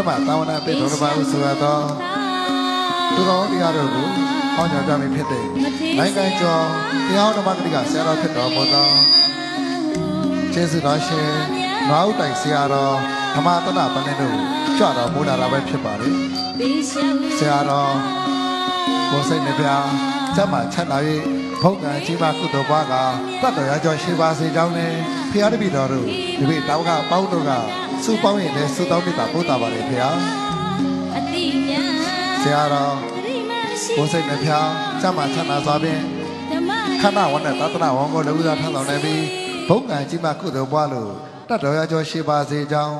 တမသာဝနာတိတော်တမဟုဆိုရသောသူတော်တရားတို့ကိုအောင်းကြကြမည်ဖြစ်တဲ့နိုင်ငံကျော်တရားတော်မတိကဆရာတော်ဖြစ်တော်မူသောကျေးဇူးတော်ရှင်မဟုတ်တိုင်ဆရာတော်ဓမ္မတနာပန်းတို့ကြွတော်မူလာတာပဲဖြစ်ပါလေဆရာတော်ကိုစိတ်နှပြစမချမ်းသာ၍ဘုက္ကံကြီးပါကုသိုလ်ဘွားကတတ်တော်ရကြောရှိပါစေကြောင်းနဲ့ဖရာတပည့်တော်တို့ဒီပိတောင်းကပေါင်းတို့ကစုပေါင်းရင်လည်းစုတောင်းမေတ္တာပို့တာပါတယ်ဖေဟာအတိညာဆရာတော်ဘုန်းစိတ်မဖေဟာကျမချမ်းသာစွာဖြင့်ခန္ဓာဝန်နဲ့သာသနာဝန်ကိုလည်းဥသာထမ်းဆောင်နိုင်ပြီးဘုံကံကြီးမှကုသိုလ်ပွားလို့တတ်တော်ရကျော်ရှိပါစေကြောင်း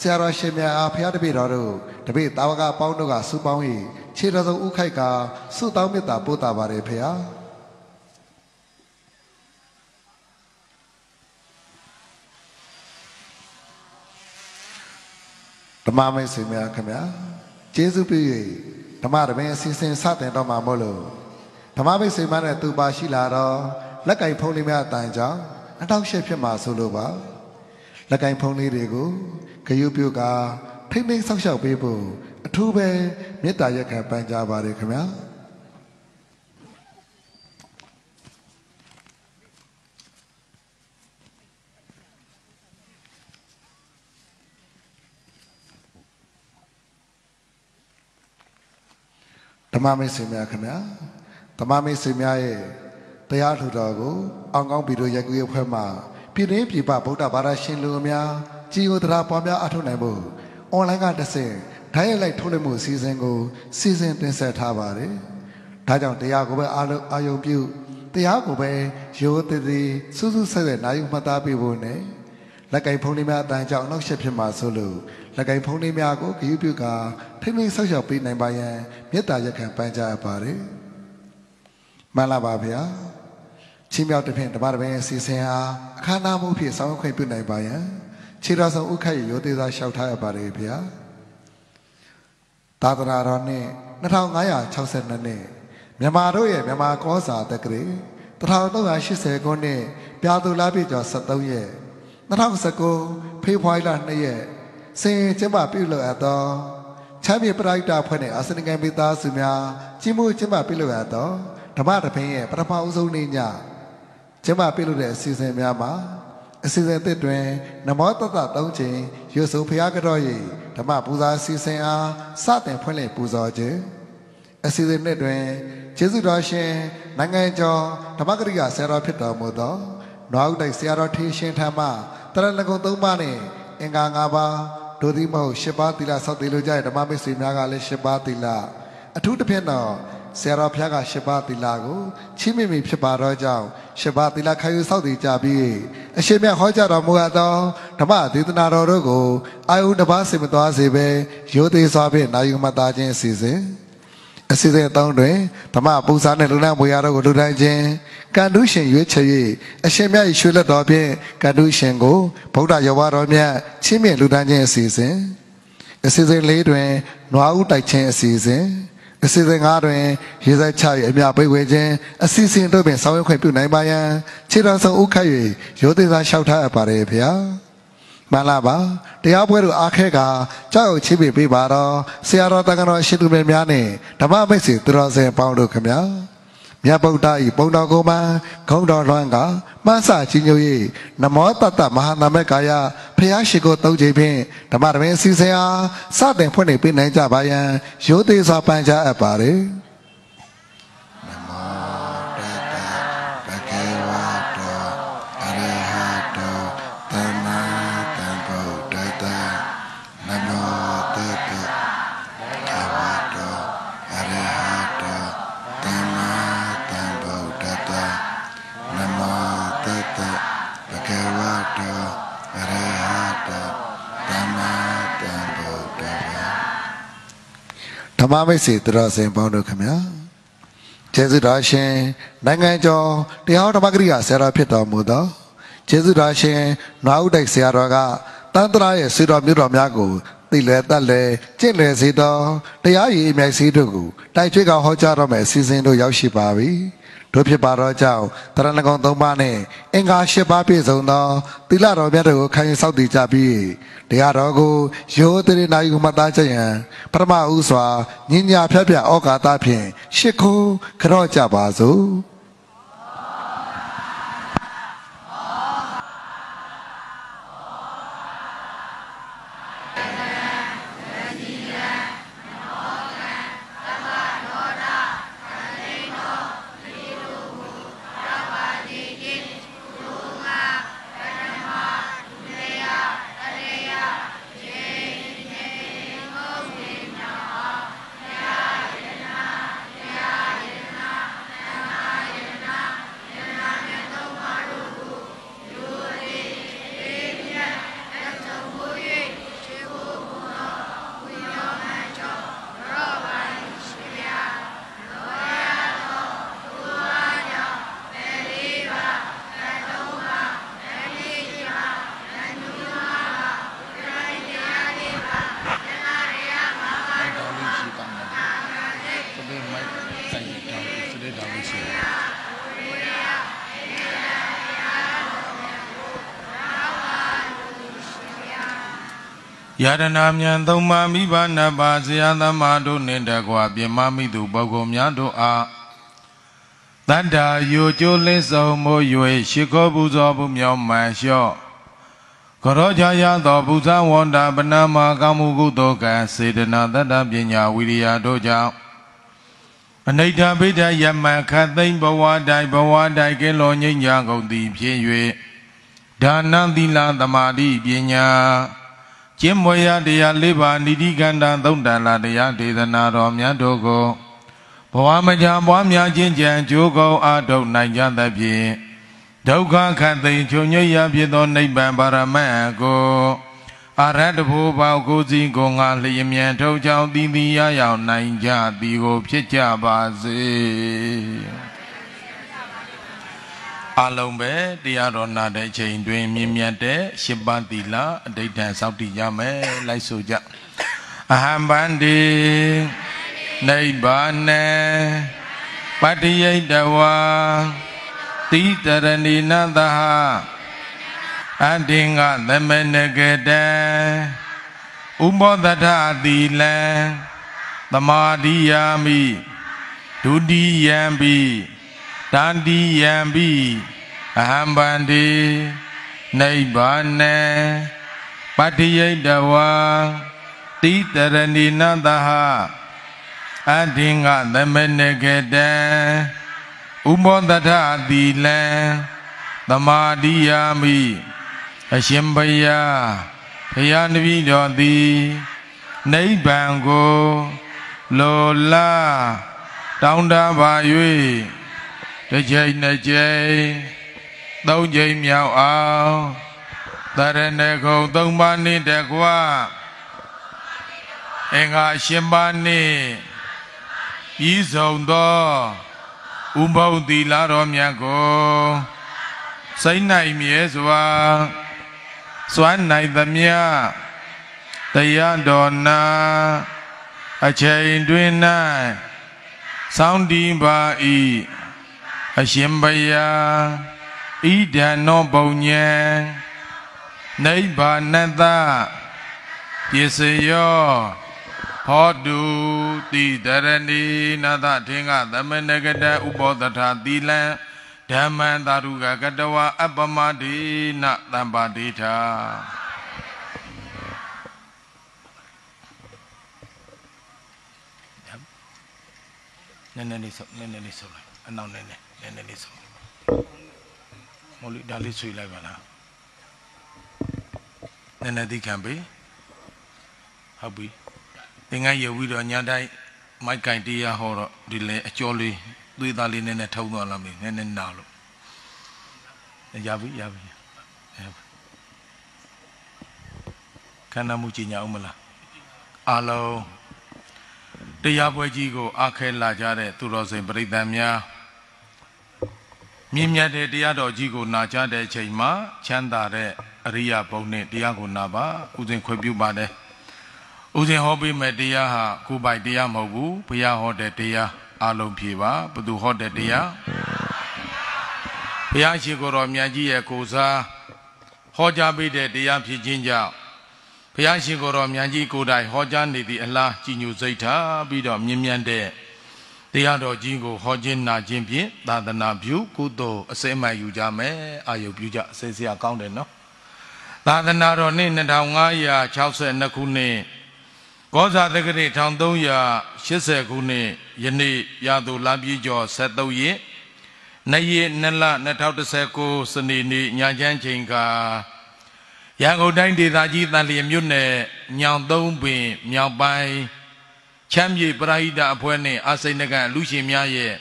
ဆရာတော်ရှင်မြတ်အားဖရာတပည့်တော်တို့တပည့်တာဝကပေါင်းတို့ကစုပေါင်း၏ခြေတော်ဆုံးဥခိုက်ကစုတောင်းမေတ္တာပို့တာပါတယ်ဖေဟာမမိတ်ဆွေများခင်ဗျာကျေးဇူးပြု၍ဓမ္မတပင်အစဉ်စဉ်စတင်တော့မှာမို့လို့ဓမ္မမိတ်ဆွေများနဲ့သူပါရှိလာတော့လက်ကင်ဖုံးလေးများအတန်ကြောင့်အတောက်ရှက်ဖြစ်မှာဆိုလို့ပါ လက်ကင်ဖုံးလေးတွေကိုဂယုပြုကထိမ့်ထိမ့်ဆောက်ရှောက်ပေးဖို့အထူးပဲမေတ္တာရက်ခံပန်ကြပါရခင်ဗျာဓမ္မမိတ်ဆွေများခင်ဗျာဓမ္မမိတ်ဆွေများရဲ့တရားထူတော်ကိုအောင်ကောင်းပြီးတော့ရက်ကွေးအဖွဲ့မှပြည်တွင်းပြည်ပဗုဒ္ဓဘာသာရှင်လူများကြီးကိုတရားပွားများအထောက်နိုင်ဖို့အွန်လိုင်းကတဆင့်ဒိုင်းရိုက်လိုက်ထုတ်လွှင့်မှုစီစဉ်ကို စီစဉ်တင်ဆက်ထားပါတယ်။ဒါကြောင့်တရားကိုပဲအာလုံးအာယုံပြုတရားကိုပဲရိုးသေးသေးစူးစူးဆက်ဆက်နိုင်မှတ်သားပေးဖို့နဲ့လက်ကင်ဖုန်လေးများအတိုင်းကြောင့်အနောက်ရှက်ဖြစ်မှာဆိုလို့၎င်းဖုံးလေးများကိုဂရုပြုကာထိမ့်သိမ်းဆောက်ရှောက်ပေးနိုင်ပါရန်မေတ္တာရက်ခံပန်းကြားပါရယ်မှန်လားပါဗျာချင်းမြောက်တစ်ဖြင့်တပါးတစ်ပင်စီစဉ်အားအခမ်းအနားမှုဖြင့်ဆောင်ရွက်ခွင့်ပြုနိုင်ပါရန်ခြေတော်ဆောင်ဥက္ကဋ္ဌရိုသေသာလျှောက်ထားရပါရယ်ဗျာသာသနာတော်နှစ်2562နှစ်မြန်မာတို့ရဲ့မြန်မာကောစာတက္ကရာ1380ခုနှစ်ပြာသူလပြည့်ကျော်73ရက်2019ဖေဖော်ဝါရီလ2ရက်စင်ကျမပြုလုပ်အပ်သောချမ်းမြေပရိဒါဖွဲ့နှင့်အာစနိကံမိသားစုများကြီးမှုကျမပြုလုပ်အပ်သောဓမ္မတပင်းရဲ့ပထမအဆုံးနေ့ညကျမပြုလုပ်တဲ့အစီအစဉ်များမှာအစီအစဉ်အသစ်တွင် နမောတတသုံးချိန်ရွဆိုဖျားကြတော်၏ဓမ္မပူဇာအစီအစဉ်အားစတင်ဖွင့်လှစ်ပူဇော်ခြင်းအစီအစဉ်နှစ်တွင်ကျေးဇူးတော်ရှင်နိုင်ငံကျော်ဓမ္မကရိယာဆရာတော်ဖြစ်တော်မူသောနွားဥတိုက်ဆရာတော်ထေရှင်ထမတရဏဂုံ၃ပါးနှင့်အင်္ဂါ၅ပါးဒိုသီမဟုတ်၈ပါးသီလဆောက်တည်လို့ကြရဓမ္မမိတ်ဆွေများကလည်း၈ပါးသီလအထူးသဖြင့်တော့ဆရာတော်ဖျားက၈ပါးသီလကိုချီးမြှင့်မိဖြစ်ပါတော့ကြောင်း၈ပါးသီလခံယူဆောက်တည်ကြပြီးအရှင်မြတ်ဟောကြားတော်မူအပ်သောဓမ္မဒေသနာတော်တို့ကိုအာယုန်တစ်ပါးစင်မသွားစေဘဲရိုသေစွာဖြင့်နာယူမှတ်သားခြင်းအစီအစဉ်အစီအစဉ်အတောင်းတွင်ဓမ္မပူဇာနှင့်လူနာမွေရတော်ကိုလူတိုင်းခြင်းကန္တုရှင်ရွေးချယ်၍အရှင်မြတ်၏ရွှေလက်တော်ဖြင့်ကန္တုရှင်ကိုဗုဒ္ဓရောဝတော်မြတ်ချင်းမြင့်လူတိုင်းခြင်းအစီအစဉ်အစီအစဉ်လေးတွင်နွားဦးတိုက်ခြင်းအစီအစဉ်အစီအစဉ်၅တွင်ရေစက်ချ၍အမြပိတ်ဝေခြင်းအစီအစဉ်တို့ပင်ဆောင်ရွက်ခွင့်ပြုနိုင်ပါရန်ခြေတော်ဆုံးဥခတ်၍ရိုသေသာလျှောက်ထားအပ်ပါれဗျာ။မှန်လားပါတရားပွဲတို့အားခဲကကြောက်ရွံ့ချိပေးပေးပါတော့ဆရာတော်တက္ကတော်ရှင်သူမင်းများနဲ့ဓမ္မမိတ်ဆွေသူတော်စင်ပေါင်းတို့ခင်ဗျာမြတ်ဗုဒ္ဓဤပုံတော်ကိုမှဂုံတော်လွမ်းကမန်းစာကြီးညို၍နမောတတ္တမဟာနာမကာယဖျားရှိကိုသုံးချိန်ဖြင့်ဓမ္မရမင်းစီစဉ်အားစတင်ဖွင့်နေပေးနိုင်ကြပါယံရိုးသေးစွာပန်ကြားအပ်ပါれ။မမိတ်ဆွေသူတော်စင်ပေါင်းတို့ခင်ဗျာကျေးဇူးတော်ရှင်နိုင်ငံကျော်တရားဓမ္မဂရိယာဆရာတော်ဖြစ်တော်မူသောကျေးဇူးတော်ရှင်နွားဦးတိုက်ဆရာတော်ကတန်ត្រာရဲ့ဆွေတော်မျိုးတော်များကိုသိလဲတတ်လဲကျင့်လဲစေသောတရားရည်အမြိုက်စေတို့ကိုတိုက်ချွေးကဟောကြားတော်မယ်အစီအစဉ်တို့ရောက်ရှိပါပြီ။တို့ဖြစ်ပါတော့ကြောင့်တရဏဂုံ၃ပါးနဲ့အင်္ဂါ၈ပါးပြည့်စုံသောသီလတော်မြတ်တို့ကိုခံယူဆောက်တည်ကြပြီးတရားတော်ကိုယောသရဏာယုမသားချရန်ပရမဥစွာညဉ့်ညာဖြတ်ဖြတ်ဩကာသဖြင့်ရှ िख ုခရော့ကြပါစို့တနာမြန်သုံးပါမိဘနပါဇေယသမာတို့နှင့်တကွာပြမမိသူပုဂ္ဂိုလ်များတို့အားတတ္တာယိုကျိုးလင်းစုံမိုး၍ရှ िख ောပူဇော်မှုမြောင်းမှန်လျှော့ကရောကြရသောပူဇံဝန္တာပဏမကာမှုကုသိုလ်ကံစေတနာတတ္တပညာဝိရိယတို့ကြောင့်အနိဋ္ဌပိဋ္ဌယမခတ်သိမ့်ဘဝတိုင်းဘဝတိုင်းကင်းလွန်ငြိမ်းချမ်းကုန်သည် ဖြစ်၍ဒါနံသီလသမာဓိပညာကျင့်မွေရတရား၄ပါးနိတိကန္တသုံးတန်လာတရားဒေသနာတော်များတို့ကိုဘဝမကြာပွားများခြင်းကြံကြိုးကောင်းအားထုတ်နိုင်ကြသဖြင့်ဒုက္ခခတ်သိမ်ချုံညွတ်ရဖြစ်သောနိဗ္ဗာန်ပါရမတ်ကိုအရဟတဘူပေါကိုစီကိုငါလျင်မြန်ထုတ်ချောင်းသီးသီးရရောက်နိုင်ကြသည်ကို ဖြစ်ကြပါစေ။အလုံးပဲတရားတော်နာတဲ့ချိန်တွင် မြင့်မြတ်တဲ့ရှင်ပန်းသီလအဋိဋ္ဌံစောင့်တည်ကြမယ်လိုက်ဆိုကြအဟံဗန္တိနိဗ္ဗာနေပတ္တိယိတဝါတိတရဏိနသဟအတ္တင်္ဂသမဏကတံဥမောသထသီလံသမာဓိယာမိဒုတိယံပိတန္တိယံပိအဟံပန္တိနိဗ္ဗာနေပတ္တိယိတဝံတိတရဏိနတဟအဋ္ဌိငသမနကေတံဥမောတထသီလံသမာဓိယာမိအရှင်ဘုရားဘုရားတပည့်တော်သည်နိဗ္ဗာန်ကိုလိုလားတောင်းတပါ၍တစ်ချိန်နှစ်ချိန်သုံးချိန်မြောက်အောင်တရဏဂုံသုံးပါးနှင့်တကွအင်္ဂါရှင်ပါးနှင့်ပြီးဆုံးသောဥပုံသီလာတော်မြတ်ကိုစိတ်နိုင်မြဲစွာစွမ်းနိုင်သမျှတရားတော်နာအချိန်တွင်၌စောင့်တည်ပါ၏အရှင်ဘုရားဣဒံနောဘုံညံနိဗ္ဗာနတပစ္စယောဟောတုတိတရဏီနာသထင်္ဂသမဏကတဥပောတထာသီလံဓမ္မံသာရုကကတဝအပမဒေနတမ္ပါဒေထာနည်းနည်းလေးဆုပ်နည်းနည်းလေးဆုပ်လိုက်အနောက်နည်းနည်းနည်းနည်းလေးဆိုမလို့ဒါလေးဆွေးလိုက်ပါလားနည်းနည်းသိခံပေးဟုတ်ပြီသင်္ကန်းရပြီးတော့ညတိုင်းမိုက်ကင်တရားဟောတော့ဒီလေအကျော်လေးသွေးသားလေးနည်းနည်းထုံသွားလာမယ်နည်းနည်းနာလို့ရပြီရပြီခန္ဓာမူကြီးညာအောင်မလားအလုံးတရားပွဲကြီးကိုအားခဲလာကြတဲ့သူတော်စင်ပြိတ္တများမြင့်မြတ်တဲ့တရားတော်ကြီးကိုနာကြားတဲ့အချိန်မှာချမ်းသာတဲ့အရိယဘုံနဲ့တရားကိုနာပါဥစဉ်ခွင့်ပြုပါတယ်ဥစဉ်ဟောပေးမဲ့တရားဟာကိုယ်ပိုင်တရားမဟုတ်ဘူးဘုရားဟောတဲ့တရားအလုံးပြေပါဘသူဟောတဲ့တရားဘုရားရှိခိုးတော်မြတ်ကြီးရဲ့ကိုစားဟောကြားပေးတဲ့တရားဖြစ်ခြင်းကြောင့်ဘုရားရှိခိုးတော်မြတ်ကြီးကိုယ်တိုင်ဟောကြားနေသည့်အလားကြီးညိုစိတ်ထားပြီးတော့မြင့်မြတ်တဲ့တရားတော်ကြီးကိုဟောခြင်းနာခြင်းဖြင့်သာသနာပြုကုသိုလ်အစိမ့်မှယူကြမယ်အာယုပြုကြဆေးစရာကောင်းတယ်နော်သာသနာတော်နှစ်2562ခုနှစ်ကောဇာတက္ကရာ1380ခုနှစ်ယနေ့ရာသူလပြည့်ကျော်73ရက်နေ့ရက်2လ2019စနေနေ့ညချမ်းချိန်ကရန်ကုန်တိုင်းဒေသကြီးတန်လျင်မြို့နယ်ညောင်သုံးပင်မြောင်ပိုင်းချမ်းမြေပရာဟိတအဖွဲ့နှင့်အာစိဏကလူရှင်များရဲ့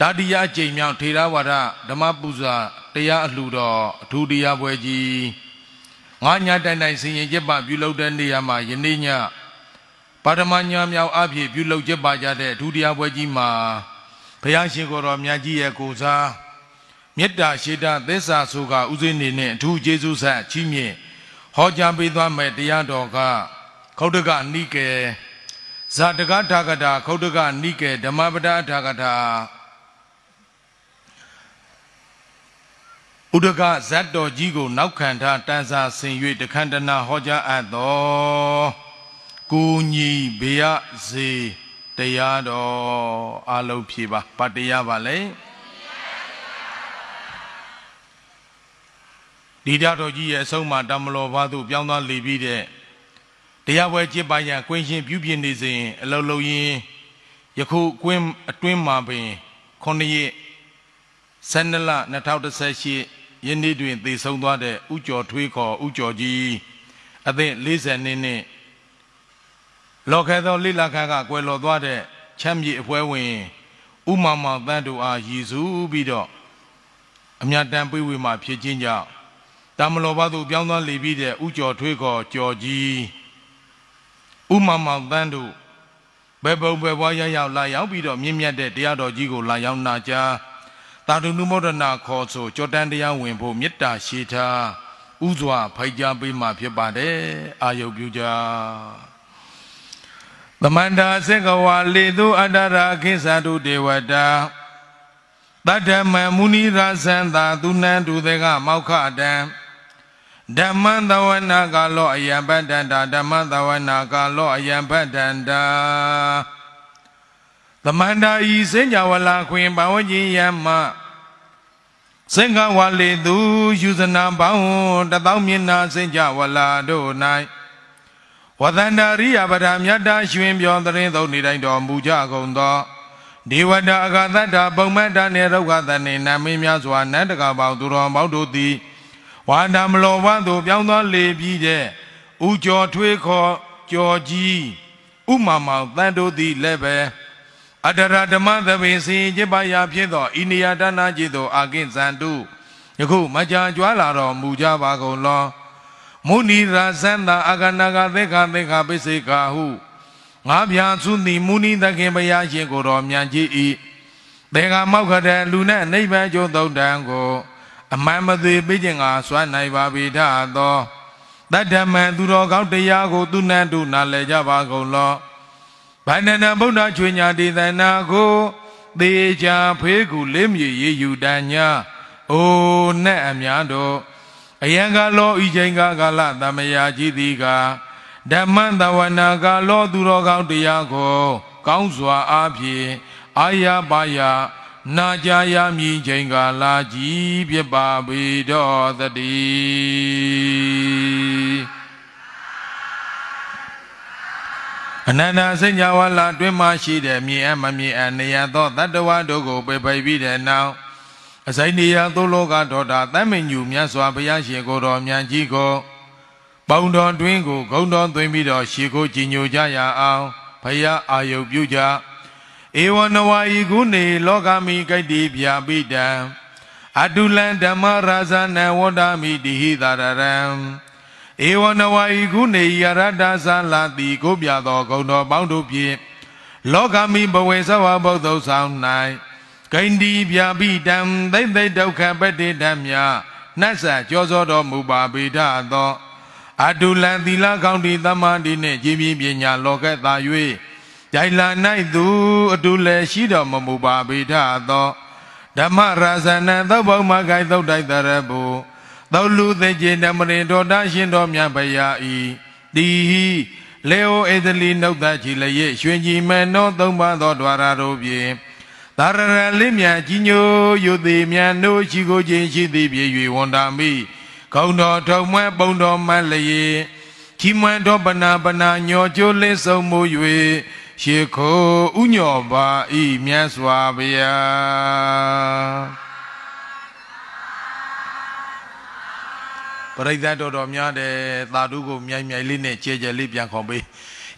တတိယကြိမ်မြောက်ထေရဝါဒဓမ္မပူဇာတရားအလှူတော်အထူးတရားပွဲကြီးငါးညတိုင်တိုင်ဆင်ရင်ကျပပြုလုပ်တဲ့နေရာမှာယနေ့ညပါရမညာမြောက်အဖြစ်ပြုလုပ်ကျပကြတဲ့အထူးတရားပွဲကြီးမှာဘုရားရှင်ကိုယ်တော်မြတ်ကြီးရဲ့ကိုစားမေတ္တာရှိတာသစ္စာဆိုကဥစဉ်နေနဲ့အထူးကျေးဇူးဆက်ချီးမြှင့်ဟောကြားပေးသွားမယ်တရားတော်ကခေါတကနိကေဇာတကထာကတာခௌတကနိကေဓမ္မပဒထာကတာဥဒကဇတ်တော်ကြီးကို နောက်ခံထားတန်စာဆင်၍တခန္တနာဟောကြားအပ်တော်ကိုညီဘေယဇေတရားတော်အလုံးဖြေပါပတရားပါလေဒီတရားတော်ကြီးရဲ့အဆုံးမှာတမလောဘသို့ပြောင်းသွားလေပြီးတဲ့တရားပွဲကျင့်ပါရန်ကွင်းရှင်ပြုပြင်နေစဉ်အလုံးလုံးရင်ယခုကွင်းအတွင်းမှာပင်9ရက်12လ2018ယနေ့တွင်သေဆုံးသွားတဲ့ဥကျော်ထွေးခေါ်ဥကျော်ကြီး အသင့်40နှစ်နဲ့လော်ခဲသောလိလခန့်ကကွယ်လွန်သွားတဲ့ချမ်းမြေအဖွဲဝင် ဥမမောင်တန်းတို့အားရည်စူးပြီးတော့အမြတ်တမ်းပြေးဝေမှာဖြစ်ခြင်းကြောင့်တာမလောဘသို့ပြောင်းသွားလေပြီးတဲ့ဥကျော်ထွေးခေါ်ကျော်ကြီးဥမမောင်တန်းတို့ဘယ်ဘုံဘယ်ဘွားရရောက်လာရောက်ပြီးတော့မြင့်မြတ်တဲ့တရားတော်ကြီးကိုလာရောက်နာကြားတာတုနုမောဒနာခေါ်ဆိုကြောတန်းတရားဝင်ဖို့မေတ္တာရှိထားဥစွာဖိုက်ကြားပေးမှဖြစ်ပါတယ်အာယုပြုကြသမန္တာစေကဝါလေသူအတ္တရာခိသတုဒေဝတာတတ္တမမုနိရာသံသာ သူနံဒုသေကမောက္ခတံဓမ္မသဝနာကာလောအယံပတ္တန္တာဓမ္မသဝနာကာလောအယံပတ္တန္တာသမန္တာဤစင်ကြဝလာခွင်ဘာဝခြင်းယမစင်္ဃဝလေသူယူဇနာဘောင်းတပေါင်းမျက်နာစင်ကြဝလာတို့၌ဝသန္တာရိယပဒမြတ်တာရှင်ပြောသရင်သုံးနေတိုင်းတော်မူကြကုန်သောဒေဝတာအဂသတ္တပုံမတ္တနေရုက္ခသနေနာမင်းများစွာနန္တကပေါင်းသူတော်ပေါင်းတို့သည်ဝါဒမလောဝန်းသို့ပြောင်းသွားလေပြီးတဲ့ဥကြော်ထွေးခေါ်ကြော်ကြီးဥမာမောင်တန်တို့သည်လည်းပဲအတ္တရာဓမ္မသဘင်စင်ကျပရာဖြစ်သောအိနိယတနာจิตတို့အာကင်ဇန်တုယခုမကြာကြွားလာတော်မူကြပါကုန်လောမုဏိရာဇန္တာအာကနာကသေခသေခပိစေကာဟုငါဗျာသုတိမုဏိသခင်ဘုရားရှင်ကိုတော်မြန်ကြည်ဤသေခမောက္ခတဲ့လူနဲ့နိဗ္ဗာန်ကျုံသုံးတန်ကိုအမှန်မသေးပြခြင်းငါစွမ်းနိုင်ပါပြီထသော တတ္တမံသူတော်ကောင်းတရားကိုသူနန္တုနာလဲကြပါကုန်လောဗန္ဒနာဗုဒ္ဓချွေညာဒေသနာကိုသေချာဖေးကူလေးမြေရေယူတညာအိုနဲ့အများတို့အယံကလောဤချိန်ကကာလသမယာကြီးသည်ကဓမ္မသဝနာကလောသူတော်ကောင်းတရားကိုကောင်းစွာအားဖြင့်အာရပါယနာကြရမည်ချိန်ကာလကြီးပြပါပေတော့သတည်းအနန္တစဉ္ညာဝလာတွင်မှရှိတဲ့မြင်အမမြင်အနေရသောတတ္တဝါတို့ကိုပြပိုက်ပြီးတဲ့နောက်အစိုင်းနေရသုလောကဒေါတာတမင်ညူမြတ်စွာဘုရားရှင်ကိုယ်တော်မြတ်ကြီးကိုပေါင်တော်တွင်ကိုဂုံတော်သွင်းပြီးတော့ရှေကိုကြည်ညိုကြရအောင်ဘုရားအာယုပြုကြဧဝနဝါယီကုနေလောကမိဂိတိပြပိတံအတုလံဓမ္မရာဇနဝတ္တမိတိဟိတာရရံဧဝနဝါယီကုနေယရတ္တသလာတိကိုပြသောဂုံတော်ပေါင်းတို့ဖြင့်လောကမိဘဝေသဝဘုဒ္ဓဆောင်၌ဂိန္ဒီပြပိတံသိသိဒုက္ခပတိတံမြနှတ်ဆာကြောစောတော်မူပါပိဓာသောအတုလံသီလကောင်းတီသမန္တိနှင့်ကြည်မြင်ပညာလောကသာ၍ဒိုင်လာ၌သူအတူလည်းရှိတော်မမူပါဗိဓသောဓမ္မရာဇနံသောဘုံမကိုင်သုတ်တိုက်တရဘုသောလူသိကျင်ဓမ္မရင်တော်တရှင်တော်မြတ်ဗျာဤတိဟိလေဩဧဒလီနှုတ်သက်ချီလျက်ရွှင်ကြည်မနော သုံးပါသောဒွါရတို့ဖြင့်သာရရလင်းမြန်ကြီးညိုယုသည်မြန်တို့ရှိကိုခြင်းရှိသည်ပြေ၍ဝန္တာမိကောင်းတော်ထုံမွဲပုံတော်မှန်လျေချီးမွမ်းတော်ပနာပနာညောကျိုးလင်းဆုံးမှု၍ရေခိုးဥညော်ပါဤမြတ်စွာဘုရားပရိသတ်တော်တော်များတယ်သာဓုကိုမြိုင်မြိုင်လေးနဲ့ကြဲကြဲလေးပြန်ခေါ်ပေး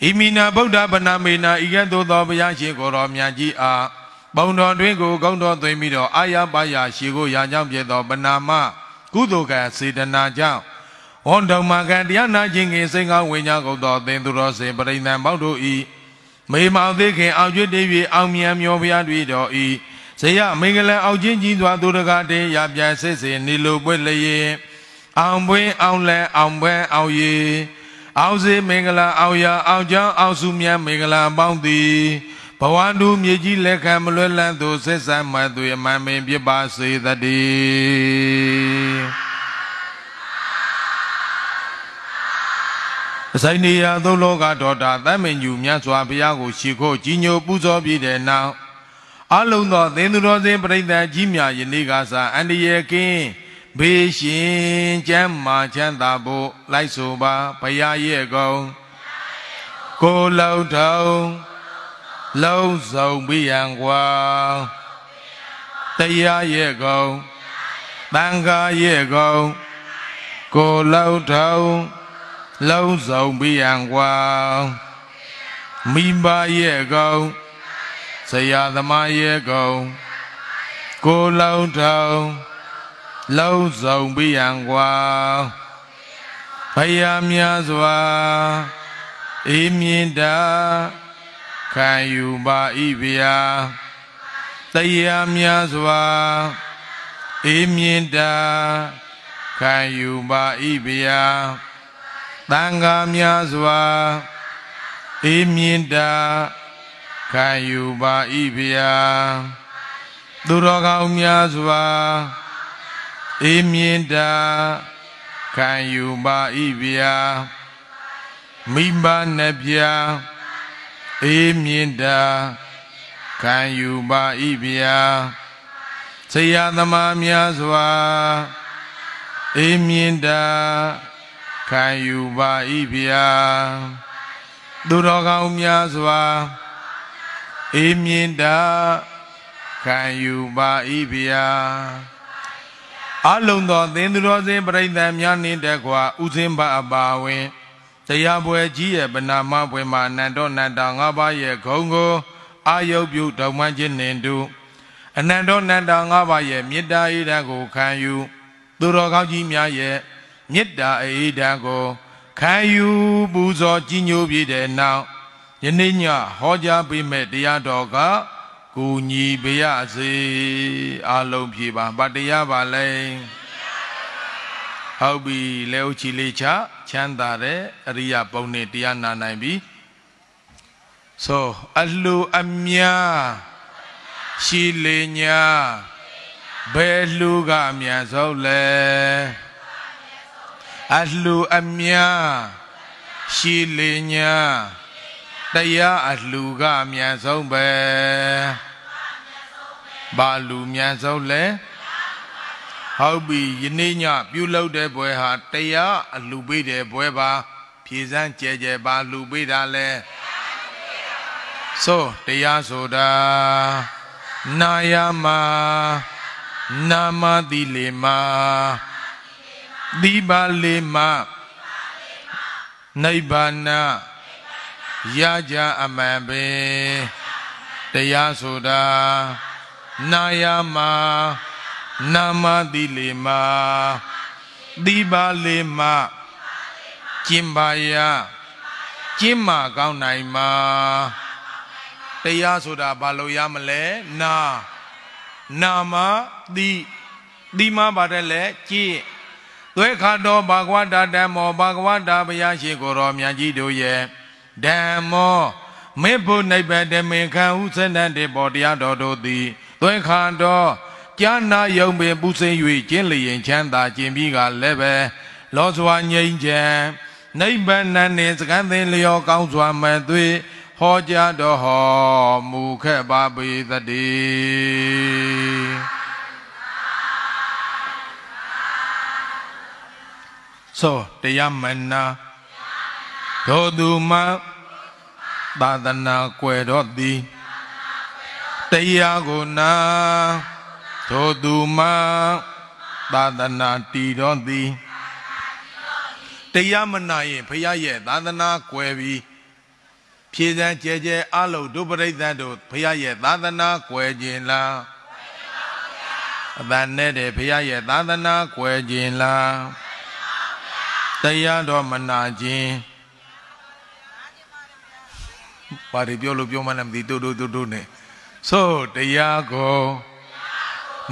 ဣမိနာဗုဒ္ဓဗနာမေနာဤကဲ့သို့သောဘုရားရှင်ကိုယ်တော်မြတ်ကြီးအားပုံတော်တွင်ကိုကောင်းတော်သွင်းပြီးတော့အာရပါရရှိကိုရာကြောင့်ပြသောဗနာမကုသိုလ်ကစေတနာကြောင့်ဝန်တော်မှာကတရားနာခြင်းငယ်စိတ်ကောင်းဝိညာဉ်ကုန်သောသင်သူတော်စေပရိသတ်ပေါင်းတို့၏မေမောင်သေးခင်အောင်ကျွတ်တည်း၍အောင်မြန်မျောဖျားတွေတော်ဤဇေယမင်္ဂလံအောင်ချင်းကြီးစွာသူတကားတေရပြန်စစ်စင်နေလိုပွက်လျေအောင်ပွင့်အောင်လံအောင်ပွဲအောင်ရေအောင်စေမင်္ဂလာအောင်ရာအောင်ချောင်းအောင်စုမြတ်မင်္ဂလာပေါင်းသည်ဘဝတူမြေကြီးလက်ခံမလွဲ့လန်းသူဆက်ဆံမှသူအမှန်ပင်ဖြစ်ပါစေတည်းအဆိုင်နေရာသုံးလောကဒေါတာသမ်းမင်ညူမြတ်စွာဘုရားကိုရှ िख ို့ကြီးညိုပူဇော်ပြီးတဲ့နောက်အလုံးသောသင်္သူတော်စင်ပြိဿန်ကြီးမြယနေ့ကစားအန္တရာယ်ကင်းဘေးရှင်ကျမ်းမာချမ်းသာဖို့လိုက်ဆိုပါဘုရားရဲ့ကုံကိုလုံထုံလုံးစုံပြီးရန်ကွာတရားရဲ့ကုံတန်ခါရဲ့ကုံကိုလုံထုံလုံးစုံပြီးရန်ကွာမိဘရဲ့ကောင်ဆရာသမားရဲ့ကောင်ကိုလုံးထောင်လုံးစုံပြီးရန်ကွာဘုရားများစွာအေးမြင့်တာခံယူပါ၏ဗျာတရားများစွာအေးမြင့်တာခံယူပါ၏ဗျာတန်ခါများစွာအေးမြင့်တာခံယူပါ၏ဗျာသူတော်ကောင်းများစွာအေးမြင့်တာခံယူပါ၏ဗျာမိမနှပြအေးမြင့်တာခံယူပါ၏ဗျာဆရာသမားများစွာအေးမြင့်တာခံယူပါ၏ဗျာသူတော်ကောင်းများစွာအေးမြင့်တာခံယူပါ၏ဗျာအလုံးသောသင်သူတော်စင်ပြိဿံများနှင့်တကွာဥစဉ်ပအပါဝင်တရားပွဲကြီးရဲ့ဗနာမပွဲမှာအနန္တနန္တငါးပါးရဲ့ဂုံကိုအာယုတ်ပြုဓမ္မချင်းနှင့်တူအနန္တနန္တငါးပါးရဲ့မေတ္တာဤတကို ခံယူသူတော်ကောင်းကြီးများရဲ့မေတ္တာအိဒံကိုခံယူပူဇော်ကြည်ညိုပြီးတဲ့နောက်ယနေ့ညဟောကြားပေးမဲ့တရားတော်ကကိုညီပရစေအလုံးပြေပါဗတရားပါလဲဟုတ်ပြီလဲဥချီလေးချချမ်းသာတဲ့အရိယပုံနဲ့တရားနာနိုင်ပြီဆိုအလှအမြာရှိလေညာဘယ်လှကမြန်ဆုံးလဲအလှအမြားရှိလေညာတရားအလှကမြန်ဆုံးပဲဘာလူမြန်ဆုံးလဲဟုတ်ပြီယနေ့ညပြုလုပ်တဲ့ဘွဲဟာတရားအလှပေးတဲ့ဘွဲပါဖြည့်စမ်းကြဲကြဲပါလှပေးတာလဲဆိုတရားဆိုတာနာယမနာမတိလေမာသီပါလေးမှနိဗ္ဗာန်ရကြအမှန်ပင်တရားဆိုတာနာယမနာမတိလေမသီပါလေမကျင်ပါယကျင်မာကောင်းနိုင်မှာတရားဆိုတာဘာလို့ရမလဲနာနာမသီသီမပါတယ်လဲကြည်သွေခါတော်ဘာဂဝတာဓမ္မောဘာဂဝတာဘုရားရှိခိုးတော်မြတ်ကြီးတို့ရဲ့ဓမ္မောမေဖို့နိဗ္ဗာန်တမင်ခံဥစ္စနံတေပေါ်တရားတော်တို့သည် သွေခါတော်ကြာနာယုံပင်ပူစင်၍ကျင့်လျင်ချမ်းသာခြင်းပြီးကလည်းပဲလောစွာငြိမ်းချမ်းနိဗ္ဗာန်နှင့်စကံသင်လျော်ကောင်းစွာမှသွေဟောကြားတော်ဟောမူခဲ့ပါပေသတည်းသောတရားမနာဒေါသူမသာသနာကွယ်တော်သည်တရားကိုနာဒေါသူမသာသနာတည်တော်သည်တရားမနာရင်ဖရာရဲ့သာသနာကွယ်ပြီးဖြည့်စမ်းကြဲကြဲအလုံးဒုပရိသတ်တို့ဖရာရဲ့သာသနာကွယ်ခြင်းလားအပန်နဲ့တဲ့ဖရာရဲ့သာသနာကွယ်ခြင်းလားတရားတော်မနာခြင်းပါရီပြောလို့ပြောမှလည်းမသိတို့တို့တို့တို့နဲ့ဆိုတရားကို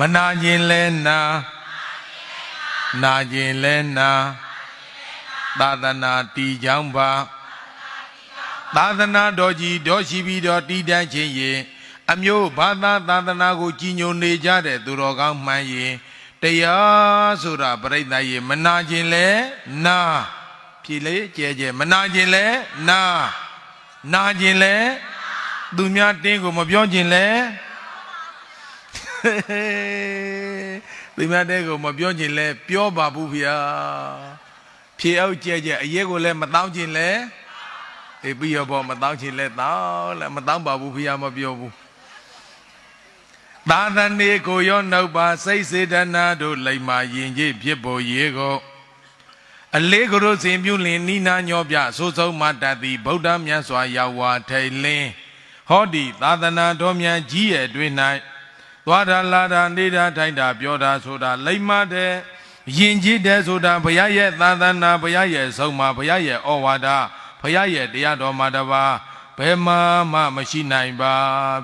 မနာခြင်းလဲနာနာခြင်းလဲနာသာသနာတည်ကြောင်းပါသာသနာတော်ကြီးတော်ရှိပြီးတော်တည်တတ်ခြင်းရင်အမျိုးဘာသာသာသနာကိုကြီးညိုနေကြတဲ့သူတော်ကောင်းမှန်ရင်တရားဆိုတာပြိဿရေမနာခြင်းလဲနာဖြေလေကြဲကြဲမနာခြင်းလဲနာနာခြင်းလဲသူများတင်းကိုမပြောခြင်းလဲသူများတဲကိုမပြောခြင်းလဲပြောပါဘူးဗျာဖြေအောင်ကြဲကြဲအရေးကိုလဲမတောင်းခြင်းလဲအေးပြီးရောပေါ့မတောင်းခြင်းလဲတောင်းလဲမတောင်းပါဘူးဗျာမပြောဘူးသာသနေကိုရောနှုတ်ပါစိတ်စေတနာတို့လိမ္မာရင်ကြီးဖြစ်ပေါ်ရေကိုအလေးကရုစင်ပြုလင်နိနာညောပြဆိုဆုံးမတတ်သည်ဗုဒ္ဓမြတ်စွာရောက်ဝါထိုင်လင်းဟောဒီသာသနာတော်မြတ်ကြီးရဲ့အတွင်း၌သွားတာလာတာနေတာထိုင်တာပြောတာဆိုတာလိမ္မာတဲ့ယဉ်ကျေးတဲ့ဆိုတာဘုရားရဲ့သာသနာဘုရားရဲ့ဆုံးမဘုရားရဲ့ဩဝါဒဘုရားရဲ့တရားတော်မှာတပါးဘယ်မှာမှမရှိနိုင်ပါ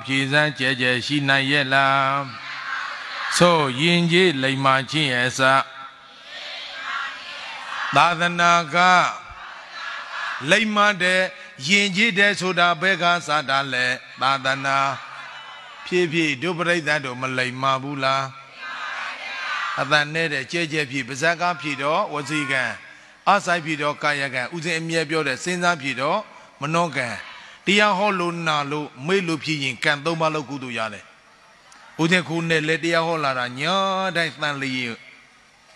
ဖြည့်စမ်းကြဲကြဲရှိနိုင်ရဲ့လားသို့ယင်ကြီးလိမ္မာခြင်းရဲ့အစသာသနာကလိမ္မာတဲ့ယင်ကြီးတဲ့ဆိုတာဘဲကစားတာလဲသာသနာဖြည့်ဖြည့်တို့ပြိဿတို့မလိမ္မာဘူးလားအတန်နဲ့တဲ့ကြဲကြဲဖြည့်ပါဇက်ကဖြည့်တော့ဝစီကံအဆိုင်ဖြည့်တော့ကာယကံဥစဉ်အမြဲပြောတဲ့စဉ်းစားဖြည့်တော့မနောကံတရားဟောလို့နာလို့မေ့လို့ဖြစ်ရင်ကံသုံးပါးလောက်ကုသိုလ်ရတယ်။ဦးဇင်းခုနဲ့လည်းတရားဟောလာတာညာတိုင်းတန်လျင်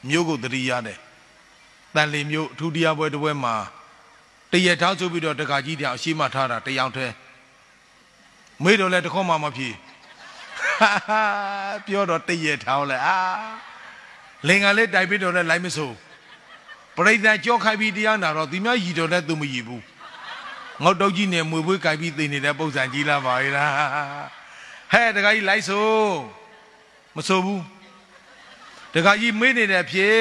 မျိုးကိုတတိရတယ်။တန်လျင်မျိုးအထူးတရားပွဲတစ်ပွဲမှာတရထားဆိုပြီးတော့တကာကြီးတရားအရှိမထားတာတရားထဲမေ့တော့လည်းတခေါက်မှမဖြစ်ပြောတော့တရထားလဲအာလင်္ကာလေးတိုက်ပြီးတော့လည်းလိုက်မစိုးပရိသတ်ကြောက်ခိုက်ပြီးတရားနာတော့ဒီများရည်တော်လည်းသူမရည်ဘူး။ငုတ်တုတ်ကြီးနဲ့မွေပွေးကြိုက်ပြီးသိနေတဲ့ပုံစံကြီးလားပါလားဟဲ့တခါကြီးလိုက်ဆိုမဆိုဘူးတခါကြီးမေးနေတဲ့ဖြေ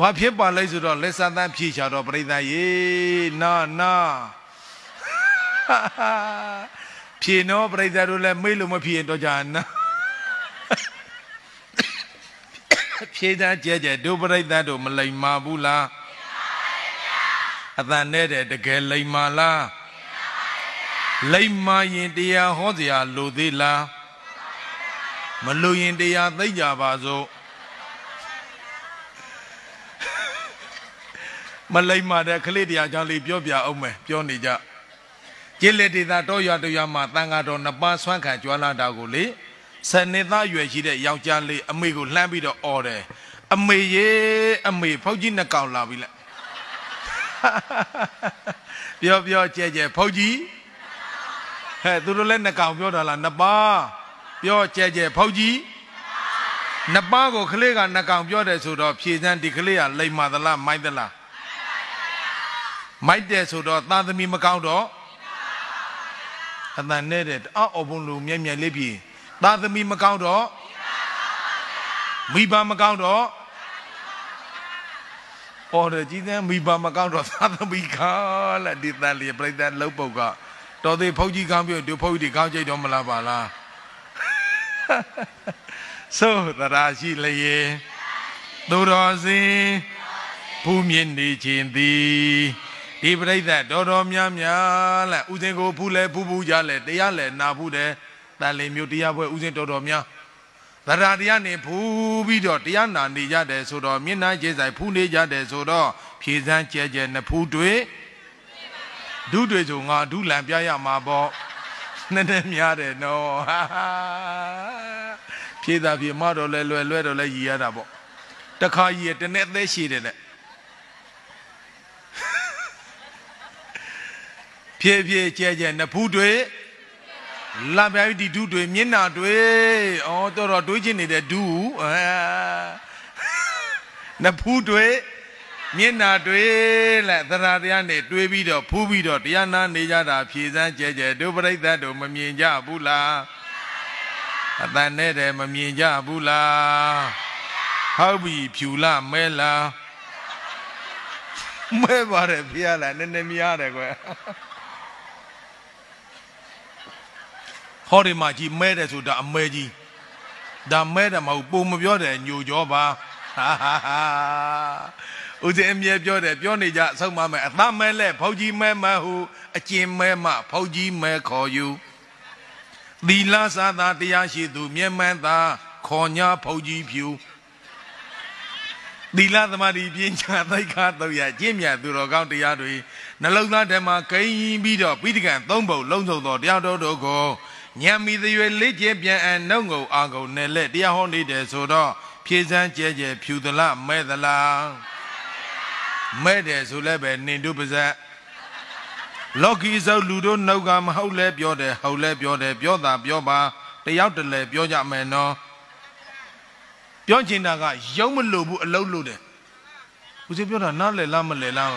ဘာဖြစ်ပါလဲဆိုတော့လက်စသန်းဖြေချတော့ပြိဿရေနာနာဖြေနော်ပြိဿတို့လည်းမေးလို့မဖြေရင်တော့ကြာနာဖြေသားကြဲကြဲတို့ပြိဿတို့မလိမ်မာဘူးလားအတန်နဲ့တဲ့တကယ်လိမ္မာလားလိမ္မာရင်တရားဟောစရာလိုသေးလားမလိုရင်တရားသိကြပါစို့မလိမ္မာတဲ့ခလေးတရားကြောင့်လေးပြောပြအောင်မယ်ပြောနေကြကျေလက်ဒေတာတော့ရွာတော့ရွာမှာတန်ဃာတော်နှစ်ပါးဆွမ်းခံကြွားလာတာကိုလေဆယ်နှစ်သားရွယ်ရှိတဲ့ယောက်ျားလေးအမေကိုလှမ်းပြီးတော့អော်တယ်အမေရေအမေဖောက်ကြီးနှစ်ကောင်လာပြီလက်ပြောပြောကြဲကြဲဖုတ်ကြီးဟဲ့သူတို့လည်းနှစ်ကောင်ပြောတာလားနှစ်ပါးပြောကြဲကြဲဖုတ်ကြီးနှစ်ပါးကိုကလေးကနှစ်ကောင်ပြောတယ်ဆိုတော့ဖြည့်စမ်းဒီကလေးကလိမ္မာသလားမိုက်သလားမိုက်တယ်ဆိုတော့သာသမီမကောင်းတော့အတန်နဲ့တဲ့အောက်အဘုံလူမြဲမြဲလေးပြေသာသမီမကောင်းတော့မိဘမကောင်းတော့အော်တယ်ကြီးသန်းမိဘမကောင်းတော့သာသမီခါလက်ဒီတန်လေးပြိတ္တလှုပ်ပုတ်ကတော်သေးဖုတ်ကြီးကောင်းပြီတို့ဖုတ်ကြီးကောင်းကြိတ်တော့မလားပါလားဆိုသရာရှိလျေသူတော်စင်ဘုမြင့်နေခြင်းသည်ဒီပြိတ္တတော်တော်များများလက်ဥစဉ်ကိုဖူးလဲဖူးဖူးကြလဲတရားလဲနာဖူးတယ်တန်လေးမျိုးတရားပွဲဥစဉ်တော်တော်များသရတရားနေဖူးပြီးတော့တရားနာနေကြတယ်ဆိုတော့မျက်နှာခြေဆိုင်ဖူးနေကြတယ်ဆိုတော့ဖြေစမ်းကြဲကြဲနဖူးတွေဒုတွေဆိုငါဒုလံပြရမှာပေါ့နည်းနည်းများတယ်နော်ဖြေတာဖြေမတော့လဲလွယ်လွယ်တော့လဲရည်ရတာပေါ့တခါရည်ရတနေ့အသက်ရှိတယ်လက်ဖြေဖြေကြဲကြဲနဖူးတွေလာပြာပြီးဒီဒူးတွေမျက်နာတွေဩတော်တော်တွေးချင်းနေတဲ့ဒူးအဲနဖူးတွေမျက်နာတွေလက်သရတရားနဲ့တွေးပြီးတော့ဖူးပြီးတော့တရားနာနေကြတာဖြေစမ်းကြဲကြဲတို့ပြိဿတ်တို့မမြင်ကြဘူးလားအတန်နဲ့တည်းမမြင်ကြဘူးလားဟုတ်ပြီဖြူလာမဲလားမဲပါတယ်ဖះလားနည်းနည်းများတယ်ကွယ်ဟောဒီမှာကြီးမဲတယ်ဆိုတာအမဲကြီးဒါမဲတယ်မဟုတ်ပုံမပြောတယ်ညိုကြောပါဦးဇင်းအမြဲပြောတယ်ပြောနေကြအဆုံးမမယ်အသားမဲလဲဖောက်ကြီးမဲမဟုအကျင်မဲမဖောက်ကြီးမဲခေါ်ယူသီလသာသာတရားရှိသူ မြဲမှန်သာခေါ်ညာဖောက်ကြီးဖြူသီလသမารီပညာသိက္ခာတုတ်ရကျင့်မြတ်သူတော်ကောင်းတရားတွေနှလုံးသားဓမ္မဂိမ်းပြီးတော့ပိဋကံသုံးပုံလုံးစုံသောတရားတော်တို့ကိုညံမီသွေလေးကျဲပြန်အံနှုတ်ငုံအာငုံနဲ့လက်တရားဟောနေတယ်ဆိုတော့ဖြေစမ်းကြဲကြဲဖြူသလားမဲ့သလားမဲ့တယ်ဆိုလည်းပဲနင်တို့ပါဇက်လော်ကီဇောက်လူတို့နှုတ်ကမဟုတ်လဲပြောတယ်ဟုတ်လဲပြောတယ်ပြောတာပြောပါတယောက်တလဲပြောကြမယ်နော်ပြောချင်တာကရုံမလို့ဘူးအလုံးလို့တယ်ဦးစေပြောတာနားလဲလားမလဲလား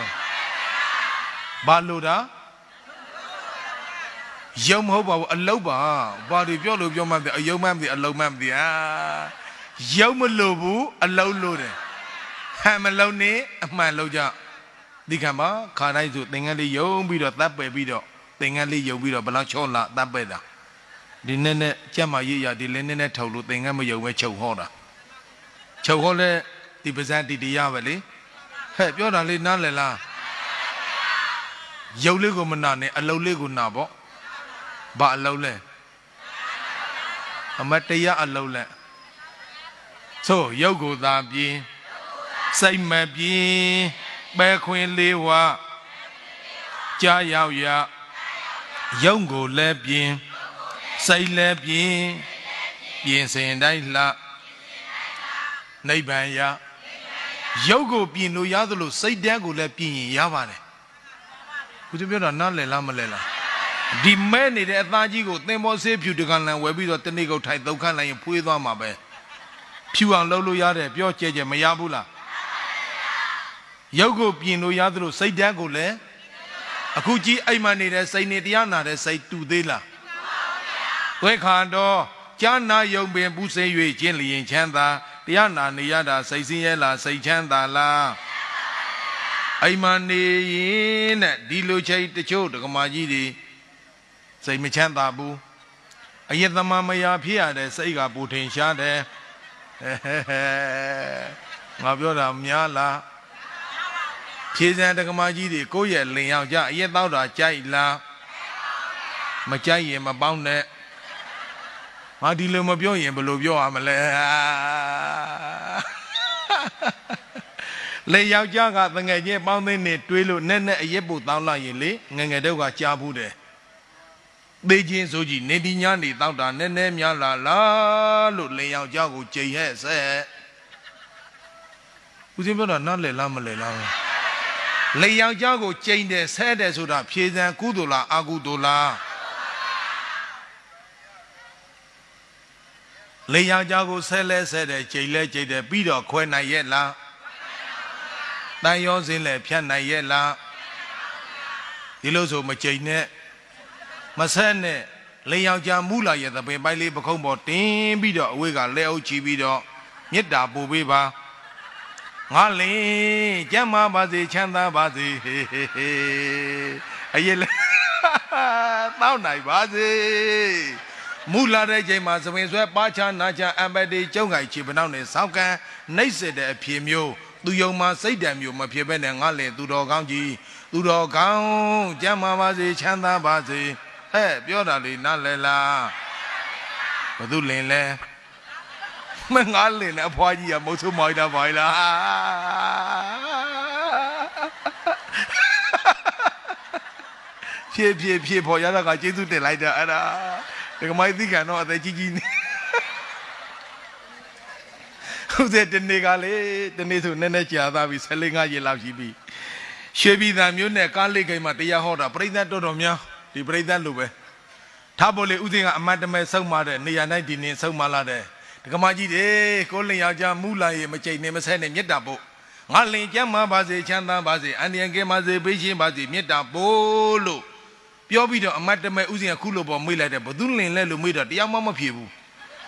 ဘာလို့တာယုံမဟုတ်ပါဘူးအလုတ်ပါဘာတွေပြောလို့ပြောမှမသိအယုံမှမသိအလုတ်မှမသိဟာယုံမလို့ဘူးအလုတ်လို့တယ်ဟန်မလုံးနဲ့အမှန်လုံးကြဒီကမှာခါတိုင်းဆိုသင်္ကန်းလေးယုံပြီးတော့တပ်ပယ်ပြီးတော့သင်္ကန်းလေးယုံပြီးတော့ဘလောက်ချောလာတပ်ပယ်တာဒီနေ့နဲ့ကြက်မရရဒီလင်းနေနဲ့ထုတ်လို့သင်္ကန်းမယုံပဲချုပ်ဟောတာချုပ်ဟောလဲဒီပါဇန်တီတီရပဲလေဟဲ့ပြောတာလေးနားလည်လားယုံလေးကိုမနာနဲ့အလုံးလေးကိုနာပေါ့ဘာအလုံးလဲအမတရားအလုံးလဲဆိုရုပ်ကိုယ်သာပြင်းစိတ်မပြင်းပဲခွင်လေးဝကြာရောက်ရရုပ်ကိုလည်းပြင်းစိတ်လည်းပြင်းပြင်စင်တိုင်းလှနိဗ္ဗာန်ရရုပ်ကိုပြင်လို့ရသလိုစိတ်တန်းကိုလည်းပြင်ရင်ရပါတယ်ဘုရားပြောတာနားလည်လားမလည်လားဒီမဲ့နေတဲ့အသားကြီးကိုသင်္ဘောဆေးဖြူတကန်လန်ဝယ်ပြီးတော့တနေ့ကုန်ထိုင်သုံးခန့်လိုက်ရင်ဖွေးသွားမှာပဲဖြူအောင်လုပ်လို့ရတယ်ပြောကြဲကြဲမရဘူးလားရုပ်ကိုပြင်လို့ရသလိုစိတ်ဓာတ်ကိုလည်းအခုကြီးအိမ်မှနေတဲ့စိတ်နေတရားနာတဲ့စိတ်တူသေးလားဝိခါတော်ကြာနာယုံပင်ပူစင်၍ခြင်းလျင်ချမ်းသာတရားနာနေရတာစိတ်စင်းရဲလားစိတ်ချမ်းသာလားအိမ်မှနေရင်တဲ့ဒီလိုချိန်တချို့ဒကမာကြီးတွေစိတ်မချမ်းသာဘူးအယတမမယာဖြစ်ရတဲ့စိတ်ကပူထင်ရှားတယ်ငါပြောတာများလားဖြေစံတက္ကမကြီးတွေကိုယ့်ရဲ့လင်ရောက်ကြအယက်တော့တာကြိုက်လားမကြိုက်ရင်မပေါင်းနဲ့ငါဒီလိုမပြောရင်ဘယ်လိုပြောရမလဲလေယောက်ျားကငငယ်ချင်းပေါင်းသိနေတွေးလို့နဲ့နဲ့အရက်ပို့တောင်းလိုက်ရင်လေငငယ်တို့ကကြားဘူးတယ်သေးချင်းဆိုကြည့်နေဒီညာနေတောက်တာနည်းနည်းများလာလားလို့လင်ယောက်ကြောက်ကိုကြိမ်ဟဲ့ဆက်ဦးစင်းပြောတာနားလည်လားမလည်လားလင်ယောက်ကြောက်ကိုကြိမ်တယ်ဆဲတယ်ဆိုတာဖြေစံကုသိုလ်လားအကုသိုလ်လားလင်ယောက်ကြောက်ကိုဆဲလဲဆဲတယ်ကြိမ်လဲကြိမ်တယ်ပြီးတော့ခွဲနိုင်ရဲ့လားတန်ရောစင်းလဲဖြတ်နိုင်ရဲ့လားဒီလိုဆိုမကြိမ်နဲ့မဆက်နဲ့လေယောက်ျားမူလာရဲ့သပင်ပိုက်လေးပခုံးပေါ်တင်းပြီးတော့အဝေးကလက်အုပ်ချီပြီးတော့မေတ္တာပို့ပေးပါငါလင်ကျမ်းမာပါစေချမ်းသာပါစေဟေဟေဟေအရေးလဲတောင်းနိုင်ပါစေမူလာတဲ့ချိန်မှာသပင်ဆွဲပါချနာချအမ်ပတီကျုံခိုင်ချေပနောက်နဲ့ဆောက်ကန်နှိပ်စက်တဲ့အဖြစ်မျိုးသူယုံမှာစိတ်တံမျိုးမဖြစ်ဘဲနဲ့ငါလင်သူတော်ကောင်းကြီးသူတော်ကောင်းကျမ်းမာပါစေချမ်းသာပါစေဟဲ့ပြောတာလေနားလဲလားဘသူလင်လဲမငါလင်တဲ့အဖွားကြီးကမဟုတ်ဆုံးမိုက်တာပါလားဖြည့်ဖြည့်ဖြည့်ပေါ်ရတာကကျေးဇူးတင်လိုက်တာအဲ့ဒါဒကမိုက်သိခံတော့အသက်ကြီးကြီးနေဟုတ်တယ်ဒီနေ့ကလေဒီနေ့ဆိုနည်းနည်းကြာသားပြီ14 5ရက်လောက်ရှိပြီရွှေပြည်သာမြို့နယ်ကားလေးကိန်းမှာတရားဟောတာပြိဿတ်တော်တော်များဒီပရိသတ်လိုပဲထားပေါ်လေဥစဉ်ကအမတ်တမဲဆုံးမတဲ့နေရာ၌ဒီနေဆုံးမလာတဲ့ဒကမကြီးတွေကိုလင်ယောက်ျားမူလာရေမကြိတ်နဲ့မဆဲနဲ့မေတ္တာပို့ငါလင်ကျမ်းမာပါစေချမ်းသာပါစေအန္တရာယ်ကင်းပါစေဘေးရှင်းပါစေမေတ္တာပို့လို့ပြောပြီးတော့အမတ်တမဲဥစဉ်ကခုလိုပေါ်မေ့လိုက်တဲ့ဘသူလင်လဲလို့မေ့တော့တရားမှမဖြစ်ဘူး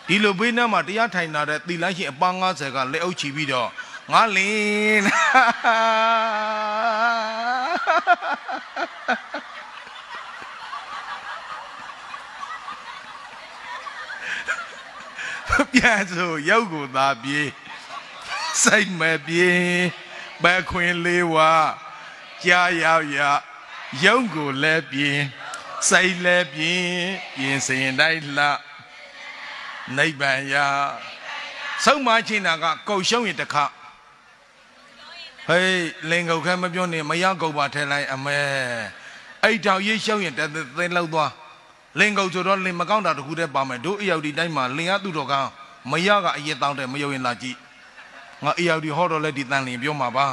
ဒီလိုဘေးနားမှာတရားထိုင်လာတဲ့သီလရှင်အပန်း90ကလက်အုပ်ချီပြီးတော့ငါလင်ပြန်ဆိုရုပ်ကိုသာပြေးစိတ်မပြေးပခွင်လေးဝကြာရောက်ရရုပ်ကိုလည်းပြင်းစိတ်လည်းပြင်းပြင်စင်တိုင်းလှနိဗ္ဗာန်ရဆုံးမချင်းတာကကုတ်ရှုံးရင်တစ်ခါဟေးလင်ကုတ်ခဲမပြောနဲ့မရကုတ်ပါထဲလိုက်အမဲအဲ့တောင်ရိတ်ရှုံးရင်တသင်းလောက်သွားလင်ကုတ်ဆိုတော့လင်မကောင်းတာတခုတည်းပါမယ်တို့အယောက်ဒီတိုင်းမှာလင်ကသူ့တော်ကမရကအရင်တောင်းတယ်မယုံရင်လာကြည့်ငါအယောက်ဒီဟောတော့လဲဒီတန်လင်ပြောမှာပါ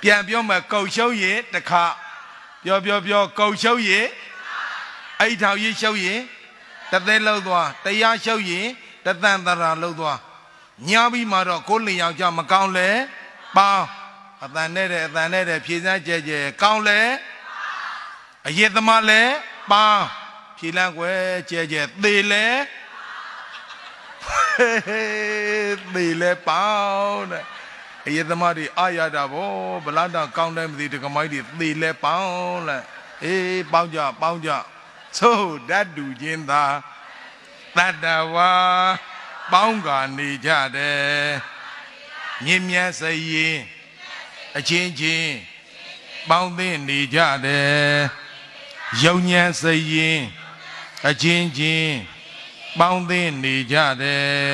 ပြန်ပြောမယ်ကုတ်ရှုပ်ရင်တခါပြောပြောပြောကုတ်ရှုပ်ရင်အိထောင်ရေးရှုပ်ရင်တသက်လောက်သွားတရားရှုပ်ရင်တသန်တရာလောက်သွားညာပြီးမှတော့ကိုလင်ယောက်ျားမကောင်းလဲပေါင်းအတန်နဲ့တဲ့အတန်နဲ့တဲ့ဖြေစမ်းကြဲကြဲကောင်းလဲအယက်သမားလဲပါဖြေလန်းွယ်ကျဲကျဲသေလဲသေလဲပေါင်းတဲ့အယက်သမားတွေအာရတာဗောဗလာတာကောင်းတယ်မသိဒကမိုက်တွေသေလဲပေါင်းလက်အေးပေါင်းကြပေါင်းကြသို့ဓာတ်တူချင်းသာတတဝါပေါင်းကနေကြတယ်မြင့်မြတ်စရင်အချင်းချင်းပေါင်းသိနေကြတယ်ယုံညံစရင်အချင်းချင်းပေါင်းသင်းနေကြတယ်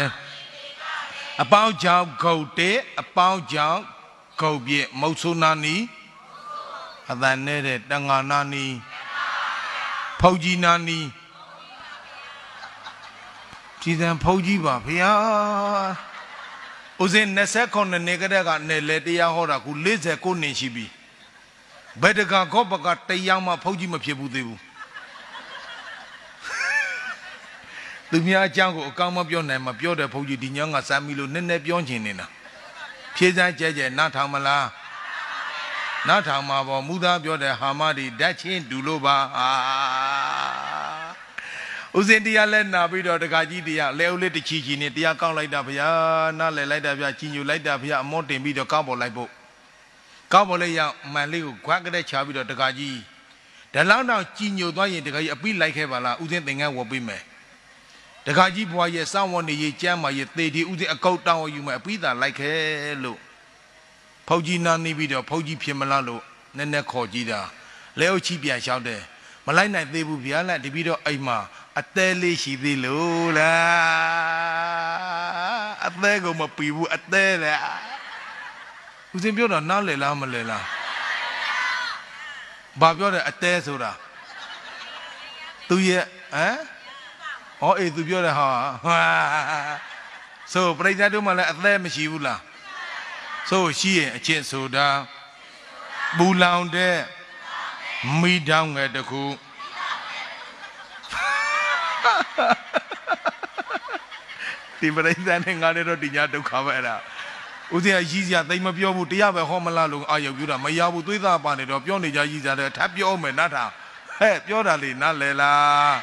အပေါင်းကြောင့်ဂုတ်တဲအပေါင်းကြောင့်ဂုတ်ပြမုတ်ဆုနာနီအတန်နဲ့တဲ့တန်ဃာနာနီဖုတ်ကြီးနာနီကြည်စံဖုတ်ကြီးပါဖေဟာဦးဇင်း29နှစ်ကတည်းကနေလေတရားဟောတာခု49နှစ်ရှိပြီဘယ်တကာကော့ပကတရားမှဖုတ်ကြည့်မဖြစ်ဘူးသေးဘူးသူများအကြောင်းကိုအကောင်မပြောနိုင်မပြောတဲ့ဖုတ်ကြည့်ဒီညောင်းကစမ်းပြီးလို့နည်းနည်းပြောချင်နေတာဖြေးစမ်းကြဲကြဲနားထောင်မလားနားထောင်မှာပေါ့မူသားပြောတဲ့ဟာမဒီဓာတ်ချင်းဒူလို့ပါအာဦးစင်တရားလဲနာပြီးတော့တခါကြီးတရားလဲဦးလေးတချီချီနဲ့တရားကောင်းလိုက်တာဗျာနားလဲလိုက်တာဗျာချီညူလိုက်တာဗျာအမောတင်ပြီးတော့ကောင်းပေါ်လိုက်ဖို့ကောက်ပေါ်လေးရောက်မန်လေးကိုခွက်ကတဲ့ချပြီးတော့တကကြီးဒလောက်တော့ကြီးညိုသွားရင်တကကြီးအပိလိုက်ခဲ့ပါလားဥစဉ်သင်္ကန်းဝတ်ပေးမယ်တခါကြီးဘွားရဲ့စောင့်ဝတ်နေရေးကြမ်းမာရေးသေဒီဥစဉ်အကုတ်တောင်းယူမယ်အပိသာလိုက်ခဲလို့ဖောက်ကြီးနာနေပြီးတော့ဖောက်ကြီးဖြစ်မလားလို့နည်းနည်းခေါ်ကြည့်တာလဲအုပ်ချီပြန်ရှောက်တယ်မလိုက်နိုင်သေးဘူးဗျာလက်တပီတော့အိမ်မှာအသေးလေးရှိသေးလို့လားအသေးကိုမပီဘူးအသေးလားဦးစင်ပြောတာနားလည်လားမလည်လားဘာပြောတယ်အတဲဆိုတာသူရဲ့ဟမ်ဟောအေးသူပြောတယ်ဟာဆိုပရိသတ်တို့မှလည်းအသက်မရှိဘူးလားဆိုရှိရင်အချင်းဆိုတာပူလောင်တဲ့မိတောင်းငယ်တခုဒီပရိသတ်နဲ့ငါလည်းတော့ဒီညာဒုက္ခပဲအဲ့ဒါဦးဇင်းကရည်စရာသိမ့်မပြောဘူးတရားပဲဟောမလားလို့အာရုံပြုတာမရဘူးသွေးသားပါနေတော့ပြောနေကြရည်စရာတဲ့ထပ်ပြောမယ်နတ်ထာဟဲ့ပြောတာလေနားလဲလား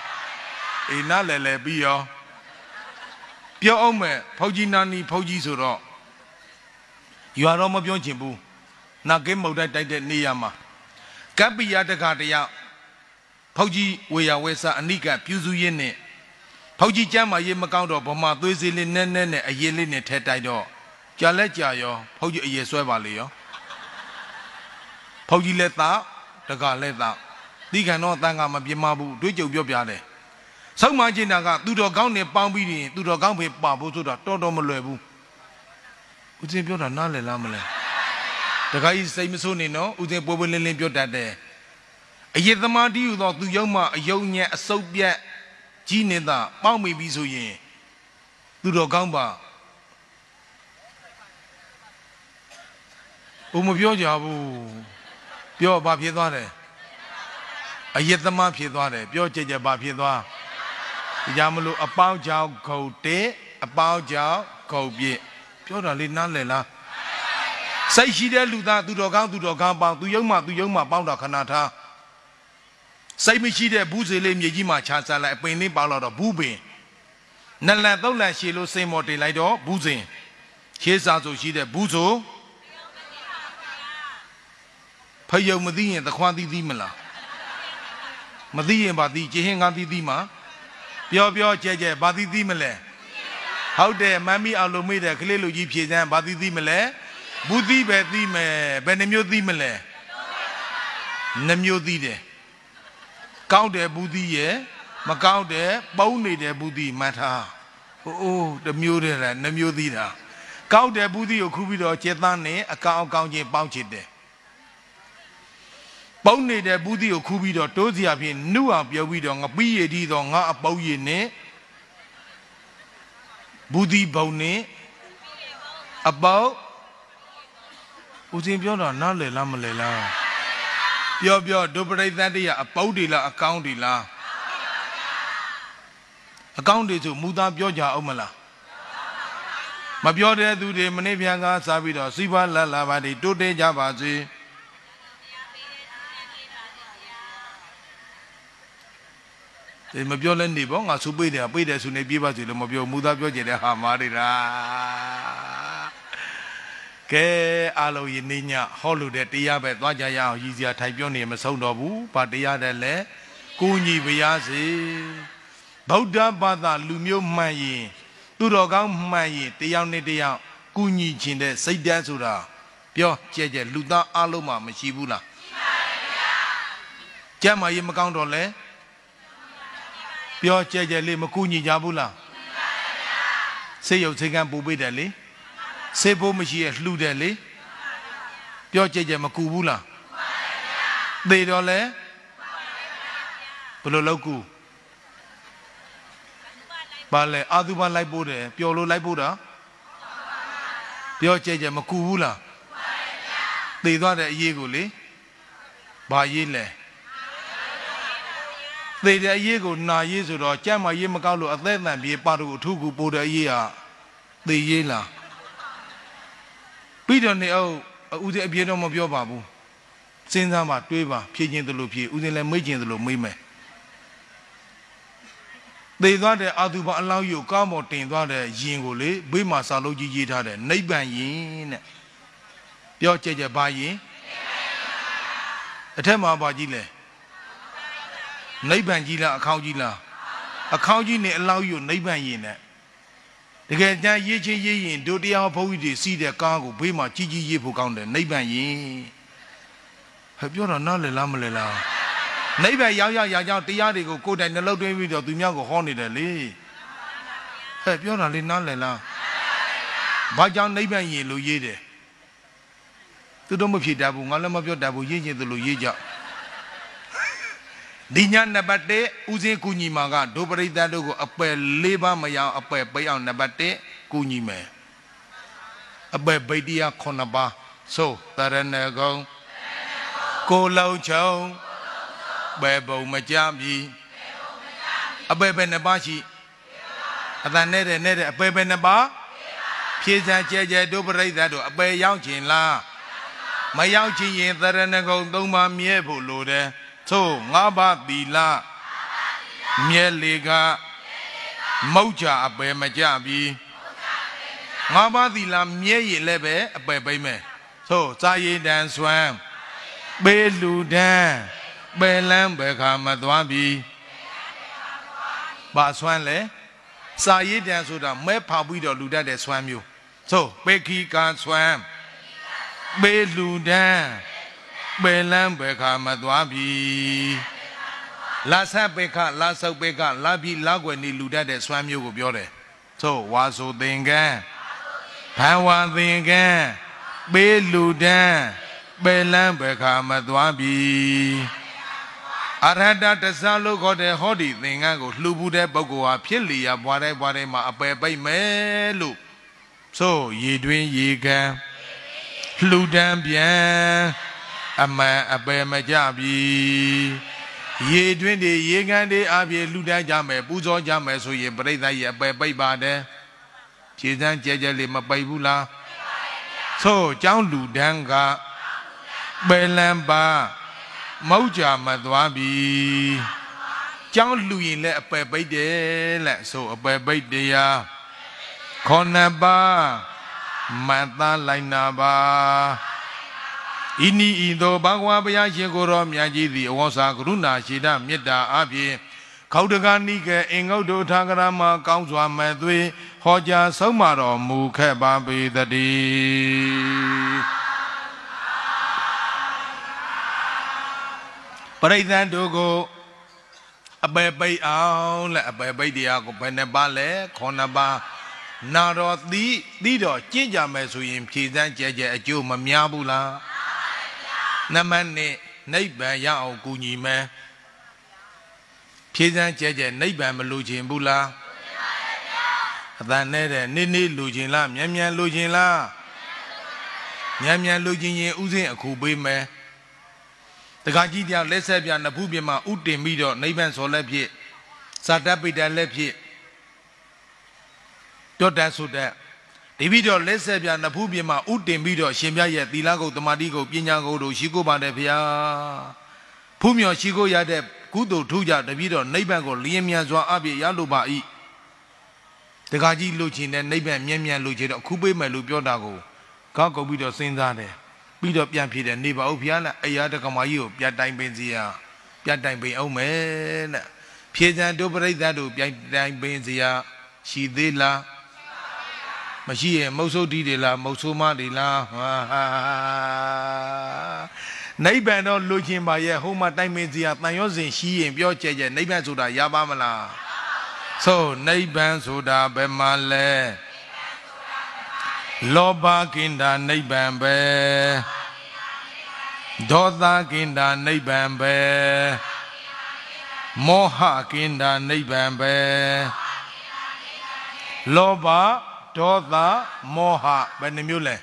အေးနားလဲလဲပြီးရောပြောအောင်မယ်ဖောက်ကြီးနာနီဖောက်ကြီးဆိုတော့ရွာတော့မပြောချင်ဘူးနာကင်းမုတ်တိုက်တိုက်တဲ့နေရာမှာကပ္ပိယတခါတရဖောက်ကြီးဝေယဝဲစာအနိကပြူစုရင်းနဲ့ဖောက်ကြီးကျမ်းမာရေးမကောင်းတော့ဗမာသွေးစည်းလေးနဲ့နဲ့နဲ့အရေးလေးနဲ့ထဲတိုက်တော့ကြာလဲကြာရောဖုတ်ကြီးအရေဆွဲပါလေရောဖုတ်ကြီးလည်းသာတကလည်းသာဒီကံတော့တန်ခါမပြမဘူးတွေးကြုံပြောပြတယ်ဆောက်မှကျင်တာကသူတော်ကောင်းနဲ့ပေါင်းပြီးရင်သူတော်ကောင်းပဲပါဖို့ဆိုတာတော်တော်မလွယ်ဘူးဦးဇင်းပြောတာနားလည်လားမလဲတခါကြီးစိတ်မဆိုးနေနော်ဦးဇင်းပွဲပွဲလင်းလင်းပြောတတ်တယ်အယက်သမားတီးဟူသောသူရောက်မှအယုံညံ့အစုပ်ပြက်ကြီးနေတာပေါင်းမိပြီဆိုရင်သူတော်ကောင်းပါဟိုမပြောကြဘူးပြောဘာဖြစ်သွားတယ်အယက်သမားဖြစ်သွားတယ်ပြောကြကြဘာဖြစ်သွားဒါမလို့အပေါင်းကြောင့်ဂုတ်တဲ့အပေါင်းကြောင့်ဂုတ်ပြစ်ပြောတာလေးနားလည်လားစိတ်ရှိတဲ့လူသားသူတော်ကောင်းသူတော်ကောင်းပေါင်းသူယုံမှသူယုံမှပေါင်းတာခဏထားစိတ်မရှိတဲ့ဘူးစေလေးမြေကြီးမှာခြားစားလိုက်အပင်လေးပေါက်လာတော့ဘူးပင်နလန်သုံးလန်ရှည်လို့စိန်မော်တင်လိုက်တော့ဘူးစင်ရှေးစာဆိုရှိတဲ့ဘူးဆိုဖယုံမသိရင်သခွားသိသိမလားမသိရင်ဘာသိကျဟင်ကသိသိမှာပြောပြောကြဲကြဲဘာသိသိမလဲဟုတ်တယ်မမ်းမီအောင်လို့မိတယ်ကလေးလူကြီးဖြေစမ်းဘာသိသိမလဲဘူးသိပဲသိမယ်ဘယ်နှမျိုးသိမလဲနှမျိုးသိတယ်ကောင်းတယ်ဘူးသိရဲ့မကောင်းတယ်ပုံနေတယ်ဘူးသိမှတ်ထားဟိုးအိုးတမျိုးတည်းလားနှမျိုးသိတာကောက်တယ်ဘူးသိကိုခူးပြီးတော့ကျဲသားနဲ့အကောင်အကောင်ချင်းပေါင်းချစ်တယ်ပုံနေတဲ့ဘူးသီးကိုခူးပြီးတော့တိုးစရာဖြင့်နှုအောင်ပြောပြီးတော့ငပီးရည်ဒီတော့ငါအပုပ်ရည်နဲ့ဘူးသီးပုံနဲ့အပုပ်ဦးစင်ပြောတော့နားလည်လားမလည်လားပြောပြောဒုပရိသတ်တရအပုပ်တွေလားအကောင်းတွေလားအကောင့်တွေဆိုမူသားပြောကြအောင်မလားမပြောတဲ့သူတွေမနေ့ပြန်ကစားပြီးတော့စီးပွားလတ်လာပါတွေတိုးတဲကြပါစေ။မပြောလဲနေပေါ့ငါဆူပိတ်တယ်ပိတ်တယ်ဆိုနေပြေးပါစီလို့မပြောမူသားပြောကြတယ်ဟာမားတွေလားကဲအားလုံးယနေ့ညဟောလို့တဲ့တရားပဲသွားကြရအောင်ရည်စရာထိုင်ပြောနေမဆုံးတော့ဘူးဘာတရားတယ်လဲကိုညီပါရစေဗုဒ္ဓဘာသာ လူမျိုးမှန်ရင်သူတော်ကောင်းမှန်ရင်တယောက်နဲ့တယောက်ကူညီခြင်းတဲ့စိတ်ဓာတ်ဆိုတာ ပြောကြဲကြဲလူသားအလုံးမှမရှိဘူးလားရှိပါဗျာကျမ်းမာရေးမကောင်းတော့လဲပြောကြဲကြဲလေးမကူညီကြဘူးလားစိတ်ရုပ်စိတ်ကံပူပေးတယ်လေစေဖို့မရှိရလှူတယ်လေပြောကြဲကြဲမကူဘူးလားသေတော့လဲဘလို့လောက်ကူဘာလဲအာသူဘလိုက်ပို့တယ်ပျော်လို့လိုက်ပို့တာပြောကြဲကြဲမကူဘူးလားသေသွားတဲ့အရေးကိုလေဘာရေးလဲသေတဲ့အရေးကိုနာရေးဆိုတော့ကြမ်းမရေးမကောက်လို့အသက်တန်ပြေပါတို့အထုကူပိုတဲ့အရေးဟာသေရေးလားပြီးတော့နေအောင်ဦးစင်းအပြေတော့မပြောပါဘူးစဉ်းစားမှတွေးပါဖြည့်ခြင်းသလိုဖြည့်ဦးစင်းလည်းမေ့ခြင်းသလိုမေ့မယ်သေသွားတဲ့အသူပါအလောင်းယူကောင်းမွန်တင်သွားတဲ့ယင်ကိုလေဘေးမှာစာလုံးကြီးရေးထားတဲ့နိဗ္ဗာန်ယင်တဲ့ပြောကြကြပါယင်အထက်မှာပါကြီးလဲနိဗ္ဗာန်ကြီးလားအခေါင်းကြီးလားအခေါင်းကြီးနဲ့အလောက်ယူနိဗ္ဗာန်ရင်နဲ့တကယ်ကြမ်းရေးချင်းရေးရင်တို့တရားဘုန်းကြီးတွေစီးတဲ့ကားကိုဘေးမှာကြီးကြီးရေးဖို့ကောင်းတယ်နိဗ္ဗာန်ရင်ဟဲ့ပြောတော့နားလည်လားမလည်လားနိဗ္ဗာန်ရောက်ရောက်ရောက်ရောက်တရားတွေကိုကိုယ်တိုင်နှလုံးသွင်းပြီးတော့သူများကိုဟောနေတယ်လေဟဲ့ပြောတာလေနားလည်လားဘာကြောင့်နိဗ္ဗာန်ရင်လို့ရေးတယ်သူတို့မဖြစ်တတ်ဘူးငါလည်းမပြောတတ်ဘူးရေးချင်သလိုရေးကြဒီညနံပါတ်1ဦးစင်းကူညီမှာကဒုပရိသတ်တို့ကိုအပယ်၄ပါးမရအောင်အပယ်ပိတ်အောင်နံပါတ်1ကူညီမယ်အပယ်ဗိတ္တိယ9ပါးသို့တရဏဂုံကိုလုံးချုံဘယ်ဘုံမကြမ်းပြီအပယ်ပဲနှစ်ပါးရှိအတန်နဲ့တဲ့နဲ့တဲ့အပယ်ပဲနှစ်ပါးဖြေစံကြဲကြဲဒုပရိသတ်တို့အပယ်ရောက်ခြင်းလားမရောက်ခြင်းရင်တရဏဂုံ၃ပါးမြဲဖို့လိုတယ်ဆိုငါးပါးသီလမြဲလေကမௌကြအပယ်မကြပြီငါးပါးသီလမြဲရင်လည်းပဲအပယ်ပိမ့်မယ်ဆိုစာရင်တန်ဆွမ်းပေးလူတန်းပယ်လန်းဘယ်ခါမသွားပြီပါဆွမ်းလဲစာရေးတန်ဆိုတာမဲဖောက်ပြီးတော့လူတတ်တဲ့ဆွမ်းမျိုးဆိုပေခိကာဆွမ်းပေလူတန်းပယ်လန်းပေခါမသွားပြီလာဆပ်ပေခလာဆုပ်ပေခလာပြီလာွယ်နေလူတတ်တဲ့စွမ်းမျိုးကိုပြောတယ်ဆိုဝါဆိုသင်္ကန်းဘန်ဝါသင်္ကန်းပေးလူတန်းပယ်လန်းပေခါမသွားပြီအရဟတတဇလို့ခေါ်တဲ့ဟောဒီသင်္ကန်းကိုလှူဘူးတဲ့ပုဂ္ဂိုလ်ဟာဖြစ်လျာဘွားတိုင်းဘွားတိုင်းမှာအပယ်ပိတ်မယ်လို့ဆိုရေတွင်ရေကန်လှူဒန်းပြန်အမှန်အပယ်မကြပြီရေတွင်းတွေရေကန်တွေအပြည့်လှူဒန်းကြမယ်ပူဇော်ကြမယ်ဆိုရင်ပြိဿရဲ့အပယ်ပိတ်ပါတယ်ခြေစမ်းကြဲကြဲလေးမပိတ်ဘူးလားသို့เจ้าလူဒန်းကပယ်လန်ပါမဟုတ်ကြမသွားပြီเจ้าလူရင်လည်းအပယ်ပိတ်တယ်လက်ဆိုအပယ်ပိတ်တရားခေါ်နပါမန်သားလိုက်နာပါဤနီဤသောဘဂဝါဘုရားရှင်ကိုယ်တော်မြတ်ကြီးသည်အဝေါစာကရုဏာရှိတမေတ္တာအပြင်ခောက်တကနိကေအင်္ဂုတ်တုထာဂရမကောင်းစွာမဲ့သွေးဟောကြားဆုံးမတော်မူခဲ့ပါပေတည်းပရိသတ်တို့ကိုအပေပိတ်အောင်လက်အပေပိတ်တရားကိုဘယ်နှပါလဲခေါ်နှပါနာတော်သီးသီးတော်ကြင့်ကြမယ်ဆိုရင် ဖြည့်စမ်းကြဲကြဲအကျိုးမများဘူးလားနမနဲ့နိဗ္ဗာန်ရအောင်ကူညီမယ်ဖြည့်စမ်းကြဲကြဲနိဗ္ဗာန်မလိုချင်ဘူးလားအတန်နဲ့တဲ့နေ့နေ့လိုချင်လားမြန်မြန်လိုချင်လားမြန်မြန်လိုချင်ရင်ဥစဉ်အခုပေးမယ်တခါကြီးတရားလက်ဆက်ပြနဖူးပြမှာဥတင်ပြီးတော့နိဗ္ဗာန်ဆော်လက်ဖြစ်ဇာတပိတ္တလက်ဖြစ်တောတဆုတ္တဒီပြီးတော့လက်ဆက်ပြနဖူးပြမှာဥတင်ပြီးတော့ရှင်ပြရဲ့သီလကုတ်တမာတိကုတ်ပညာကုတ်တို့ရှိကိုပါတယ်ဗျာဖူးမြော်ရှိကိုရတဲ့ကုသိုလ်ထူးကြတပြီးတော့နိဗ္ဗာန်ကိုလျင်မြန်စွာအပြည့်ရလိုပါ၏တခါကြီးလှုပ်ချင်တဲ့နိဗ္ဗာန်မြန်မြန်လှုပ်ချင်တော့အခုပေးမယ်လို့ပြောတာကိုကောက်ကုန်ပြီးတော့စဉ်းစားတယ်ပြီးတော့ပြန်ဖြေတယ်နေပါဦးဗျာလားအရာတကမာကြီးကို ပြတ်တိုင်ပင်စီရပြတ်တိုင်ပင်အောင်မယ်နဲ့ဖြေစံတို့ပြိဿတို့ပြတ်တိုင်ပင်စီရရှိသေးလားမရှိရင်မုတ်ဆိုးတီးတွေလားမုတ်ဆိုးမတွေလားဟာနိဗ္ဗာန်တော့လူချင်းပါရဲ့ဟိုမှာတိုင်မင်းစီဟာတန်ရောစဉ်ရှိရင်ပြောကြဲကြဲနိဗ္ဗာန်ဆိုတာရပါမလားဆိုနိဗ္ဗာန်ဆိုတာဘယ်မှာလဲလောဘကိန္ဒာနိဗ္ဗာန်ပဲဒေါသကိန္ဒာနိဗ္ဗာန်ပဲမောဟကိန္ဒာနိဗ္ဗာန်ပဲလောဘဒေါသမောဟဘယ်နှမျိုးလဲ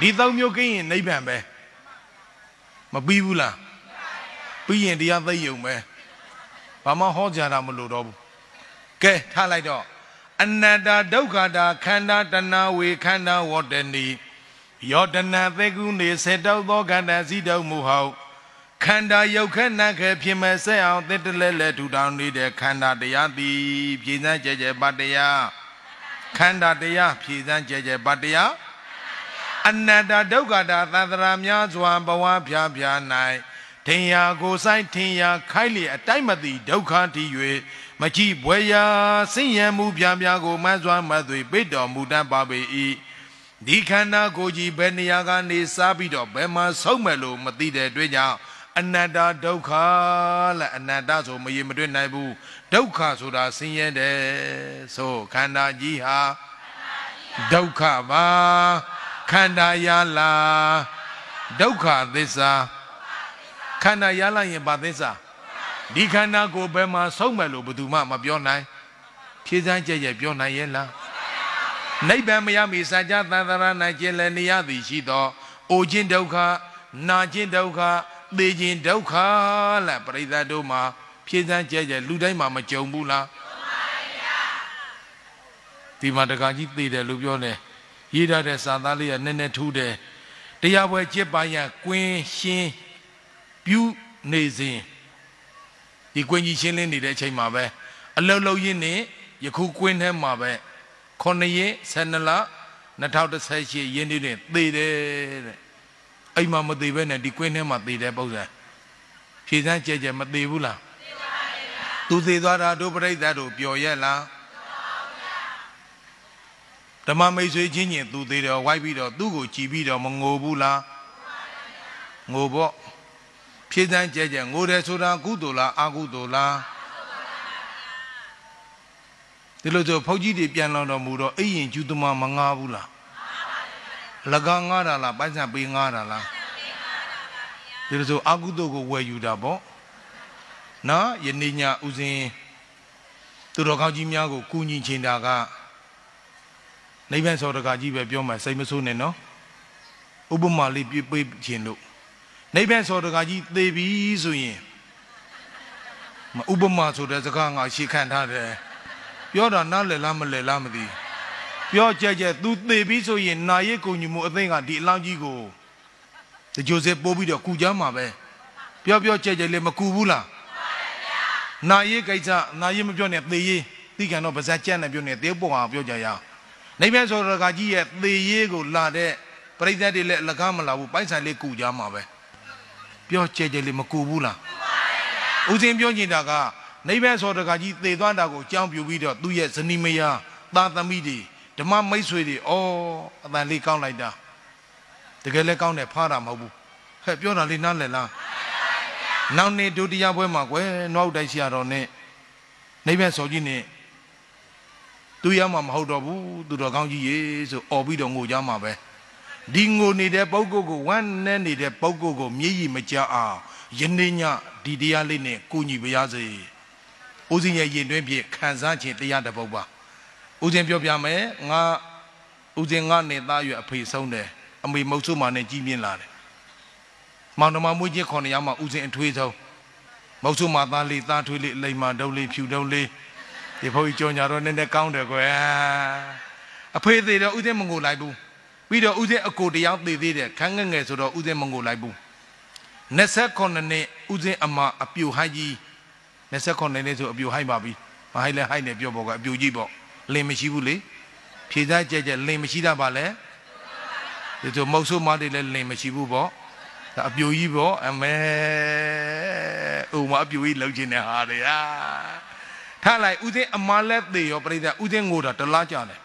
ဒီသုံးမျိုးကင်းရင်နိဗ္ဗာန်ပဲမပြီးဘူးလားပြီးရင်တရားသိယုံပဲဘာမှဟောကြတာမလို့တော့ဘူးကဲထားလိုက်တော့အနတ္တဒုက္ခတာခန္ဓာတဏဝေခန္ဓာဝတ္တနိယောတနာသေကုနေစေတောသောကန္တစီတုံမူဟောခန္ဓာယုတ်ခဏခေဖြစ်မဲ့ဆက်အောင်တစ်တလဲလဲထူထောင်နေတဲ့ခန္ဓာတရားသည်ပြင်းစဲကြဲကြဲပတရားခန္ဓာတရားဖြည့်စမ်းကြဲကြဲပါတရားအနတ္တဒုက္ခတာသန္တရာများစွာဘဝဖြားဖြား၌ထင်ရာကိုဆိုင်ထင်ရာ ခိုက်လျက်အတိုင်းမသိဒုက္ခတည်၍မကြည့်ဘွယ်ရာဆင်းရဲမှုပြားပြားကိုမစွာမသွေပိတ်တော်မူတတ်ပါပေ၏ဒီခန္ဓာကိုယ်ကြီးဘယ်နေရာကနေစားပြီးတော့ဘယ်မှာဆုံးမယ်လို့မသိတဲ့အတွက်ကြောင့်အနတ္တဒုက္ခလဲအနတ္တဆိုမရေမတွေ့နိုင်ဘူးဒုက္ခဆိုတာဆင်းရဲတယ်ဆိုခန္ဓာကြီးဟာဒုက္ခပါခန္ဓာရလာဒုက္ခသစ္စာခန္ဓာရလာရင်ဘာသစ္စာဒီခန္ဓာကိုယ်ဘယ်မှာဆုံးမယ်လို့ဘယ်သူမှမပြောနိုင်ဖြေးစမ်းကြက်ကြက်ပြောနိုင်ရဲ့လားနိဗ္ဗာန်မရမီစာကြသန္တရာ၌ကျင်လည်နေရသည်ရှိသောအိုခြင်းဒုက္ခနာခြင်းဒုက္ခသေခြင်းဒုက္ခလားပရိသတ်တို့မှာဖြည့်စမ်းကြဲကြဲလူတိုင်းမှာမကြုံဘူးလားဒီမှာတကကြီးသေတယ်လို့ပြောတယ်ရေးထားတဲ့စာသားလေးကနည်းနည်းထူးတယ်တရားပွဲကျစ်ပါရကွင်းရှင်းပြုနေစဉ်ဒီကွင်းကြီးရှင်းလင်းနေတဲ့အချိန်မှာပဲအလုံးလုံးရင်းနဲ့ယခုကွင်းထဲမှာပဲ9ရက်12လ2018ရင်းနေတယ်သေတယ်တဲ့အိမ်မှာမသေးပဲနဲ့ဒီကွင်းထဲမှာသေတဲ့ပုံစံဖြေစမ်းကြဲကြဲမသေးဘူးလားသူသေသွားတာတို့ပြိဿတို့ပျော်ရက်လားဓမ္မမိတ်ဆွေချင်းချင်းသူသေးတယ်ဝိုက်ပြီးတော့သူ့ကိုကြည်ပြီးတော့မငိုဘူးလားငိုပေါ့ဖြည့်စမ်းကြဲကြဲငိုတယ်ဆိုတာကုသိုလ်လားအကုသိုလ်လားဒီလိုဆိုဖောက်ကြီးတွေပြန်လာတော်မူတော့အိယင်ကျူးသမားမငားဘူးလား၎င်း90လားပိုက်ဆံပေး90လားဒီလိုဆိုအာကုသို့ကိုဝယ်ယူတာပေါ့နော်ယနေ့ညဥစဉ်သူတော်ကောင်းကြီးများကိုကူညီချင်တာကနိဗ္ဗာန်စောတကကြီးပဲပြောမှစိတ်မဆိုးနဲ့နော်ဥပမာလေးပြပေးချင်လို့နိဗ္ဗာန်စောတကကြီးသေပြီဆိုရင်ဥပမာဆိုတဲ့စကားငါရှေ့ခံထားတယ်ပြောတာနားလည်လားမလည်လားမသိဘူးပြောကြကြသူသေပြီဆိုရင်နာရိပ်ကုံညမှုအသိကဒီအလောင်းကြီးကိုဒီဂျိုဇက်ပို့ပြီးတော့ကူကြမှာပဲပြောပြောကြကြလေးမကူဘူးလားနာရေးကိစ္စနာရေးမပြောနဲ့သေရေးသိကံတော့ပါဇက်ကြက်နဲ့ပြောနေသေပုံအောင် ပြောကြရအောင်နေပြန်ဆိုတော့ကကြီးရဲ့သေရေးကိုလာတဲ့ပရိသတ်တွေလည်းအလကားမလာဘူးပိုက်ဆံလေးကူကြမှာပဲပြောကြကြလေးမကူဘူးလားဦးစင်ပြောနေတာကနေပြန်ဆိုတော့ကကြီးသေသွားတာကိုအကြောင်းပြုပြီးတော့သူ့ရဲ့ဇနီးမယားသားသမီးတွေဓမ္မမိတ်ဆွေတွေဩအတန်လေးကောင်းလိုက်တာတကယ်လဲကောင်းတယ်ဖားတာမဟုတ်ဘူးဟဲ့ပြောတာလေးနားလည်လားနောက်နေ့ဒုတိယဘွဲမှာကွယ်နှောက်တိုက်ဆရာတော်နဲ့နိဗ္ဗာန်စော်ကြီးနဲ့သူရမှာမဟုတ်တော့ဘူးသူတော်ကောင်းကြီးရေဆိုអော်ပြီးတော့ငိုကြမှာပဲဒီငိုနေတဲ့ပုဂ္ဂိုလ်ကိုဝမ်းနဲ့နေတဲ့ပုဂ္ဂိုလ်ကိုမျက်ရည်မကြအောင်ယနေ့ညဒီတရားလေးနဲ့ကိုညီပါရစေ။ဦးစင်းရဲ့ရင်တွင်းဖြင့်ခံစားခြင်းတရားတစ်ပုဒ်ပါ။ဦးစင်ပြောပြမယ်ငါဦးစင်ငါနေသားရွယ်အဖေဆုံးတယ်အမေမုတ်ဆုမာနဲ့ကြီးမြင့်လာတယ်မောင်နှမမွေးကြီးခေါ်နေရမှာဦးစင်အထွေးဆုံးမုတ်ဆုမာသားလေးသားထွေးလေးအလိမ္မာဒုတ်လေးဖြူဒုတ်လေးဒီဘုန်းကြီးကြော်ညာတော့နည်းနည်းကောင်းတယ်ကွယ်အဖေသေးတော့ဦးစင်မငိုလိုက်ဘူးပြီးတော့ဦးစင်အကိုတရားသေးသေးတယ်ခန်းငယ်ငယ်ဆိုတော့ဦးစင်မငိုလိုက်ဘူး29နှစ်ဦးစင်အမအပြိုဟိုက်ကြီး29နှစ်ဆိုအပြိုဟိုက်ပါပြီမဟိုက်လဲဟိုက်နေပြောပေါ့ကအပြိုကြီးပေါ့လင်မရှိဘူးလေဖြေသားကြက်ကြက်လင်မရှိတာပါလေဒီလိုမုတ်ဆိုးမတွေလည်းလင်မရှိဘူးပေါ့ဒါအပြူကြီးပေါ့အမဲဥမာအပြူကြီးလှုပ်ခြင်းနဲ့ဟာတွေဟာထားလိုက်ဥစဉ်အမာလက်သေးရောပြိဿဥစဉ်ငိုတာတလားကြတယ်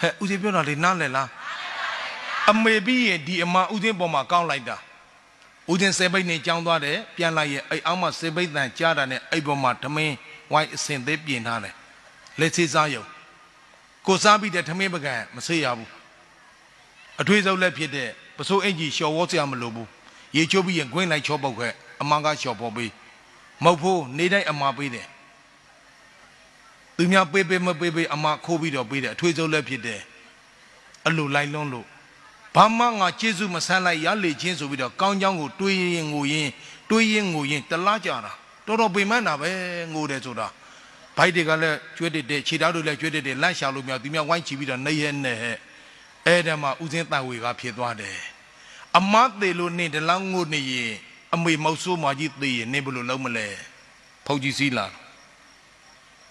ဟဲ့ဥစဉ်ပြောတာလေနားလည်လားအမေပြီးရင်ဒီအမဥစဉ်ပေါ်မှာကောင်းလိုက်တာဦးဇင်းစေပိတ်နဲ့ကြောင်းသွားတယ်ပြန်လိုက်ရဲ့အဲ့အောက်မှာစေပိတ်တန်ကြားတာနဲ့အဲ့ပေါ်မှာဓမင်းဝိုင်းအစင်သေးပြင်ထားတယ်လက်စေးစားရုံကိုစားပြီးတဲ့ထမင်းပကံမဆေးရဘူးအထွေးစုပ်လက်ဖြစ်တဲ့ပစိုးအင်ကြီးလျှော်ဝေါ်စရာမလိုဘူးရေချိုးပြီးရင်ခွင်းလိုက်ချောပုတ်ခဲ့အမန်ကလျှော်ပေါ်ပေးမဟုတ်ဘူးနေတိုင်းအမပေးတယ်သူများပေးပေးမပေးပေးအမခိုးပြီးတော့ပေးတယ်အထွေးစုပ်လက်ဖြစ်တယ်အလိုလိုက်လွန်းလို့ဘာမှငါကျေးဇူးမဆန်းလိုက်ရလေချင်းဆိုပြီးတော့ကောင်းချောင်းကိုတွေးရင်ငိုရင်တွေးရင်ငိုရင်တလားကြတာတော်တော်ပင်မနာပဲငိုတယ်ဆိုတာဘိုက်တွေကလည်းကျွေးတက်တယ်ခြေသားတွေလည်းကျွေးတက်တယ်လန့်ရှာလို့မြောက်သူများဝိုင်းချီပြီးတော့နေရဲနဲ့အဲ့ဒါမှဥစဉ်တန်ဝေက ဖြစ်သွားတယ်အမသေးလို့နေတလောင်းငုတ်နေရင်အမေမောက်ဆိုးမကြီးသေးရင်နေဘလို့လုံးမလဲဖုန်ကြီးစည်းလာ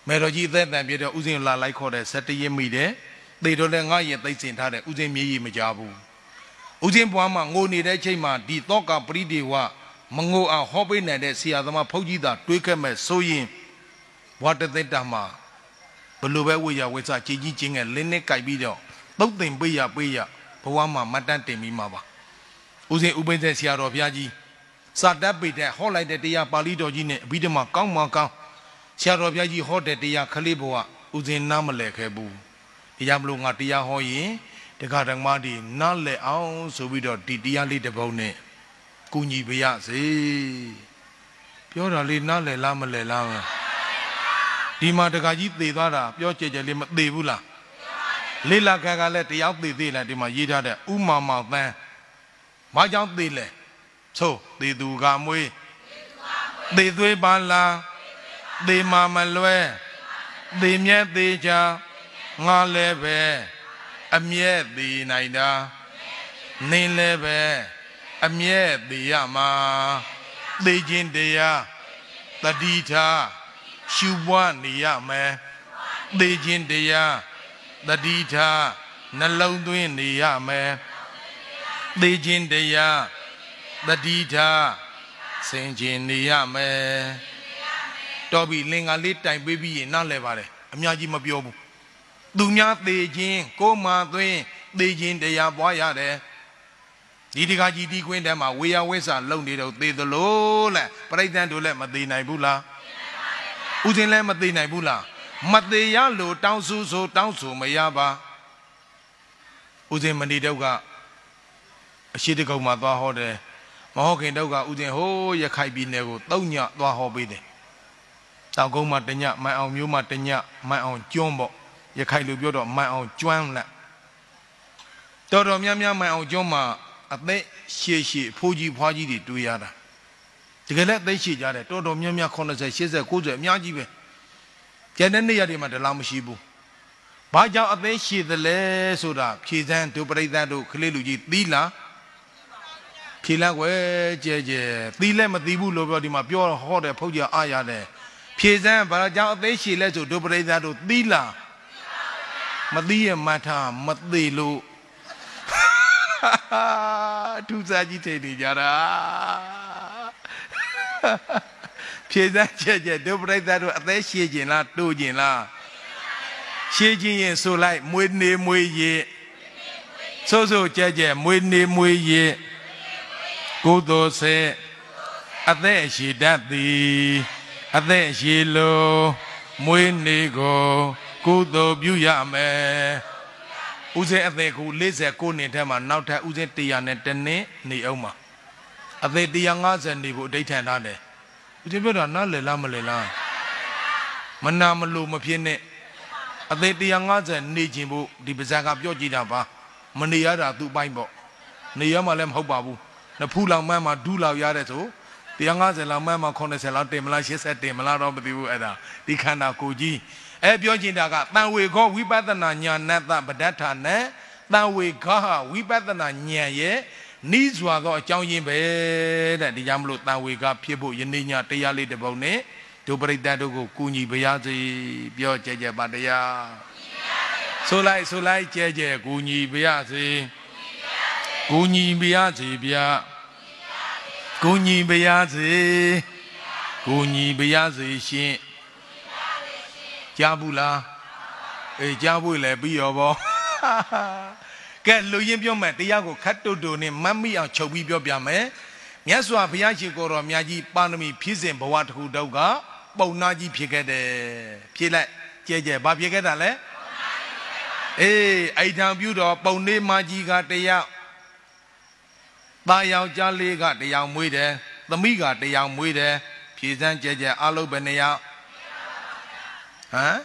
မေတော်ကြီးအသက်တန်ပြတော့ဥစဉ်လာလိုက်ခေါ်တယ်17ရက်မိတယ်သေတော့လည်းငါရဲ့သိစင်ထားတယ်ဥစဉ်မြေကြီးမကြဘူးဥစဉ်ဘွားမှာငိုနေတဲ့ချိန်မှာဒီတော့ကပရိဒီဝမငိုအောင်ဟောပေးနိုင်တဲ့ဆရာသမားဖုန်ကြီးသာတွေးခဲ့မဲ့ဆိုရင်ဘွားတသက်တာမှာဘလို့ပဲဝိရဝိစကြည်ကြီးချင်းငယ်လင်းနဲ့ကြိုက်ပြီးတော့တုတ်တင်ပေးရပေးရဘဝမှာမတ်တန်းတင်ပြီးမှာပါဦးစဉ်ဥပိ္ပဇေဆရာတော်ဘုရားကြီးစာတတ်ပေတဲ့ဟောလိုက်တဲ့တရားပါဠိတော်ကြီးနဲ့အဘိဓမ္မာကောင်းမှကောင်းဆရာတော်ဘုရားကြီးဟောတဲ့တရားခလေးဘဝဦးစဉ်နားမလည်ခဲ့ဘူးတရားမလို့ငါတရားဟောရင်တခါတခါဒီနားလည်အောင်ဆိုပြီးတော့ဒီတရားလေးတစ်ပုဒ်နဲ့ကူညီပေးရစေပြောတာလေးနားလည်လားမလည်လားဒီမှာတကကြီးသေသွားတာပြောကြဲကြဲလေးမသေဘူးလားလေလာခါကလည်းတယောက်သေသေးလားဒီမှာရေးထားတဲ့ဥမာမောင်သန်းမကြောင့်သေလဲဆိုသေသူကမွေးသေသွေးပါလားသေမမလွဲသေမြက်သေးချာငါလည်းပဲအမြဲသေနိုင်တာနင်းလည်းပဲအမြဲသေရမှာသေခြင်းတရားတတိထားရှုပွားနေရမယ်သေခြင်းတရားတတိထားနှလုံးသွင်းနေရမယ်သေခြင်းတရားတတိထားဆင်ခြင်နေရမယ်တော်ပြီလင်္ကာလေးတိုင်ပေးပြီးရင်နားလဲပါတယ်အများကြီးမပြောဘူးသူများသေခြင်းကိုမှသွင်းသေခြင်းတရားပွားရတယ်ဒီတကကြီးဒီကွင်းထဲမှာဝေယဝိဆာလုံနေတော့သေသလိုလဲပြိဿန်တို့လည်းမသေနိုင်ဘူးလားဦးစင်းလည်းမသေးနိုင်ဘူးလားမသေးရလို့တောင်းဆူဆိုတောင်းဆူမရပါဦးစင်းမဏီတုတ်ကအရှိတကုံမှာသွားဟောတယ်မဟုတ်ခင်တုတ်ကဦးစင်းဟိုးရခိုင်ပြည်နယ်ကိုတုံညသွားဟောပေးတယ်တောင်ကုန်းမှာတညမန်အောင်မျိုးမှာတညမန်အောင်ကျွန်းပေါ့ရခိုင်လူပြောတော့မန်အောင်ကျွမ်းလက်တော်တော်များများမန်အောင်ကျွန်းမှာအသက်ရှည်ရှည်ဖိုးကြီးဖွားကြီးတွေတွေ့ရတာတကယ်လည်းသိရှိကြတယ်တော်တော်များများ80 80 90အများကြီးပဲကျန်တဲ့နေရာတွေမှာဒလာမရှိဘူးဘာကြောင့်အသေးရှိသလဲဆိုတာဖြေစမ်းတို့ပြိဿတို့ခလေးလူကြီးသီးလားဖြေလောက်ွယ်ကြဲကြဲသီးလည်းမသီးဘူးလို့ပြောဒီမှာပြောဟောတယ်ဖုတ်ကြအားရတယ်ဖြေစမ်းဘာကြောင့်အသေးရှိလဲဆိုတို့ပြိဿတို့သီးလားမသီးရမထားမသေးလို့ထူးစားကြီးထိတ်နေကြတာဖြေစမ်းချက်ချက်ဒုပရိသတ်တို့အသက်ရှည်ကျင်လားတိုးကျင်လားရှည်ကျင်ရင်ဆိုလိုက်မွေးနေမွေးရည်ဆိုးဆိုးကြဲကြဲမွေးနေမွေးရည်ကုသိုလ်စေအသက်ရှည်တတ်သည်အသက်ရှည်လိုမွေးနေကိုကုသိုလ်ပြုရမယ်ဦးစင်းအသက်ကို49နှစ်ထဲမှာနောက်ထပ်ဦးစင်း100နဲ့တနည်းနေအောင်ပါအသေး150နေဖို့အဋိဌာန်ထားတယ်ဒီတင်ပြောတာနားလည်လားမလည်လားမနာမလို့မဖြစ်နဲ့အသေး150နေခြင်းဖို့ဒီပါဇက်ကပြောကြည့်တာပါမနေရတာသူ့ပိုင်းပေါ့နေရမှလည်းမဟုတ်ပါဘူးနဖူးလောင်မှန်းမှဒူးလောက်ရတဲ့ဆို150လောက်မှန်းမှ80လောက်တင်မလား80တင်မလားတော့မသိဘူးအဲ့ဒါဒီခန္ဓာကိုယ်ကြီးအဲပြောချင်တာကတန်ဝေခောဝိပဿနာညာနတ္တပဋ္ဌာနံတန်ဝေခဟဝိပဿနာညာရဲ့နီးစွာသောအကြောင်းရင်းပဲတဲ့ဒီကြောင့်မလို့တာဝေကဖြစ်ဖို့ယနေ့ညတရားလေးတစ်ပုဒ်နဲ့ဒုပရိသတ်တို့ကိုကူညီပါရစေပြောကြကြပါတရားဆိုလိုက်ဆိုလိုက်ကြကြကူညီပါရစေကူညီပါရစေဗျာကူညီပါရစေကူညီပါရစေရှင်ကြားဘူးလားအေးကြားဖို့လည်းပြီးရောဗောကဲလူရင်းပြောမယ်တရားကိုခတ်တုတ်တုနဲ့မတ်မိအောင်ချုပ်ပြီးပြောပြမယ်မြတ်စွာဘုရားရှင်ကိုယ်တော်များကြီးပါဏမီဖြည့်စင်ဘဝတစ်ခုတုန်းကပုံနာကြီးဖြစ်ခဲ့တယ်ဖြည့်လိုက်ကြဲကြဲဘာဖြစ်ခဲ့တာလဲအေးအိဋ္ဌံပြုတော်ပုံနေမကြီးကတရားတာယောက်ကြားလေးကတရားမွေးတယ်သမီးကတရားမွေးတယ်ဖြည့်စမ်းကြဲကြဲအလုပ်ပဲနေရဟမ်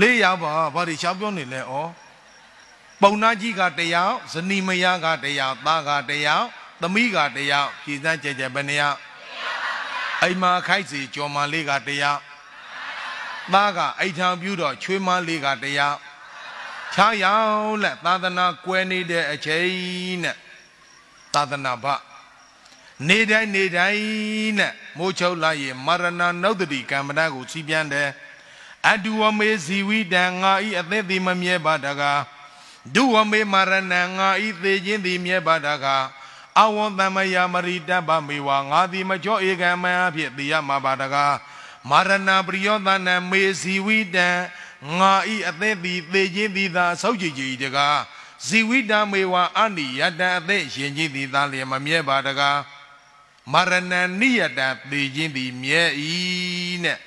လေးရပါဘာတွေရှောက်ပြောနေလဲဩပုံနာကြီးကတယောက်ဇနီးမယားကတယောက်သားကတယောက်သမီးကတယောက်ဖြည်စမ်းကြဲကြဲဘယ်နှယောက်အိမ်မှာခိုက်စီကြော်မလေးကတယောက်သားကအိမ်ထောင်ပြုတော့ချွေးမလေးကတယောက်ခြားယောက်လက်သာသနာကွယ်နေတဲ့အချိန်နဲ့သာသနာဘနေတိုင်းနေတိုင်းနဲ့မိုးချုပ်လာရင်မရဏနှုတ်တိကံမဏကိုစီးပြန်တယ်အတူဝမေဇီဝိတံငါဤအသက်သည်မမြဲပါတကားဒုဝမေမရဏံငါဤသေးခြင်းသည်မြဲပါတကားအဝံတမယမရိတပမေဝါငါသည်မကြောဧကံမံအဖြစ်တရားမှာပါတကားမရဏပရိယောသနံမေဇီဝိတံငါဤအသက်သည်သေခြင်းသည်သာဆောက်ကြည့်ကြည်တကားဇီဝိတမေဝါအနိယတံအသက်ရှင်ခြင်းသည်သာလျင်မမြဲပါတကားမရဏနိယတံသေခြင်းသည်မြဲဤနဲ့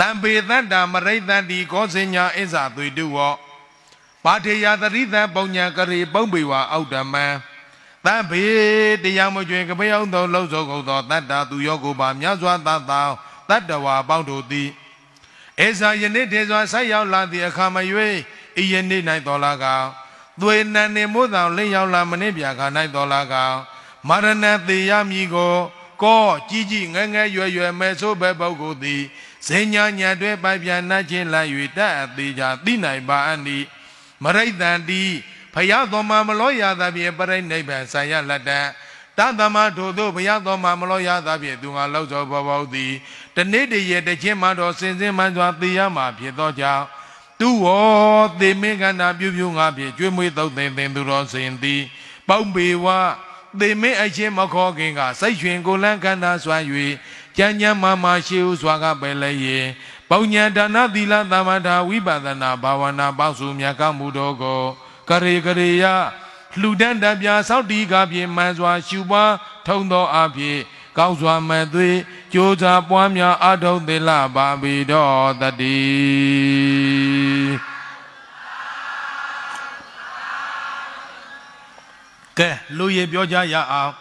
တံပေတ္တာမရိတ္တတိကောစင်ညာအစ္ဆသွေတုဝောပါထေယသတိသံပုံညာကရေပုံပေဝါအောက်တမံသံဘေတရားမကျွင်ကပယောင်းသောလှုပ်သောကုသောတတ္တာသူယောကိုပါမြတ်စွာသသာတတ္တဝါပေါင်းတို့သည်ဧဇာယနေ့ထေစွာဆိုက်ရောက်လာသည့်အခါမ၍ဤယနေ့၌တော်လာကသွေနန်နေမို့တော်လင့်ရောက်လာမနေ့ပြာခါ၌တော်လာကမရဏတေယမြီကိုကောကြီးကြီးငယ်ငယ်ရွယ်ရွယ်မဲ့ဆိုးပဲပုဂ္ဂိုလ်သည်ဇင်ညာညာတွဲပိုက်ပြန်နှချင်းလိုက်၍တတ်အသေးချာသိနိုင်ပါအန်သည်မရိတန်တိဘုရားသောမှာမလောရသဖြင့်ပရိနိဗ္ဗာန်ဆံရလတ္တတသမထိုသို့ဘုရားသောမှာမလောရသဖြင့်သူငါလောက်သောဘောဘောသည်တနေ့တည်းရဲ့တခြင်းမှတော့စင်စင်မှန်စွာသိရမှာဖြစ်သောကြောင့်သူဝောသေမင်းကန္တာပြုပြုငါဖြင့်ကျွေးမွေးသုတ်သင်သင်သူတော်စင်သည်ပေါင်းပေဝသေမင်းအချင်းမခေါ်ခင်က စိတ်ရွှင်ကိုလန်းကန္တာစွာ၍ကြံ့ကြံ့မာမာရှိဟုစွာကပဲလည်းရင်။ပေါညာဒါနသီလသမာဓာဝိပဿနာဘာဝနာပေါစုမြတ်ကမှုတော်ကိုကရေကရေယလှူဒန်းတပြာစောက်တီကားဖြင့်မှန်စွာ ရှုပွားထုံသောအဖြစ်ကောင်းစွာမသွေကြိုးစားပွားများအထုံးသီလပါပေတော်တတိကဲလူရေပြောကြရအောင်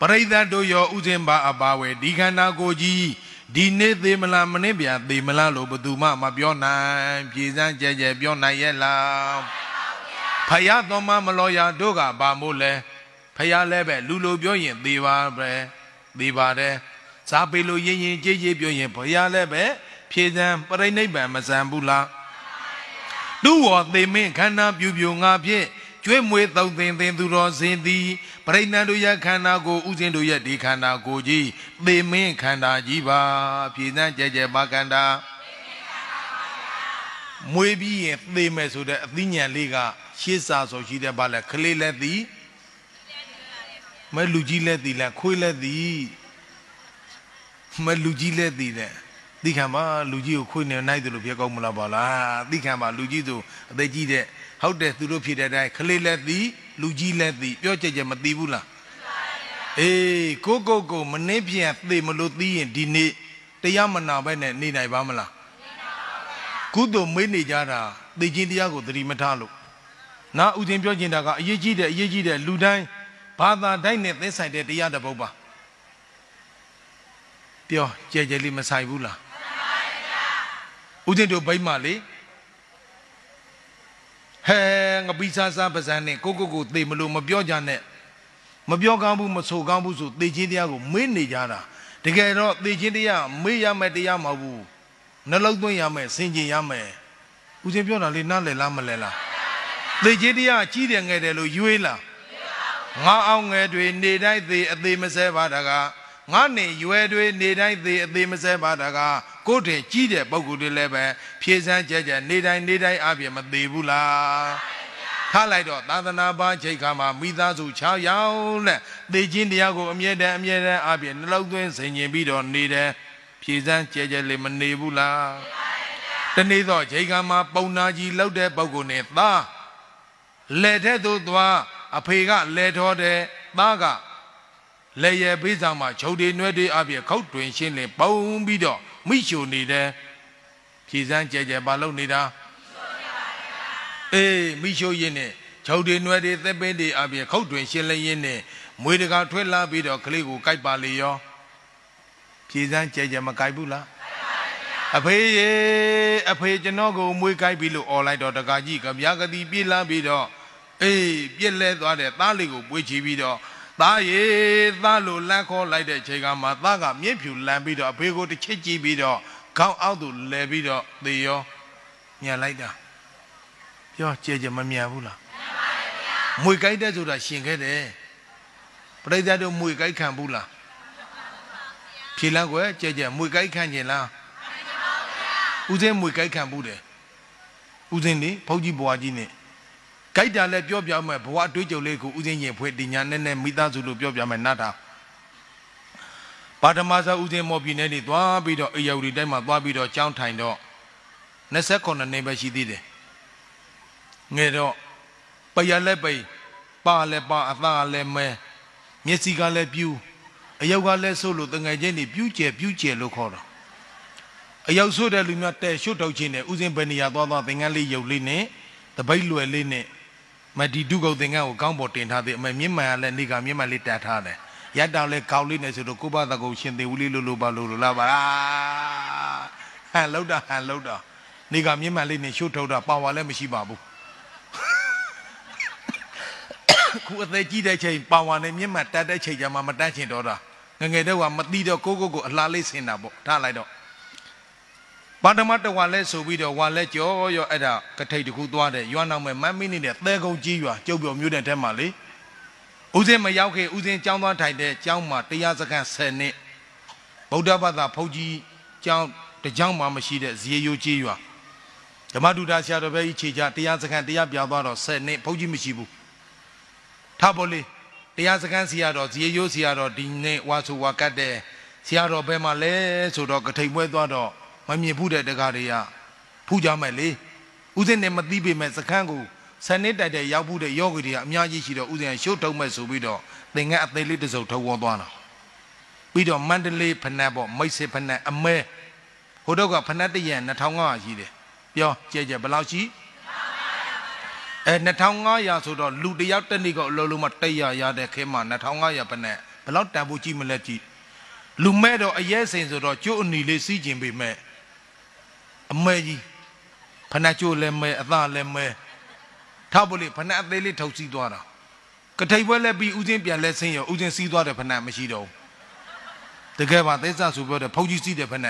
ပရိသတ်တို့ရောဥစဉ်ပါ အပါဝဲဒီခန္ဓာကိုယ်ကြီးဒီနေ့သေမလားမနေ့ပြန်သေမလားလို့ဘယ်သူမှမပြောနိုင်ပြေစမ်းကြဲကြဲပြောနိုင်ရဲ့လားဖယားတော်မမလောရာတို့ကဘာမို့လဲဖယားလည်းပဲလူလိုပြောရင်သေပါပဲသေပါတယ်ဇာပေလိုရင်ရင်ကြေးကြေးပြောရင်ဖယားလည်းပဲဖြေစမ်းပရိနိဗ္ဗာန်မဆန်ဘူးလားသူ့ဝော်သေမင်းခန္ဓာပြူပြူငါဖြင့်ကျွေးမွေးသုံးသင်သင်သူတော်စင်သည်ပရိဏတို့ရဲ့ခန္ဓာကိုဥစဉ်တို့ရဲ့ဒီခန္ဓာကိုကြီးသေမင်းခန္ဓာကြီးပါ ဖြည်နှံ့ကြဲကြဲပါခန္ဓာမွေးပြီးရင်သေမယ်ဆိုတဲ့အသိဉာဏ်လေးကရှေ့စာဆိုရှိတဲ့ဘာလဲခလေးလက်သည်မလူကြီးလက်သည်လားခွေးလက်သည်မလူကြီးလက်သည်တဲ့သိခံပါလူကြီးကိုခွေးနေနိုင်တယ်လို့ပြောကောင်းမလားပါလားသိခံပါလူကြီးဆိုအသက်ကြီးတဲ့ဟုတ်တယ်သူတို့ဖြစ်တဲ့အတိုင်းခလေးလည်းသိလူကြီးလည်းသိပြောကြကြမသိဘူးလားအေးကိုကိုကိုမနှင်းပြန်သေမလို့သိရင်ဒီနေ့တရားမနာပဲနဲ့နေနိုင်ပါမလားကုသိုလ်မေးနေကြတာသိချင်းတရားကိုသတိမထားလို့နာဥစဉ်ပြောချင်တာကအရေးကြီးတယ်အရေးကြီးတယ်လူတိုင်းဘာသာတိုင်းနဲ့သက်ဆိုင်တဲ့တရားတစ်ပုဒ်ပါပြောကြဲကြဲလေးမဆိုင်ဘူးလားဥစဉ်တို့ဘိမ့်မလေးဟဲငပိစားစားပဇန်နဲ့ကိုကိုကိုသေမလို့မပြောကြနဲ့မပြောကောင်းဘူးမဆိုကောင်းဘူးဆိုသေခြင်းတရားကိုမေ့နေကြတာတကယ်တော့သေခြင်းတရားမေ့ရမယ်တရားမဟုတ်ဘူးနှလုံးသွင်းရမယ်စင်ကြင်ရမယ်ဦးဇင်းပြောတာလေနားလည်လားမလည်လားသေခြင်းတရားကြီးတယ်ငယ်တယ်လို့ယူေးလားငါအောင်ငယ်တွေနေတိုင်းသေအသေးမစဲပါတာကငါနေရွယ်တွေနေတိုင်းသေးအသေးမစဲပါတကားကိုယ်တည်းကြီးတဲ့ပုံကူတွေလည်းပဲဖြည့်စမ်းကြကြနေတိုင်းနေတိုင်းအပြည့်မသေးဘူးလားထားလိုက်တော့သာသနာပါချိန်ခါမှာမိသားစု6ယောက်နဲ့သေခြင်းတရားကိုအမြဲတမ်းအမြဲတမ်းအပြည့်နှလုံးသွင်းဆင်ခြင်ပြီးတော့နေတယ်ဖြည့်စမ်းကြကြလေးမနေဘူးလားတနေ့တော့ချိန်ခါမှာပုံနာကြီးလောက်တဲ့ပုံကူနဲ့သားလက်ထဲသို့သွားအဖေကလက်ထော်တယ်သားကလက်ရဘေးဆောင်မှာချုပ်တွေနှွဲတွေအပြည့်ခုတ်တွင်ရှင်းလင်းပုံပြီးတော့မိရှူနေတယ်ဖြည်စမ်းကြဲကြဲပါလုပ်နေတာအေးမိရှူရင်းနဲ့ချုပ်တွေနှွဲတွေသက်ပင်းတွေအပြည့်ခုတ်တွင်ရှင်းလင်းရင်းနဲ့မွေတကာထွက်လာပြီးတော့ကလေးကိုကြိုက်ပါလေရောဖြည်စမ်းကြဲကြဲမကြိုက်ဘူးလားအဖေရေအဖေကျွန်တော်ကိုမွေးကြိုက်ပြီလို့អော်လိုက်တော့တကာကြီးကဗျာကတိပြေးလာပြီးတော့အေးပြက်လဲသွားတဲ့သားလေးကိုပွေးချီပြီးတော့သားရေသားလို့လမ်းခေါ်လိုက်တဲ့ချိန်ကမှသားကမြင့်ဖြူလမ်းပြီးတော့အဖေကိုတစ်ချက်ကြည့်ပြီးတော့ခေါင်းအောက်သို့လဲပြီးတော့သေရောမြန်လိုက်တာပြောကြဲကြဲမမြန်ဘူးလားမွေကိုက်တဲ့ဆိုတာရှင်ခဲ့တယ်ပရိသတ်တို့မွေကိုက်ခံဘူးလားဖြေလန်းကွယ်ကြဲကြဲမွေကိုက်ခံခြင်းလားဦးစင်းမွေကိုက်ခံဘူးတယ်ဦးစင်းလေဖုတ်ကြီးဘွားကြီးနဲ့ဂိုက်တာလည်းပြောပြမယ်ဘဝတွေးကြုံလေးကိုဥစဉ်ရင်ဖွဲ့တင်ညာနဲ့နဲ့မိသားစုလို့ပြောပြမယ်နားထောင်ပါဓမစာဥစဉ်မော်ပြည်နယ်နေသွားပြီးတော့အေယဝတီတိုင်းမှာသွားပြီးတော့ကြောင်းထိုင်တော့28နှစ်ပဲရှိသေးတယ်ငယ်တော့ပယလည်းပိပါလည်းပါအသားလည်းမဲမျက်စိကလည်းပြူးအယောက်ကလည်းဆိုးလို့တငယ်ချင်းတွေပြူးကျဲပြူးကျဲလို့ခေါ်တော့အယောက်ဆိုးတဲ့လူများတဲရွှတ်ထုတ်ခြင်းနဲ့ဥစဉ်ဘယ်နေရာသွားသွားသင်္ကန်းလေးရုပ်လေးနဲ့တပိတ်လွယ်လေးနဲ့မဒီဒုကုတ်သင်္ကန်းကိုကောင်းပေါ်တင်ထားသေးအမမြင့်မှန်ကလည်းနေကမြင့်မှန်လေးတတ်ထားတယ်ရတောင်လဲကောက်လေးနဲ့ဆိုတော့ကိုဘသကုတ်ရှင်သေးဦးလေးလို့လို့ပါလို့လို့လာပါလားဟန်လောက်တာဟန်လောက်တာနေကမြင့်မှန်လေးနဲ့ရှုပ်ထုတ်တာပါဝါလည်းမရှိပါဘူးခုအသေးကြီးတဲ့ချိန်ပါဝါနဲ့မြင့်မှန်တတ်တဲ့ချိန်ကျမှမတတ်ချင်တော့တာငငယ်တော့ကမတိတော့ကိုကိုကိုအလားလေးဆင်တာပေါ့ထားလိုက်တော့ပါတမတဝါလဲဆိုပြီးတော့ဝါလဲကြောရောအဲ့ဒါကထိတ်တခုသွားတယ်ရွာနောက်မဲ့မမ်းမင်းနေတဲ့သဲကုံကြီးရွာကျုပ်ပြောမျိုးတဲ့ထဲမှာလေဦးစင်းမရောက်ခင်ဦးစင်းကျောင်းသွားထိုင်တဲ့ကျောင်းမှာတရားစခန်း10နှစ်ဗုဒ္ဓဘာသာဖုတ်ကြီးကျောင်းတကျောင်းမှမရှိတဲ့ဇေယျကြီးရွာဓမ္မဒုတာဆရာတော်ဘဲကြီးခြေချတရားစခန်းတရားပြသွားတော့10နှစ်ဖုတ်ကြီးမရှိဘူးထားပေါ်လေတရားစခန်းဆရာတော်ဇေယျဆရာတော်ဒီနေ့ဝါဆိုဝါကတ်တယ်ဆရာတော်ဘဲမှာလဲဆိုတော့ကထိတ်ပွဲသွားတော့မမြင်ဘူးတဲ့တကားတွေကဖူးကြမယ်လေဥစဉ်နဲ့မသိပေမဲ့စခန်းကိုစနစ်တိုက်တဲ့ရောက်ဘူးတဲ့ယောဂီတွေကအများကြီးရှိတော့ဥစဉ်ရှုပ်ထုတ်မဲ့ဆိုပြီးတော့သင်္ကန်းအသေးလေးတစ်စုပ်ထုတ်ဝန်းသွားတာပြီးတော့မန္တလေးဖနက်ပေါ့မိတ်ဆွေဖနက်အမဲဟိုတော့ကဖနက်တရံ2500ရှိတယ်ပြောကြဲကြဲဘယ်လောက်ရှိအဲ2500ဆိုတော့လူတယောက်တစ်နေ့ကအလုံးလုံးမ100ရတဲ့ခဲမှာ2500ဖနက်ဘယ်လောက်တန်ဖို့ကြည့်မလဲကြည့်လူမဲ့တော့အရဲစိန်ဆိုတော့ကျို့အနီလေးစီးကျင်ပေမဲ့အမဲကြီးဖဏချိုးလည်းမဲအသားလည်းမဲထောက်ဖို့လေဖဏအသေးလေးထုတ်စီးသွားတာကထိတ်ပွဲလည်းပြီးဥစဉ်ပြန်လဲဆင်းရောဥစဉ်စီးသွားတယ်ဖဏမရှိတော့တကယ်ပါသစ္စာဆိုပြောတယ်ဖုတ်ကြီးစီးတယ်ဖဏ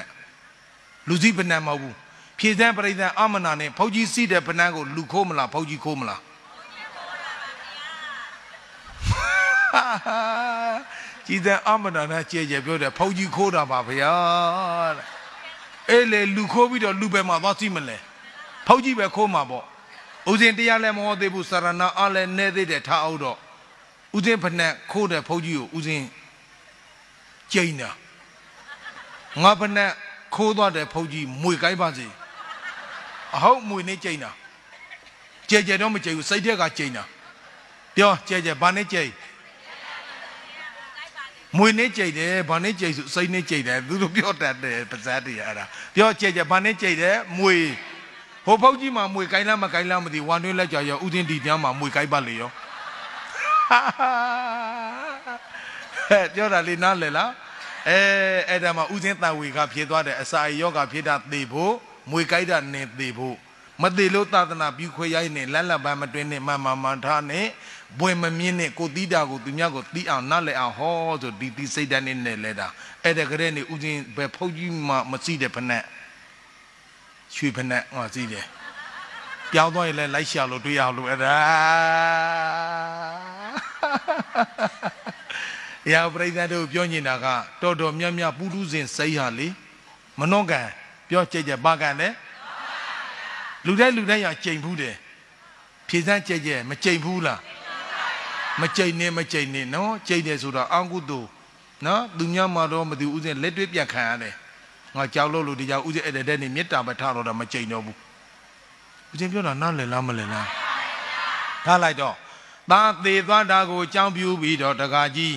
လူစည်းဖဏမဟုတ်ဘူးဖြည့်စမ်းပရိသန်အမနာနဲ့ဖုတ်ကြီးစီးတဲ့ဖဏကိုလူခိုးမလားဖုတ်ကြီးခိုးမလားကြည်စံအမနာနဲ့ကြဲကြဲပြောတယ်ဖုတ်ကြီးခိုးတာပါဗျာတဲ့အဲ့လေလူခိုးပြီးတော့လူပဲမှာသွားကြည့်မလဲဖောက်ကြည့်ပဲခိုးမှာပေါ့ဥစဉ်တရားလည်းမဟောသေးဘူးစရဏအားလည်းနေသေးတယ်ထားအောင်တော့ဥစဉ်ဖနဲ့ခိုးတယ်ဖောက်ကြည့်ကိုဥစဉ်ကျိန်းတာငါဖနဲ့ခိုးသွားတယ်ဖောက်ကြည့်မွေကိုင်းပါစေအဟုတ်မွေနဲ့ကျိန်းတာကြဲကြဲတော့မကျိန်းဘူးစိတ်ထက်ကကျိန်းတာပြောကြဲကြဲဘာနဲ့ကျိန်းမွေနဲ့ကြိတ်တယ်ဘာနဲ့ကြိတ်ဆိုစိတ်နဲ့ကြိတ်တယ်သူတို့ပြောတတ်တယ်ပါဇက်တွေအဲ့ဒါပြောကြိတ်ကြဘာနဲ့ကြိတ်တယ်မွေဟိုဖောက်ကြီးမှာမွေကိုင်းလားမကိုင်းလားမသိဝါနှွေးလက်ကြရောဥစဉ်တီတန်းမှာမွေကိုင်းပါလေရောဟဲ့ပြောတာလေးနားလည်လားအဲအဲ့ဒါမှာဥစဉ်တန်ဝေကဖြစ်သွားတယ်အစာရောဂါဖြစ်တာသေဖို့မွေကိုက်တာနေသေဖို့မသေလို့သာသနာပြုခွေရိုင်းနေလက်လက်ပန်းမတွင်းနေမှန်မှန်မှန်ထားနေဘွယ်မမြင့်နဲ့ကိုတီးတာကိုသူများကိုတီးအောင်နားလည်အောင်ဟောဆိုဒီဒီစိတ်ဓာတ်နဲ့နဲ့လဲတာအဲ့ဒါကလေးနေဥစဉ်ဘယ်ဖုတ်ကြီးမှမစီးတဲ့ဖနက်ရွှေဖနက်ဟောစီးတယ်ပြောင်းသွားရင်လည်းလိုက်ရှာလို့တွေ့ရလို့အဲ့ဒါရာပရိသတ်တို့ပြောနေတာကတော်တော်များများပုထုဇဉ်စိတ်ဟာလေမနှော့ကန်ပြောကြကြပါကန်တယ်လူတိုင်းလူတိုင်းရကြိမ်ဘူးတယ်ဖြေစမ်းကြကြမကြိမ်ဘူးလားမကြိတ်နဲ့မကြိတ်နဲ့နော်ကြိတ်တယ်ဆိုတာအကုသို့နော်သူများမှာတော့မသိဦးစင်လက်တွေ့ပြန်ခံရတယ်ငါကြောက်လို့လို့ဒီကြောက်ဦးစင်အဲ့တဲ့တဲ့နေမေတ္တာပထတော့တာမကြိတ်တော့ဘူးဦးစင်ပြောတာနားလည်လားမလည်လားထားလိုက်တော့သားသေးသွားတာကိုအကြောင်းပြုပြီးတော့တကားကြီး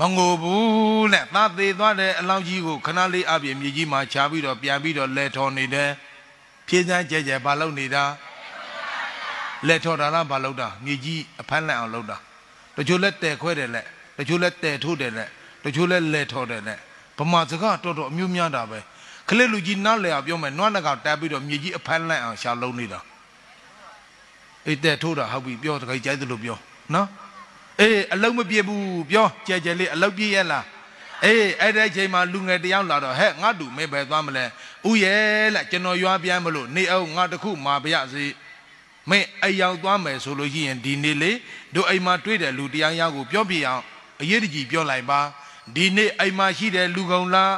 မငိုဘူးလက်သားသေးသွားတဲ့အလောင်းကြီးကိုခဏလေးအပြည့်မြေကြီးမှာခြားပြီးတော့ပြန်ပြီးတော့လဲထော်နေတယ်ဖြင်းစမ်းကြဲကြဲဘာလုပ်နေတာလဲထော်တာလားဘာလုပ်တာမြေကြီးအဖမ်းလက်အောင်လုပ်တာတချို့လဲတဲခွဲတယ်လက်တချို့လဲတဲထိုးတယ်လက်တချို့လဲလဲထော်တယ်လက်ဗမာစကားတော်တော်အမျိုးများတာပဲခလစ်လူကြီးနားလဲအောင်ပြောမယ်နွားနှကတက်ပြီးတော့မြေကြီးအဖမ်းလိုက်အောင်ရှာလုံးနေတာအေးတဲထိုးတာဟုတ်ပြီပြောတခါကြိုက်တယ်လို့ပြောနော်အေးအလုံးမပြည့်ဘူးပြောကြဲကြဲလေးအလုံးပြည့်ရဲ့လားအေးအဲ့တဲ့ချိန်မှာလူငယ်တယောက်လာတော့ဟဲ့ငါတူမဲပဲသွားမလဲဥရဲ့လက်ကျွန်တော်ရွာပြန်မလို့နေအောင်ငါတခုမာပြရစီမင်းအိမ်ရောက်သွားမယ်ဆိုလို့ရှိရင်ဒီနေ့လေတို့အိမ်မှာတွေ့တဲ့လူတရားရောက်ကိုပြောပြအောင်အရေးတကြီးပြောလိုက်ပါဒီနေ့အိမ်မှာရှိတဲ့လူကုန်လား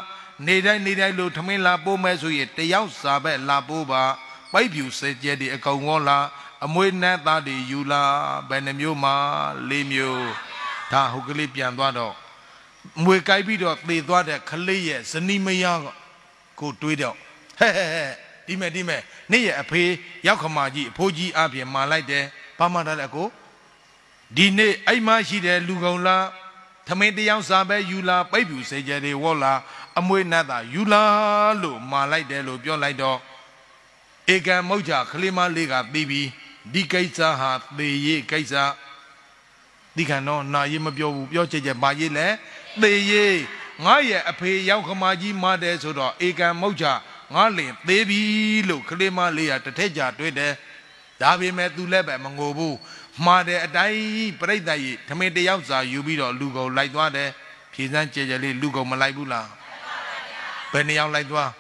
နေတိုင်းနေတိုင်းလို့ထမင်းလာပို့မယ်ဆိုရင်တယောက်စာပဲလာပို့ပါပိုက်ပြူစဲကြဲဒီအကောင်ဝေါ်လားအမွေနှမ်းသားတွေယူလားဘယ်နှမျိုးမှ၄မျိုးဒါဟုတ်ကလေးပြန်သွားတော့မွေကြိုက်ပြီးတော့သေသွားတဲ့ခလေးရဲ့ဇနီးမယားကိုတွေးတော့ဟဲ့ဒီမဲ့ဒီမဲ့နေ့ရဲ့အဖေရောက်ခမကြီးအဖိုးကြီးအပြင်မာလိုက်တယ်ဘာမှတာလဲကိုဒီနေ့အဲ့မှရှိတဲ့လူကုံလားသမင်းတယောက်စာပဲယူလာပိတ်ပြူစေကြတွေဝော့လာအမွေနတ်သာယူလာလို့မာလိုက်တယ်လို့ပြောလိုက်တော့ဧကံမௌကြခလေးမလေးကသိပြီးဒီကိစ္စဟာသေရေးကိစ္စဒီခံတော့နာရေးမပြောဘူးပြောချက်ချက်မာရေးလဲသေရေးငါရဲ့အဖေရောက်ခမကြီးမာတယ်ဆိုတော့ဧကံမௌကြငါလင်သေးပြီလို့ကလေးမလေးကတထက်ကြတွေ့တယ်ဒါပေမဲ့သူလည်းပဲမငိုဘူးမှားတယ်အတိုင်းပြိတ္တကြီးဓမေတယောက်စာယူပြီးတော့လူကုန်လိုက်သွားတယ်ဖြည်စမ်းကြဲကြဲလေးလူကုန်မလိုက်ဘူးလားဘယ်နှယောက်လိုက်သွား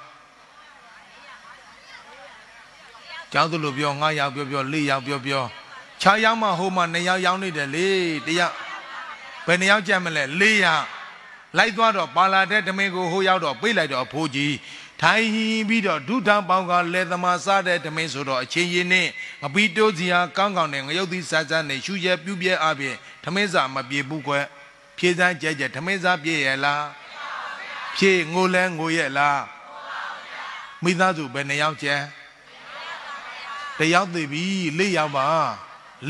ကျောင်းသူလိုပြော၅ယောက်ပြောပြော၄ယောက်ပြောပြောခြားယောက်မှဟိုမှ၂ယောက်ရောင်းနေတယ်လေတယောက်ဘယ်နှယောက်ကြက်မလဲ၄ယောက်လိုက်သွားတော့ပါလာတဲ့ဓမေကိုဟိုရောက်တော့ပြေးလိုက်တော့အဖိုးကြီးထိုင်ပြီးတော့ဒုထပေါင်းကလဲသမာစတဲ့ဓမင်းဆိုတော့အချင်းရင်နဲ့မပီတိုးစီဟာကောင်းကောင်းနဲ့ငရုတ်သီးစားစားနဲ့ရှူရဲပြူပြဲအပြင်ဓမင်းစာမပြေဘူးကွယ်ဖြေးစမ်းကြဲကြဲဓမင်းစာပြေရလားဖြေးငိုလဲငိုရဲ့လားမိသားစုဘယ်နှယောက်ကျန်တယောက်သေးပြီလေးယောက်ပါ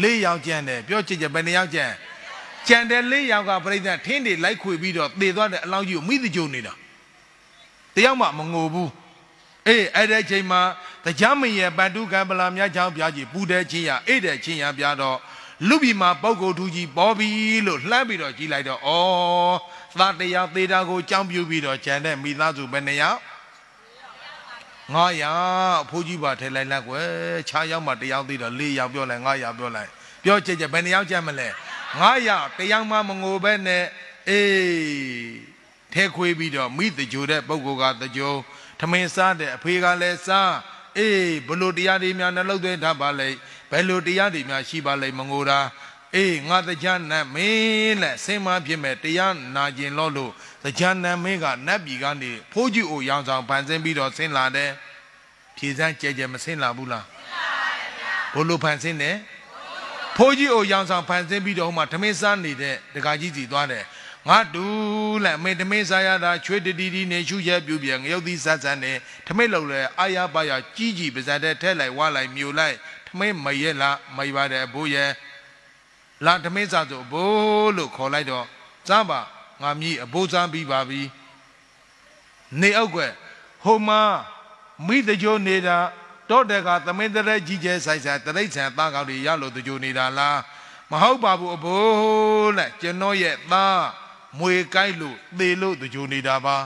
လေးယောက်ကျန်တယ်ပြောချင်ချင်ဘယ်နှယောက်ကျန်ကျန်တယ်လေးယောက်ကပြိဿထင်းတွေလိုက်ခွေပြီးတော့သေသွားတဲ့အလောင်းကြီးကိုမိသကြုံနေတာတယောက်မှမငိုဘူးအေးအဲ့တဲ့အချိန်မှာတရားမင်ရဲ့ပတုကံပလာများချောင်းပြားကြီးပူတဲ့ချင်းရအေးတဲ့ချင်းရပြတော့လူပြည်မှာပုဂ္ဂိုလ်ထူကြီးပေါ်ပြီလို့လှမ်းပြီးတော့ကြည်လိုက်တော့ဩသာတရားသေးတာကို ကြောင်းပြူပြီးတော့ဂျန်တဲ့မိသားစုဘယ်နှယောက်900အဖိုးကြီးပါထဲလိုက်လက်ကွယ်ခြားရောက်မှတယောက်သေးတော့4ယောက်ပြောလိုက်900ပြောလိုက်ပြောချက်ချက်ဘယ်နှယောက်ချက်မလဲ900တယောက်မှမငိုပဲနဲ့အေးထဲခွေးပြီးတော့မိတကြိုတဲ့ပုဂ္ဂိုလ်ကတကြိုထမင်းစားတဲ့အဖေကလည်းစားအေးဘလို့တရားတွေများနှလုံးသွင်းထားပါလိမ့်ဘယ်လိုတရားတွေများရှိပါလိမ့်မငိုတာအေးငါသကြနတ်မင်းနဲ့ဆင်းမဖြစ်မဲ့တရားနာကျင်လို့လို့သကြနတ်မင်းကနတ်ပြည်ကနေဖိုးကြီးအိုရောင်ဆောင်ဖန်ဆင်းပြီးတော့ဆင်းလာတယ်ဖြေစမ်းကြဲကြဲမဆင်းလာဘူးလားဆင်းလာပါဗျာဘလို့ဖန်ဆင်းတယ်ဖိုးကြီးအိုရောင်ဆောင်ဖန်ဆင်းပြီးတော့ဟိုမှာထမင်းစားနေတဲ့ဒကာကြီးစီသွားတယ်ငါတူလဲအမေတမေးစားရတာချွေးတတီတီနဲ့ရှုရက်ပြူပြန်ငရုတ်သီးဆက်ဆန်းနဲ့ထမိတ်လုံလဲအာရပါရကြီးကြီးပါဇက်တဲ့ထဲလိုက်ဝါလိုက်မြူလိုက်ထမိတ်မရက်လားမိုက်ပါတဲ့အဘိုးရဲ့လာထမိတ်စားဆိုအဘိုးလို့ခေါ်လိုက်တော့စားပါငါမြည်အဘိုးစားပြီးပါပြီနေအောက်ွယ်ဟိုမှာမိတကြိုနေတာတော့တကသမင်းတရဲကြီးကျဲဆိုင်ဆိုင်တရိတ်ဆန်သားကောင်တွေရလို့တကြိုနေတာလားမဟုတ်ပါဘူးအဘိုးလက်ကျွန်တော်ရဲ့သားမွေကိုက်လို့သေလို့သူကြိုနေတာပါ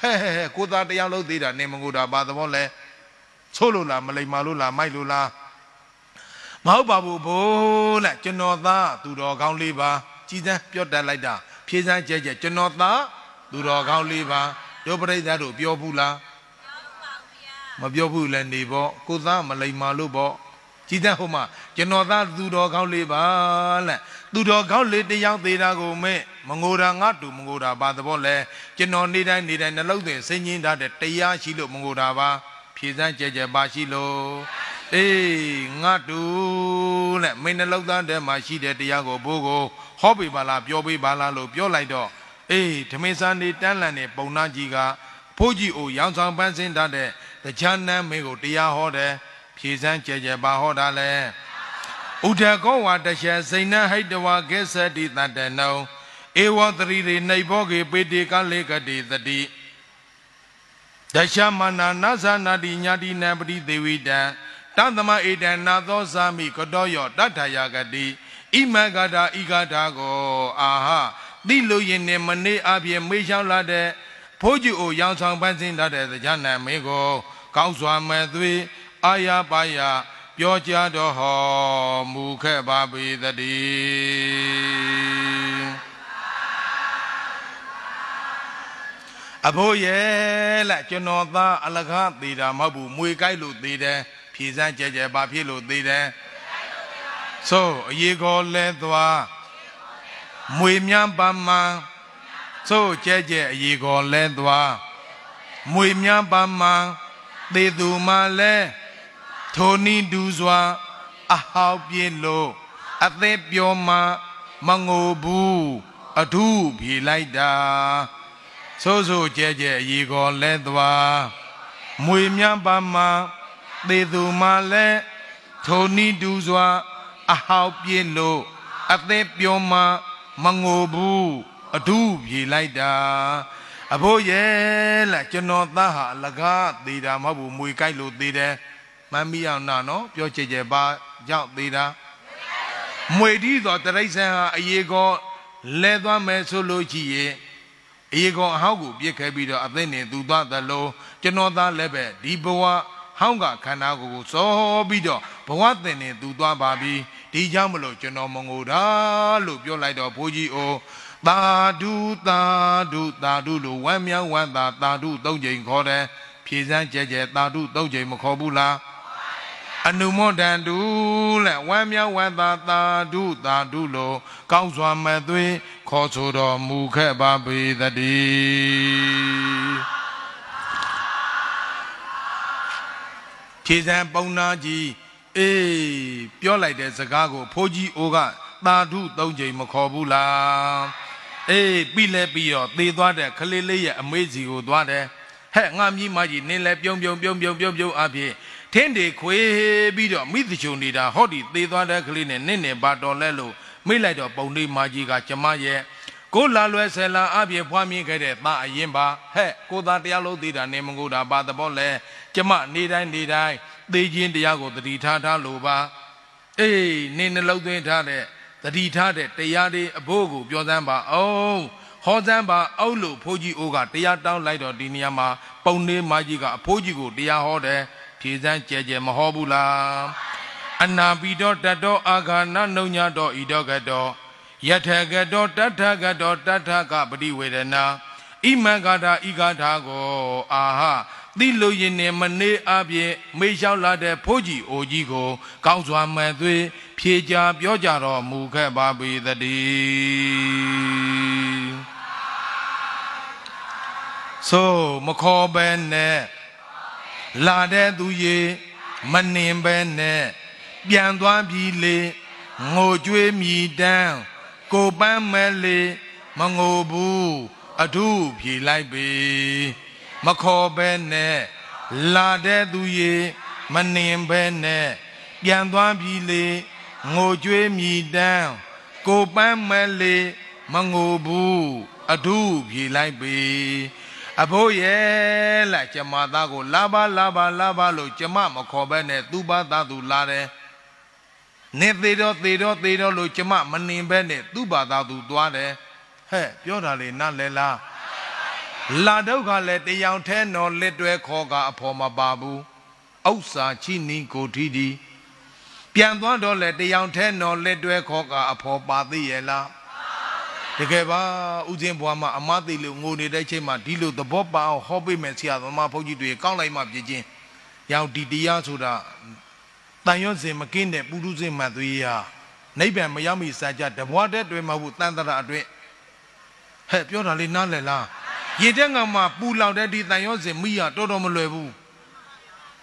ဟဲ့ဟဲ့ဟဲ့ကိုသားတယောက်လုံးသေးတာနေမကိုတာပါသဘောလဲဆိုးလို့လားမလိမ္မာလို့လားမိုက်လို့လားမဟုတ်ပါဘူးဘိုးလက်ကျွန်တော်သားသူတော်ကောင်းလေးပါကြည်စမ်းပြောတတ်လိုက်တာဖြည့်စမ်းကြဲကြဲကျွန်တော်သားသူတော်ကောင်းလေးပါတို့ပြိဿတို့ပြောဘူးလားမပြောဘူးလဲနေပေါ့ကိုသားမလိမ္မာလို့ပေါ့ကြည်စမ်းဟိုမှာကျွန်တော်သားသူတော်ကောင်းလေးပါလက်သူတော်ကောင်းလေးတယောက်သေးတာကိုမဲ့မငိုတာငါတူမငိုတာပါသဘောလဲကျွန်တော်နေ့တိုင်းနေ့တိုင်းနှလုံးသွင်းစဉ်းကျင်းထားတဲ့တရားရှိလို့မငိုတာပါဖြည့်စမ်းကြဲကြဲပါရှိလို့အေးငါတူနဲ့မင်းနှလုံးသားထဲမှာရှိတဲ့တရားကိုဘိုးကိုဟောပေးပါလားပြောပေးပါလားလို့ပြောလိုက်တော့အေးဓမင်းစံနေတန်းလန်နေပုံနာကြီးကဖိုးကြီးအိုရောင်ဆောင်ပန်းစင်းထားတဲ့တရားနန်းမင်းကိုတရားဟောတယ်ဖြည့်စမ်းကြဲကြဲပါဟောတာလဲဥဒ္ဒကောဝါတရှေစိန်နဟိတဝါကေသတိတတနုံဧဝသရီရိနှိဘောကေပေတေကလေကတိတတိဒရှမနာနာသနာတိညာတိနံပရိသေဝိတံတသမဧတံနာသောဇာမိကတောယောတထာယကတိဣမဂတာဣဂတာကိုအာဟတိလူရင်နဲ့မနေအပြည့်မေးလျှောက်လာတဲ့ဖိုးကျူအိုရောင်ဆောင်ပန်းစင်းတတ်တဲ့ကြာနာမေကို ကောင်းစွာမဲ့သွေးအာရပါရပြောကြားတော်ဟောမူခဲ့ပါပေတည်းအဖိုးရဲ့လက်ကျွန်တော်သားအလကားသေးတာမဟုတ်ဘူးမွေကိုက်လို့သေးတယ်ဖြည်စမ်းကြဲကြဲပါဖြစ်လို့သေးတယ်ဆိုအေခေါ်လဲသွားမွေမြန်းပါမှန်ဆိုကြဲကြဲအေခေါ်လဲသွားမွေမြန်းပါမှန်သေသူမှလဲထိုနီးဒူစွာအဟောက်ပြစ်လို့အသက်ပြောမှမငိုဘူးအထုဖြေလိုက်တာဆိုးဆိုးကြဲကြဲရေကောလဲသွားမွေမြန်းပါမှာသေသူမှလဲထုံနီးတူစွာအဟောက်ပြင်းလို့အသက်ပြောမှမငိုဘူးအဒုပြေလိုက်တာအဘိုးရဲ့လက်ကျွန်တော်သားဟာအလကားသေးတာမဟုတ်ဘူးမွေကြိုက်လို့သေးတယ်မမ်းမိအောင်နာနော်ပြောကြကြပါကြောက်သေးတာမွေတီးသောတရိษံဟာအေကောလဲသွားမယ်ဆိုလို့ကြည့်ရင်အေကောအဟောက်ကိုပြစ်ခဲပြီးတော့အသိနဲ့သူသားသလုံးကျွန်တော်သားလည်းပဲဒီဘဝဟောင်းကခန္ဓာကိုယ်ကိုစောပြီးတော့ဘဝသင်နေသူသွားပါပြီဒီကြောင့်မလို့ကျွန်တော်မငိုတာလို့ပြောလိုက်တော့ဘိုးကြီးအိုသာဓုသာဓုသာဓုလို့ဝမ်းမြောက်ဝမ်းသာသာဓုသုံးကြိမ်ခေါ်တယ်ဖြည့်စမ်းကြဲကြဲသာဓုသုံးကြိမ်မခေါ်ဘူးလားအနုမောဒန္တုလဲဝမ်းမြောက်ဝမ်းသာသာဓုသာဓုလိုကောင်းစွာမသွေခေါ်ဆိုတော်မူခဲ့ပါပေသတည်းဖြေစံပုံနာကြီးအေးပြောလိုက်တဲ့စကားကိုဖိုးကြီးအိုကသာဓုသုံးချိန်မခေါ်ဘူးလားအေးပြီးလဲပြီးတော့သေသွားတဲ့ကလေးလေးရဲ့အမေးစီကိုသွားတယ်ဟဲ့ငါမြီးမကြီးနင်းလဲပြုံးပြုံးပြုံးပြုံးပြုံးပြုံးအဖြစ်ထင်းတွေခွေပြီးတော့မိသချုံနေတာဟောဒီသေသွားတဲ့ကလေးနဲ့နင့်နေပါတော်လဲလို့မိလိုက်တော့ပုံလေးမကြီးကကျမရဲ့ကိုလာလွယ်ဆယ်လာအပြည့်ဖွားမြင်ခဲ့တဲ့သားအရင်ပါဟဲ့ကိုသားတရားလုံးသေးတာနေမကိုတာပါသဘောလဲကျမနေတိုင်းနေတိုင်းသေခြင်းတရားကိုတတိထားထားလို့ပါအေးနေနှလုံးသွင်းထားတဲ့တတိထားတဲ့တရားတွေအဖို့ကိုပြောစမ်းပါအောင်ဟောစမ်းပါအုပ်လို့ဖိုးကြီးအိုးကတရားတောင်းလိုက်တော့ဒီနေရာမှာပုံလေးမကြီးကအဖိုးကြီးကိုတရားဟောတယ်ဖြေစမ်းကြဲကြဲမဟောဘူးလားအနာပိတောတတော အာဃာနနုံညာတောဤတောကတောယထကတောတထကတောတထကပရိဝေဒနာဣမံဂါထာဤဂါထာကိုအာဟတိလူရင်နဲ့မနေအပြည့်မေလျှောက်လာတဲ့ဖိုးကြီးအိုကြီးကို ကောင်းစွာမှန်သွေးဖြေကြပြောကြတော်မူခဲ့ပါပေသတည်းဆိုမခေါ်ပဲနဲ့လာတဲ့သူရေမနှင်ပဲနဲ့ပြန်သွားပြီလေငိုကြွေးမြည်တမ်းကိုပန်းမဲ့လေမငိုဘူးအထုဖြေလိုက်ပြီမခေါ်ပဲနဲ့လာတဲ့သူရေမနှင်ပဲနဲ့ပြန်သွားပြီလေငိုကြွေးမြည်တမ်းကိုပန်းမဲ့လေမငိုဘူးအထုဖြေလိုက်ပြီအဖိုးရဲ့လားကျမသားကို လာပါလာပါလာပါလို့ကျမမခေါ်ဘဲနဲ့သူ့ဘာသားသူလာတယ်။နေသေးတော့သေးတော့သေးတော့လို့ကျမမနှင်ဘဲနဲ့သူ့ဘာသားသူသွားတယ်။ဟဲ့ပြောတာလေနားလဲလား။လာတော့ကလည်းတယောင်ထဲနော်လက်တွဲခေါ်ကအဖော်မပါဘူး။ဥစ္စာချိနင်းကိုထီတီပြန်သွားတော့လေတယောင်ထဲနော်လက်တွဲခေါ်ကအဖော်ပါသေးရဲ့လား။တကယ်ပါဥစဉ်ဘွားမှာအမသိလို့ငိုနေတဲ့အချိန်မှာဒီလိုသဘောပေါက်ဟောပေးမယ်ဆရာသမားဘုန်းကြီးတွေကောင်းလိုက်မှပြခြင်းရောက်ဒီတရားဆိုတာတန်ရွတ်စဉ်မကင်းတဲ့ပုရုဇဉ်မှသွေးရာနိဗ္ဗာန်မရောက်မီစာကြတဘွားတဲ့တွင်မဟုတ်တန်တရာအတွင်ဟဲ့ပြောတာလေးနားလည်လားရေတဲ့ငါမှာပူလောင်တဲ့ဒီတန်ရွတ်စဉ်မိရတော်တော်မလွယ်ဘူး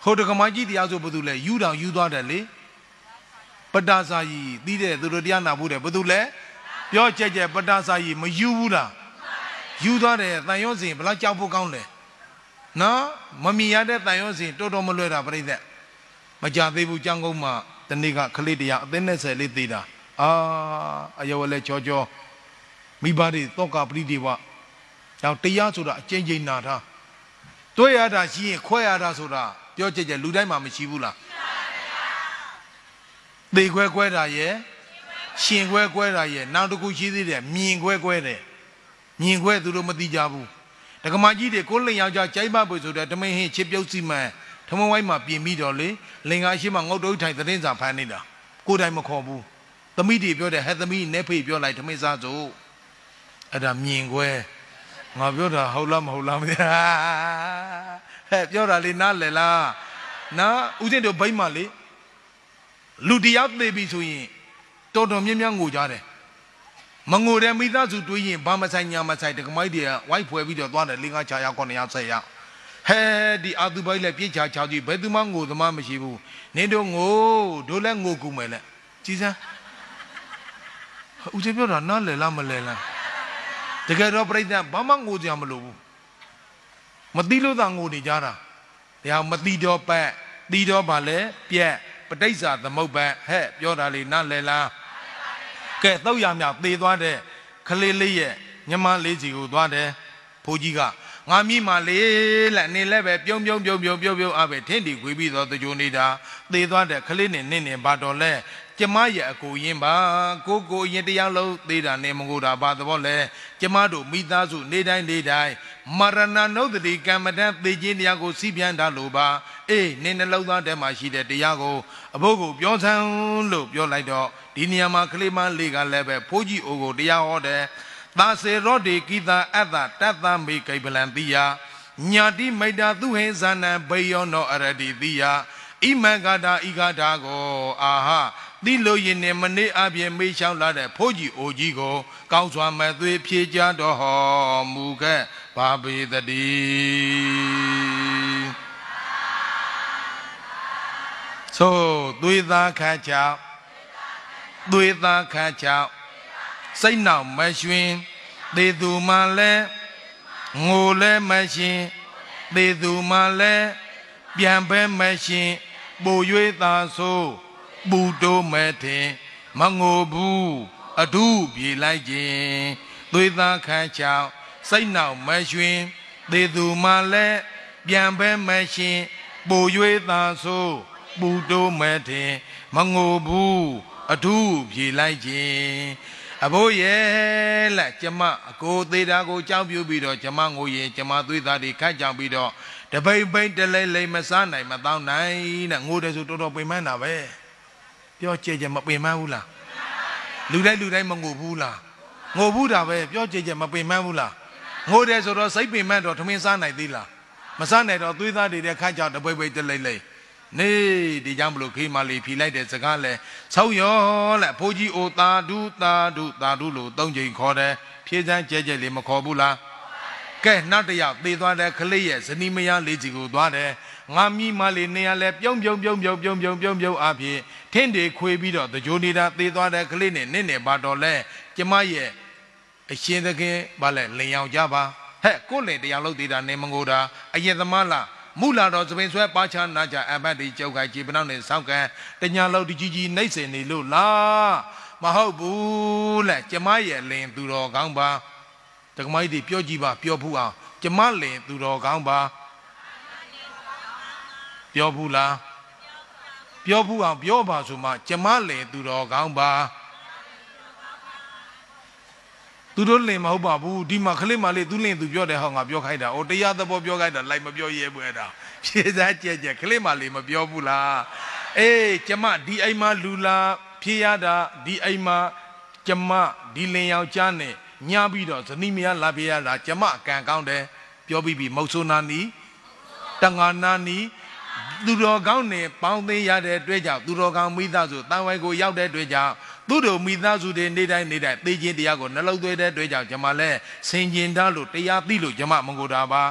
ဟိုတကမကြီးတရားဆိုဘသူလဲယူတောင်ယူသွားတယ်လေပတ္တာစာကြီးတီးတဲ့သူတို့တရားနာဖို့တယ်ဘသူလဲပြောကြက်ကြက်ပတ္တစာကြီးမယူဘူးလားယူသွားတယ်တန်ရုံးစဉ်ဘလောက်ကြောက်ဖို့ကောင်းလဲနော်မမြင်ရတဲ့တန်ရုံးစဉ်တော်တော်မလွယ်တာပြိသက်မကြသေးဘူးကြောင်ကုန်းမှာဒီနေ့ကခလေးတရားအသက်20လေးသေးတာအာအယောလဲချောချောမိဘတွေတော့ကပရိဒီဝတော့တရားဆိုတာအကျဉ်းချင်းနာထားတွေ့ရတာရှိရင်ခွဲရတာဆိုတာပြောကြကြလူတိုင်းမှာမရှိဘူးလားရှိပါဘူးဗျာသေခွဲခွဲတာရယ်ရှင်ခွဲခွဲတာရဲ့နောက်တစ်ခုရှိသေးတယ်မြင်ခွဲခွဲတယ်မြင်ခွဲသူတို့မသိကြဘူးဒကမာကြီးတွေကိုလင်ယောက်ျားကြိုက်မပွေဆိုတဲ့တမင်ဟင်းချစ်ပြုတ်စီမံထမဝိုင်းမှာပြင်ပြီးတော့လေလင်္ကာရှိမှငုတ်တုတ်ထိုင်သတင်းစာဖမ်းနေတာကိုယ်တိုင်မခေါ်ဘူးသမီးတွေပြောတယ်ဟဲ့သမီးနဲ့ဖေးပြောလိုက်ထမင်းစားစို့အဲ့ဒါမြင်ခွဲငါပြောတာ ဟုတ်လားမဟုတ်လားမသိဟဲ့ပြောတာလေနားလည်လားနားဦးစင်တို့ဘိမ့်မလေးလူတယောက်သေပြီဆိုရင်တော်တော်များများငိုကြတယ်မငိုတဲ့မိသားစုတွေးရင်ဘာမဆိုင်ညာမဆိုင်တကမိုက်တွေဝိုက်ဖွဲ့ပြီးတော့သွားတယ်၄၅600 900 1000ရောက်ဟဲဒီအာသူပိုက်လည်းပြစ်ချချောက်ကြီးဘယ်သူမှငိုသမားမရှိဘူးနင်းတို့ငိုတို့လည်းငိုကူမယ်လက်ကြည်စမ်းဦးဇေပြောတာနားလည်လားမလည်လားတကယ်တော့ပြိဿဘာမှငိုကြမလို့ဘူးမတိလို့သာငိုနေကြတာတရားမတိတော့ပတ်တိတော့ဗာလဲပြက်ပဋိစ္စသမုပ္ပတ်ဟဲ့ပြောတာလေနားလည်လားကဲတော့ရမြသေသွားတဲ့ခလေးလေးရဲ့ညမလေးစီကိုသွားတယ်ဖိုးကြီးကငါမိမာလေးလက်နေလည်းပဲပြုံးပြုံးပြုံးပြုံးပြုံးပြုံးအပဲထင်းတီခွေပြီးတော့တကြိုနေတာသေသွားတဲ့ခလေးနဲ့နင့်နေဘာတော်လဲကျမရဲ့အကိုရင်ပါကိုကိုရင်တရားလုံးသေးတာနဲ့မကိုတာပါသဘောလဲကျမတို့မိသားစုနေတိုင်းနေတိုင်းမရဏနှုတ်တိကံမတန်သေခြင်းတရားကိုစီးပြန်တာလို့ပါအေးနင်းနှလုံးသားထဲမှာရှိတဲ့တရားကိုအဖို့ကိုပြောဆန်းလို့ပြောလိုက်တော့ဒီနေရာမှာကလေးမလေးကလည်းပဲဖိုးကြီးအိုကိုတရားဟောတယ်သာစေရောတေကိတာအတ္တတတ္တမေကိဗလံတိယညာတိမိတာသူဟေဇာနံဘေယောနောအရတိတိယဣမံဂတာဤဂတာကိုအာဟတိလိုရင်နဲ့မနေ့အပြည့်မေးချောင်းလာတဲ့ဖိုးကြီးအိုကြီးကိုကောင်းစွာမသွေးဖြေကြတော်ဟောမူခဲ့ပါပေတည်းသို့သွေးသားခန့်ချသွေးသားခန့်ချစိတ်နှောင်မရွှင်သေသူမှလည်းငိုလည်းမရှင်သေသူမှလည်းပြန်ပဲမရှင်ပို၍သာဆိုပူတိုးမထင်မငိုဘူးအဒုပြေလိုက်ခြင်းသွေးသားခမ်းချောင်းစိတ်နှောင်မရွှင်သေသူမှလည်းပြန်ပဲမရှင်ပို၍သာဆိုပူတိုးမထင်မငိုဘူးအဒုပြေလိုက်ခြင်းအဘိုးရဲ့လက်ကျမအကိုသေးတာကိုကြောက်ပြူပြီးတော့ကျမငိုရင်ကျမသွေးသားတွေခတ်ကြောင်ပြီးတော့တပိမ့်ပိမ့်တလိမ့်လိမ့်မစားနိုင်မတောင်းနိုင်နဲ့ငိုတယ်ဆိုတော်တော်ပင်ပန်းတာပဲပြောကြည်ကြမပင်ပန်းဘူးလားလူတိုင်းလူတိုင်းမငိုဘူးလားငိုဘူးတာပဲပြောကြည်ကြမပင်ပန်းဘူးလားငိုတယ်ဆိုတော့စိတ်ပင်ပန်းတော့ထမင်းစားနိုင်သေးလားမစားနိုင်တော့သွေးသားတွေတဲ့ခတ်ကြောင်တပိမ့်ပိမ့်တလိမ့်လိမ့်နေဒီကြောင့်မလို့ခေးမလေးဖြီလိုက်တဲ့စကားလဲဆောက်ရောလက်ဖိုးကြီးအိုသာဓုသာဓုသာဓုလို့သုံးချိန်ခေါ်တယ်ဖြည့်စမ်းကြဲကြဲလေးမခေါ်ဘူးလားကဲနောက်တရသေသွားတဲ့ခလေးရဲ့ဇနီးမယားလေးကြီးကိုသွားတယ်ငါမိမလေးနေရလဲပြုံးပြုံးပြုံးပြုံးပြုံးပြုံးပြုံးပြုံးအဖြစ်ထင်းတွေခွေပြီးတော့တကြိုနေတာသေသွားတဲ့ခလေးနဲ့နင့်နေပါတော်လဲကျမရဲ့အရှင်သခင်ဗာလဲလင်ယောင်ကြပါဟဲ့ကိုလင်တရားလုပ်သေးတာနေမငိုတာအယက်သမားလားမူလာတော်သပင်ဆွဲပါချာနာကြအဘတ်ဒီကြောက်ခိုင်ကြည်ပနောက်နေဆောက်ကန်တညာလောက်ဒီကြီးကြီးနှိမ့်စင်နေလို့လားမဟုတ်ဘူးလက်ကျမရဲ့လင်သူတော်ကောင်းပါတကမကြီးတွေပြောကြည့်ပါ ပြောဘူးအောင်ကျမလင်သူတော်ကောင်းပါပြောဘူးလားပြောဘူးအောင်ပြောပါဆိုမှကျမလင်သူတော်ကောင်းပါသူတို့လင်မဟုတ်ပါဘူးဒီမှာခလေးမလေးသူလင်သူပြောတယ်ဟောငါပြောခိုင်းတာအိုးတရားသဘောပြောခိုင်းတာလိုက်မပြောရဲဘူးအဲ့ဒါရှေးစားကြက်ကြက်ခလေးမလေးမပြောဘူးလားအေးကျမဒီအိမ်မှာလူလာဖြေးရတာဒီအိမ်မှာကျမဒီလင်ယောက်ကြားနဲ့ညပြီးတော့ဇနီးမယားလာပြရတာကျမအကံကောင်းတယ်ပြောပြီးပြီမဟုတ်ဆိုနာနီတငါနာနီသူတော်ကောင်းနဲ့ပေါင်းသိရတဲ့အတွက်ကြောင့်သူတော်ကောင်းမိသားစုတန်ဝိုင်ကိုရောက်တဲ့အတွက်ကြောင့်သူတို့မိသားစုတွေနေတိုင်းနေတိုင်းသိချင်းတရားကိုနှလုံးသွင်းတဲ့အတွက်ကြောင့်ကျွန်မလည်းဆင်ကျင်သားလို့တရားသိလို့ကျွန်မမကိုတာပါ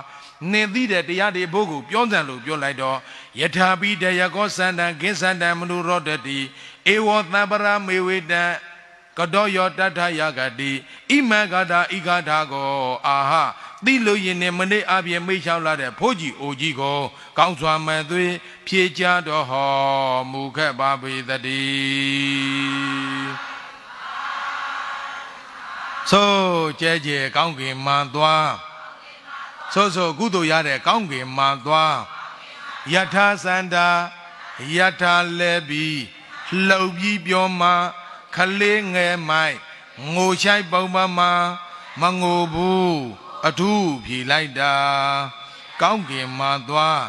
နေသိတဲ့တရားတွေဘို့ကိုပြောစံလို့ပြောလိုက်တော့ယထာပိတယကောစန္တံကိစန္တံမနုရောတတိဧဝံသဗ္ဗရာမေဝေတံကတောယောတထယကတိဣမံကတာဣကထာကောအာဟသိလို့ရင်နဲ့မနေ့အပြည့်မိတ်လျှောက်လာတဲ့ဖိုးကြီးအိုကြီးကိုကောင်းစွာမသွေးဖြေကြတော်ဟောမူခဲ့ပါပေသတည်းဆိုကြဲကြဲကောင်းကင်မှန်သွားဆိုဆိုကုသိုလ်ရတဲ့ကောင်းကင်မှန်သွားယထာစန္တာယထာလဲပြီးလှုပ်ပြီးပြောမှခလေးငယ်မိုက်ငိုချိုက်ပုံပမာမငိုဘူးအထုဖြေလိုက်တာ ကောင်းကင်မှာသွား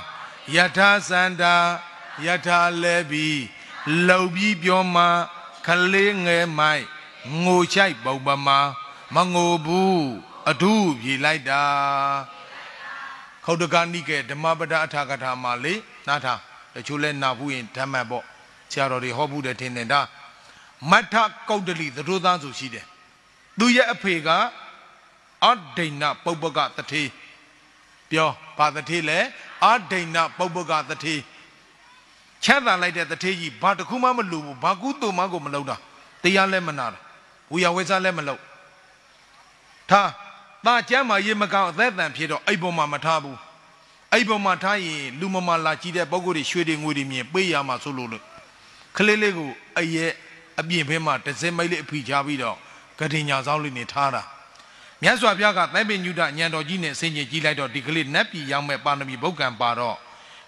ယထာစန္တာယထာလဲပြီးလှုပ်ပြီးပြောမှခလေးငယ်မိုက်ငိုချိုက်ပုံပမာမငိုဘူးအထုဖြေလိုက်တာခௌတကနိကေဓမ္မပဒအထာကထာမှာလေနားထားတချို့လဲနာဘူးရင်ဓမ္မပေါ့ဆရာတော်တွေဟောဘူးတယ်ထင်တယ်ဒါမထကုတ်တလိသတို့သားဆိုရှိတယ်သူရဲ့အဖေကအဒိဏပုပ္ပကတတိပြောဘာတတိလဲအဒိဏပုပ္ပကတတိချမ်းသာလိုက်တဲ့တတိကြီးဘာတခုမှမလူဘူးဘာကုသိုလ်မှကိုမလုပ်တာတရားလည်းမနာတာဝူရဝဲစားလည်းမလုပ်ထားตาကျမ်းမာရေမကောင်အသက်တန်ဖြစ်တော့အဲ့ပေါ်မှာမထားဘူးအဲ့ပေါ်မှာထားရင်လူမမာလာကြည့်တဲ့ပုံကိုယ်တွေရွှေတွေငွေတွေမြင်ပေးရမှာဆိုလို့လို့ခလေးလေးကိုအရဲ့အပြင်ဘက်မှာဒဇင်မိတ်လေးအဖီချပြီးတော့ကတိညာဆောင်လေးနေထားတာမြတ်စွာဘုရားကသဗ္ဗညုတညံတော်ကြီးနဲ့ဆင်ញင်ကြီးလိုက်တော့ဒီကလေးနတ်ပြည်ရောက်မဲ့ပါဏမီဘုက္ကံပါတော့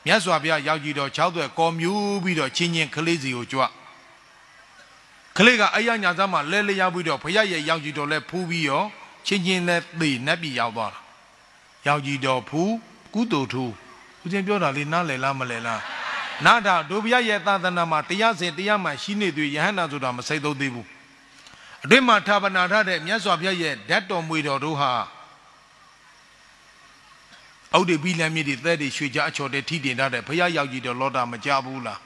မြတ်စွာဘုရားရောက်ကြည့်တော့၆သွဲကော်မြူးပြီးတော့ချင်းချင်းကလေးစီကိုကြွကလေးကအယညာသားမှလဲလျားပြီးတော့ဘုရားရဲ့ရောက်ကြည့်တော့လဲဖူးပြီးရောချင်းချင်းနဲ့သေနတ်ပြည်ရောက်သွားတာရောက်ကြည့်တော့ဖူးကုတုထူးဦးဇင်းပြောတာလေနားလည်လားမလည်လားနားတာဒုဗျရဲ့သာသနာမှာတရားစဉ်တရားမှရှိနေသူယဟန္တာဆိုတာမစိတ်သုံးသေးဘူးအတွင်းမှာဌာပနာထားတဲ့မြတ်စွာဘုရားရဲ့ဓာတ်တော်မွေတော်တို့ဟာအောက်ဒီဘီလံမြေတွေသဲတွေရွှေကြအချော်တွေထိတင်ထားတဲ့ဘုရားရောက်ကြီးတော်လောတာမကြဘူးလား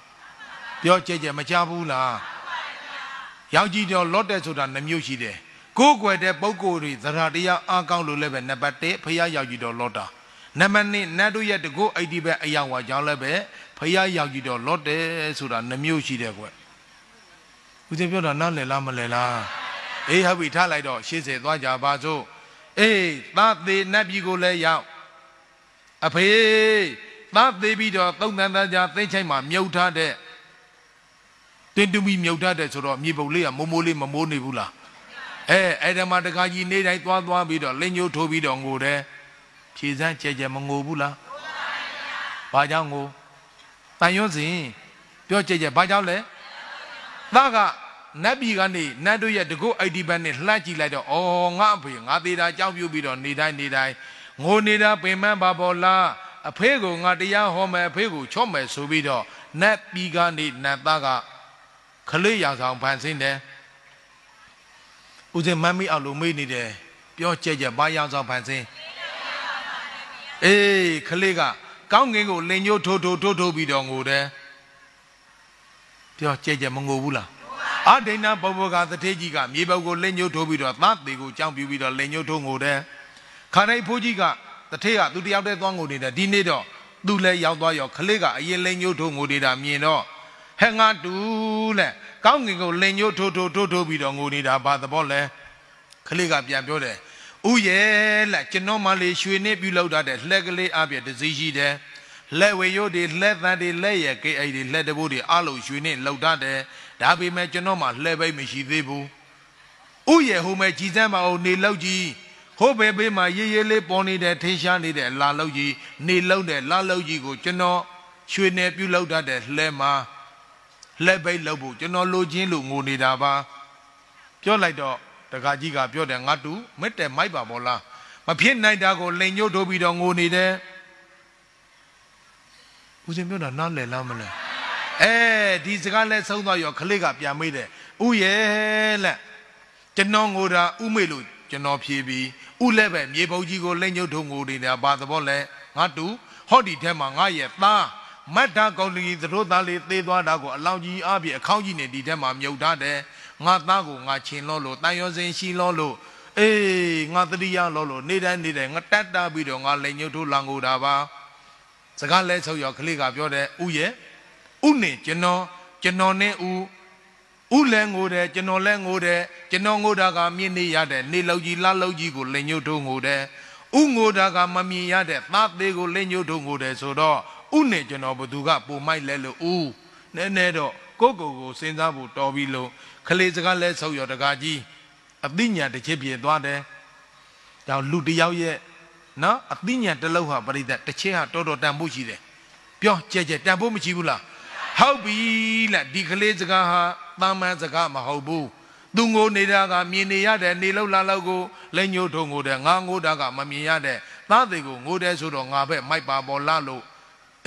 ပြောကြဲကြဲမကြဘူးလားရောက်ကြီးတော်လောတဲ့ဆိုတာနှမျိုးရှိတယ်ကိုယ်ွယ်တဲ့ပုံကိုယ်တွေသရတရားအားကောင်းလို့လည်းပဲနံပါတ်1ဘုရားရောက်ကြီးတော်လောတာနံပါတ်2နတ်တို့ရဲ့တကုတ်အိုက်ဒီပဲအယောင်ဝါကြောင်းလည်းပဲဘုရားရောက်ကြီးတော်လောတဲ့ဆိုတာနှမျိုးရှိတယ်ကွယ်ဦးဇင်းပြောတာနားလည်လားမလည်လားအေးဟုတ်ပြီထားလိုက်တော့ရှေ့စေသွားကြပါစို့အေးသာသေးနတ်ပြည်ကိုလည်းရောက်အဖေသာသေးပြီးတော့သုံးတန်တန်ကြာသိမ့်ချိုင်မှာမြုပ်ထားတဲ့တင်တူမီမြုပ်ထားတဲ့ဆိုတော့မြေပုံလေးကမိုးမိုးလေးမမိုးနေဘူးလားအဲအဲ့ဒါမှတခါကြီးနေတိုင်းသွားသွားပြီးတော့လင်းညိုးထိုးပြီးတော့ငိုတယ်ဖြေစမ်းကြဲကြဲမငိုဘူးလားဘာကြောင့်ငိုတန်ရွန့်စင်ပြောကြဲကြဲဘာကြောင့်လဲသားကနတ်ပြည်ကနေနတ်တို့ရဲ့တကုတ် ID ဘတ်နဲ့လှမ်းကြည့်လိုက်တော့အော်ငါအဖေငါသေးတာကြောက်ပြုတ်ပြီးတော့နေတိုင်းနေတိုင်းငိုနေတာပင်မပါပေါ်လားအဖေကငါတရားဟောမယ်အဖေကိုချော့မယ်ဆိုပြီးတော့နတ်ပြည်ကနေနတ်သားကခလေးရဆောင်ဖန်ဆင်းတယ်ဦးဇင်းမမ်းမိအောင်လို့မေးနေတယ်ပြောကြက်ကြက်ဘာရဆောင်ဖန်ဆင်းအေးခလေးကကောင်းကင်ကိုလင်ညိုးထိုးထိုးထိုးထိုးပြီးတော့ငိုတယ်ပြောကြက်ကြက်မငိုဘူးလားအာဒိဏပုပ္ပကသထေကြီးကမြေပုပ်ကိုလက်ညှိုးထိုးပြီးတော့သသေကိုကြောင်းပြူပြီးတော့လက်ညှိုးထိုးငိုတယ်ခန္ဓာဖိုးကြီးကသထေကသူတယောက်တည်းသွားငိုနေတယ်ဒီနေ့တော့သူလည်းရောက်သွားရောခလေးကအရင်လက်ညှိုးထိုးငိုနေတာမြင်တော့ဟဲ့ငါတူလဲကောင်းကင်ကိုလက်ညှိုးထိုးထိုးထိုးထိုးပြီးတော့ငိုနေတာဘာသဘောလဲခလေးကပြန်ပြောတယ်ဥရဲ့လက်ကျွန်တော်မလေးရွှေနဲ့ပြုလုပ်ထားတဲ့လှက်ကလေးအပြည့်တစည်းရှိတယ်လက်ဝေရိုးတွေလက်သန်တွေလက်ရကေအိတွေလက်တဘိုးတွေအလုံးရွှေနဲ့လှုပ်ထားတယ်ဒါပေမဲ့ကျွန်တော်မှလှဲ့ပိတ်မရှိသေးဘူးဥရဲ့ဟိုမဲ့ကြည်စမ်းမအောင်နေလောက်ကြီးဟိုဘဲဘေးမှာရေးရေးလေးပေါ်နေတဲ့ထင်ရှားနေတဲ့လာလောက်ကြီးနေလောက်တဲ့လာလောက်ကြီးကိုကျွန်တော်ရွှေနယ်ပြုတ်လောက်တတ်တဲ့လှဲမှာလှဲ့ပိတ်လောက်ဖို့ကျွန်တော်လိုချင်းလို့ငိုနေတာပါပြောလိုက်တော့တခါကြီးကပြောတယ်ငါတူမက်တယ်မိုက်ပါဘောလားမဖြစ်နိုင်တာကိုလိန်ညှို့ထိုးပြီးတော့ငိုနေတယ်ဦးစင်ပြောတာနားလည်လားမလဲအဲဒီစကားနဲ့ဆုံးသွားရော ခလေးကပြန်မေးတယ်ဥရဲ့လက်ကျွန်တော်ငိုတာဥမေလို့ကျွန်တော်ဖြေပြီးဥလည်းပဲမြေပုံကြီးကိုလက်ညှိုးထုံငိုနေတာဘာသဘောလဲငါတူဟော့ဒီထဲမှာငါရဲ့သားမတ်တာကောင်းကြီးသတို့သားလေးသေးသွားတာကိုအလောင်းကြီးအပြည့်အခေါင်းကြီးနဲ့ဒီထဲမှာမြုပ်ထားတယ်ငါသားကိုငါချင်းလို့လို့တန်ရုံစင်ရှိလို့လို့အေးငါတတိယလို့လို့နေတိုင်းနေတိုင်းငါတတ်တာပြီးတော့ငါလက်ညှိုးထိုးလန်ကိုတာပါစကားလဲဆုံးရောခလေးကပြောတယ်ဥရဲ့ဥနေကျွန်တော်ကျွန်တော်နဲ့ဥဥလဲငိုတယ်ကျွန်တော်လဲငိုတယ်ကျွန်တော်ငိုတာကမြင်နေရတဲ့နေလောက်ကြီးလှလောက်ကြီးကိုလင်ညှို့ထိုးငိုတယ်ဥငိုတာကမမြင်ရတဲ့သားသေးကိုလင်ညှို့ထိုးငိုတယ်ဆိုတော့ဥနေကျွန်တော်ဘသူကပုံမိုက်လဲလို့ဥနည်းနည်းတော့ကိုယ့်ကိုယ်ကိုစဉ်းစားဖို့တော်ပြီလို့ခလေးစကားလဲဆုပ်ရတကားကြီးအသိဉာဏ်တစ်ချက်ပြေသွားတယ်ဒါလူတယောက်ရဲ့နော်အသိဉာဏ်တစ်လုံးဟာပြိတ္တတစ်ချက်ဟာတော်တော်တန်ဖို့ရှိတယ်ပြောကြဲကြဲတန်ဖို့မရှိဘူးလားဟုတ်ပြီလားဒီကလေးစကားဟာတာမန်စကားမဟုတ်ဘူးသူငိုနေတာကမြင်နေရတဲ့နေလောက်လာလောက်ကိုလက်ညှိုးထုံငိုတဲ့ငါငိုတာကမမြင်ရတဲ့သားတွေကိုငိုတယ်ဆိုတော့ငါပဲမိုက်ပါပေါ်လာလို့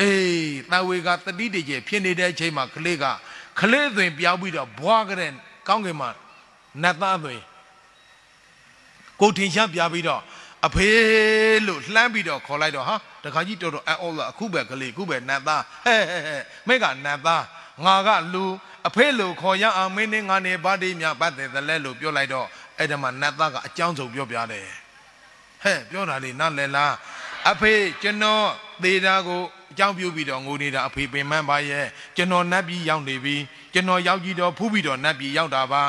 အေးတာဝေကတတိတကျဖြစ်နေတဲ့အချိန်မှာကလေးကကလေးသွင် ပြောင်းပြီးတော့ဘွားကတဲ့ကောင်းကင်မှာနတ်သားသွင်ကိုထင်ရှားပြပြီးတော့အဖေလို့လှမ်းပြီးတော့ခေါ်လိုက်တော့ဟာတခါကြီးတော်တော်အံ့ဩလာအခုပဲကလေးအခုပဲနတ်သားဟဲ့ဟဲ့ဟဲ့မင်းကနတ်သားငါကလူအဖေလို့ခေါ်ရအောင်မင်းနဲ့ငါနဲ့ဗားတိမြဗတ်တယ်တလဲလို့ပြောလိုက်တော့အဲ့ဒါမှနတ်သားကအကြောင်းစုံပြောပြတယ်ဟဲ့ပြောတာလေနားလည်လားအဖေကျွန်တော်သေးတာကိုအကြောင်းပြုပြီးတော့ငိုနေတာအဖေပင်မန်းပါရဲ့ကျွန်တော်နတ်ပြည်ရောက်နေပြီကျွန်တော်ယောက်ကြီးတော့ဖူးပြီးတော့နတ်ပြည်ရောက်တာပါ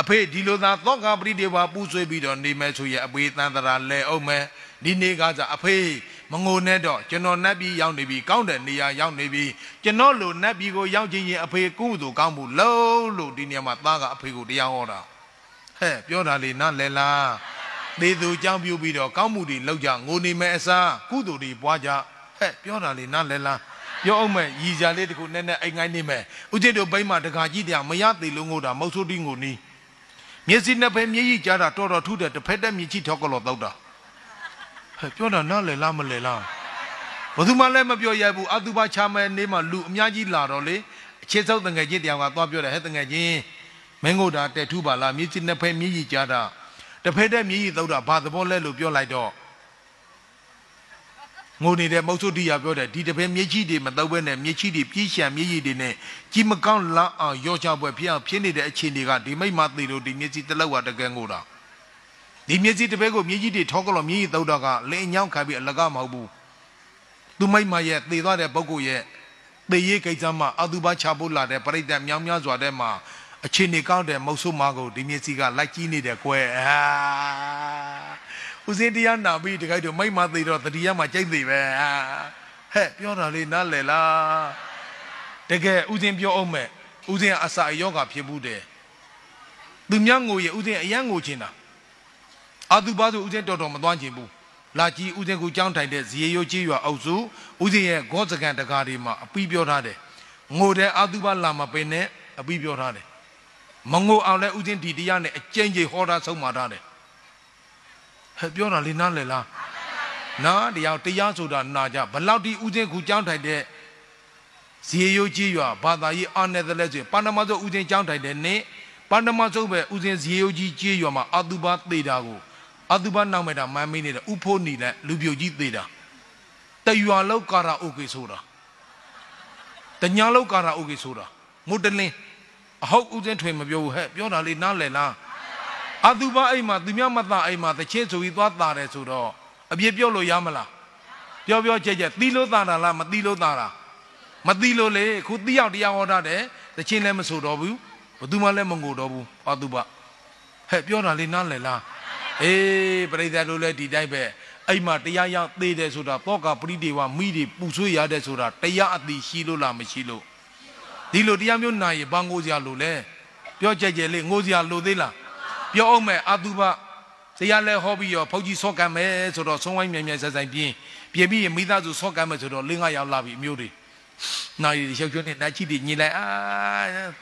အဖေဒီလိုသာသောကပရိဒေဝပူဆွေးပြီးတော့နေမယ်ဆိုရအပေသန္တရာလဲအောင်မယ်ဒီနေ့ကကြအဖေမငိုနဲ့တော့ကျွန်တော်နတ်ပြည်ရောက်နေပြီကောင်းတဲ့နေရာရောက်နေပြီကျွန်တော်လိုနတ်ပြည်ကိုရောက်ချင်းရင်အဖေကုသိုလ်ကောင်းမှုလုံးလို့ဒီနေရာမှာသားကအဖေကိုတရားဟောတာဟဲ့ပြောတာလေနားလဲလားသေသူကြောင့်ပြုပြီးတော့ကောင်းမှုတွေလောက်ကြငိုနေမယ်အစားကုသိုလ်တွေပွားကြဟဲ့ပြောတာလေနားလဲလားပြောအောင်မယ်ရည်ကြလေးတခုနဲ့နဲ့အိမ်ငိုင်းနေမယ်ဦးဇင်းတို့ဘိမ့်မှာတခါကြီးတရားမရသေးလို့ငိုတာမဟုတ်ဆိုတိငိုနီးမျက်စိနှစ်ဖက်မျက်ရည်ကြားတာတော်တော်ထူးတယ်တစ်ဖက်တည်းမြင်ကြည့်ထောက်ကလောတောက်တာဟဲ့ပြောတာနားလည်လားမလည်လားဘယ်သူမှလည်းမပြောရဘူးအတုပါချမယ်နေမှလူအများကြီးလာတော့လေအခြေဆောက်တငယ်ချင်းတရားကသွားပြောတယ်ဟဲ့တငယ်ချင်းမင်းတို့ဒါတက်ထူးပါလားမျက်စိနှစ်ဖက်မျက်ရည်ကြားတာတစ်ဖက်တည်းမျက်ရည်တောက်တာဘာသဘောလဲလို့ပြောလိုက်တော့ငိုနေတဲ့မုတ်ဆုတိယပြောတယ်ဒီတပည့်မြေကြီးတွေမတော့ဘဲနဲ့မြေကြီးတွေပြည့်ရှံမြေကြီးတွေနဲ့ကြီးမကောင်းလန့်အောင်ရောချပွဲဖြစ်အောင်ဖြစ်နေတဲ့အခြေအနေကဒီမိမသေလို့ဒီမြေကြီးတလောက်ဟာတကယ်ငိုတာဒီမြေကြီးတပည့်ကိုမြေကြီးတွေထောက်ကလို့မြေကြီးတော့တာကလင်းညောင်းခံပြီးအလကမဟုတ်ဘူးသူမိမရဲ့သေသွားတဲ့ပုဂ္ဂိုလ်ရဲ့သေရေးကိစ္စမှာအတုပါချဖို့လာတဲ့ပြိတ္တမြောင်များစွာတဲ့မှာအခြေအနေကောင်းတဲ့မုတ်ဆုမကိုဒီမြေကြီးကလိုက်ကြီးနေတယ်ကွယ်အာဦးစင်းတရားနာပြီးတခိုက်တို့မိမသိတော့တတိယမှာကြိတ်သေးပဲဟဲ့ပြောတာလေးနားလည်လားတကယ်ဦးစင်းပြောအောင်မဲ့ဦးစင်းအစာယောဂဖြစ်မှုတယ်သူများငိုရဦးစင်းအရန်ငိုချင်တာအာသူပါဆိုဦးစင်းတော်တော်မသွားချင်ဘူးလာကြီးဦးစင်းကိုကြောင်းထိုင်တဲ့ဇေယျကြီးရွာအုပ်စုဦးစင်းရဲ့ဂေါစကန်တကားတွေမှာအပီးပြောထားတယ်ငိုတဲ့အာသူပါလာမပင်နဲ့အပီးပြောထားတယ်မငိုအောင်လဲဦးစင်းဒီတရားနဲ့အကျဉ်းကြီးဟောတာဆုံးမထားတယ်ပြောတာလေးနားလည်လားနားတရားတရားဆိုတာ နာကြဘလောက်ဒီဥစဉ်ခုကြောင်းထိုင်တဲ့ဇေယိုကြီးရွာဘာသာရေးအားနဲ့တယ်လဲဆိုရင်ပန္နမစုဥစဉ်ကြောင်းထိုင်တဲ့နေ့ပန္နမစုပဲဥစဉ်ဇေယိုကြီးကြီးရွာမှာအတုပါသေးတာကိုအတုပါနောက်မဲ့တာမမ်းမင်းနေတဲ့ဥဖို့နေတဲ့လူပြိုကြီးသေးတာတရွာလောက်ကာရာအိုကေဆိုတာတညာလောက်ကာရာအိုကေဆိုတာမုတ်တလင်းအဟုတ်ဥစဉ်ထွေမပြောဘူးဟဲ့ပြောတာလေးနားလည်လားအသူဘအိမ်မှာသူများမသားအိမ်မှာတချင်းဆိုပြီးသွားတာတယ်ဆိုတော့အပြစ်ပြောလို့ရမလားပြောပြောချက်ချက်သီလို့သားတာလားမသီလို့သားတာမသီလို့လေခုသီရောက်တရားဟောတာတယ်တချင်းလည်းမဆိုတော့ဘူးဘသူမှလည်းမငိုတော့ဘူးအသူဘဟဲ့ပြောတာလေးနားလည်လားအေးပရိသတ်တို့လည်းဒီတိုင်းပဲအိမ်မှာတရားရသေးတယ်ဆိုတာတောကပရိဒေဝမိတွေပူဆွေးရတဲ့ဆိုတာတရားအတိရှိလို့လားမရှိလို့ဒီလိုတရားမျိုးနိုင်ရင်ဘာငိုစရာလိုလဲပြောကြကြလေးငိုစရာလိုသေးလားပြောအောင်မဲ့အာသူဘတရားလဲဟောပြီးရောဖုတ်ကြီးဆော့ကမ်းမယ်ဆိုတော့ဆုံးဝိုင်းမြန်မြန်ဆက်ဆိုင်ပြင်းပြင်းပြီးမိသားစုဆော့ကမ်းမယ်ဆိုတော့၄၅ရောက်လာပြီအမျိုးတွေနိုင်ရရှောက်ကျွန်းနဲ့နာချီတွေညီလိုက်အာ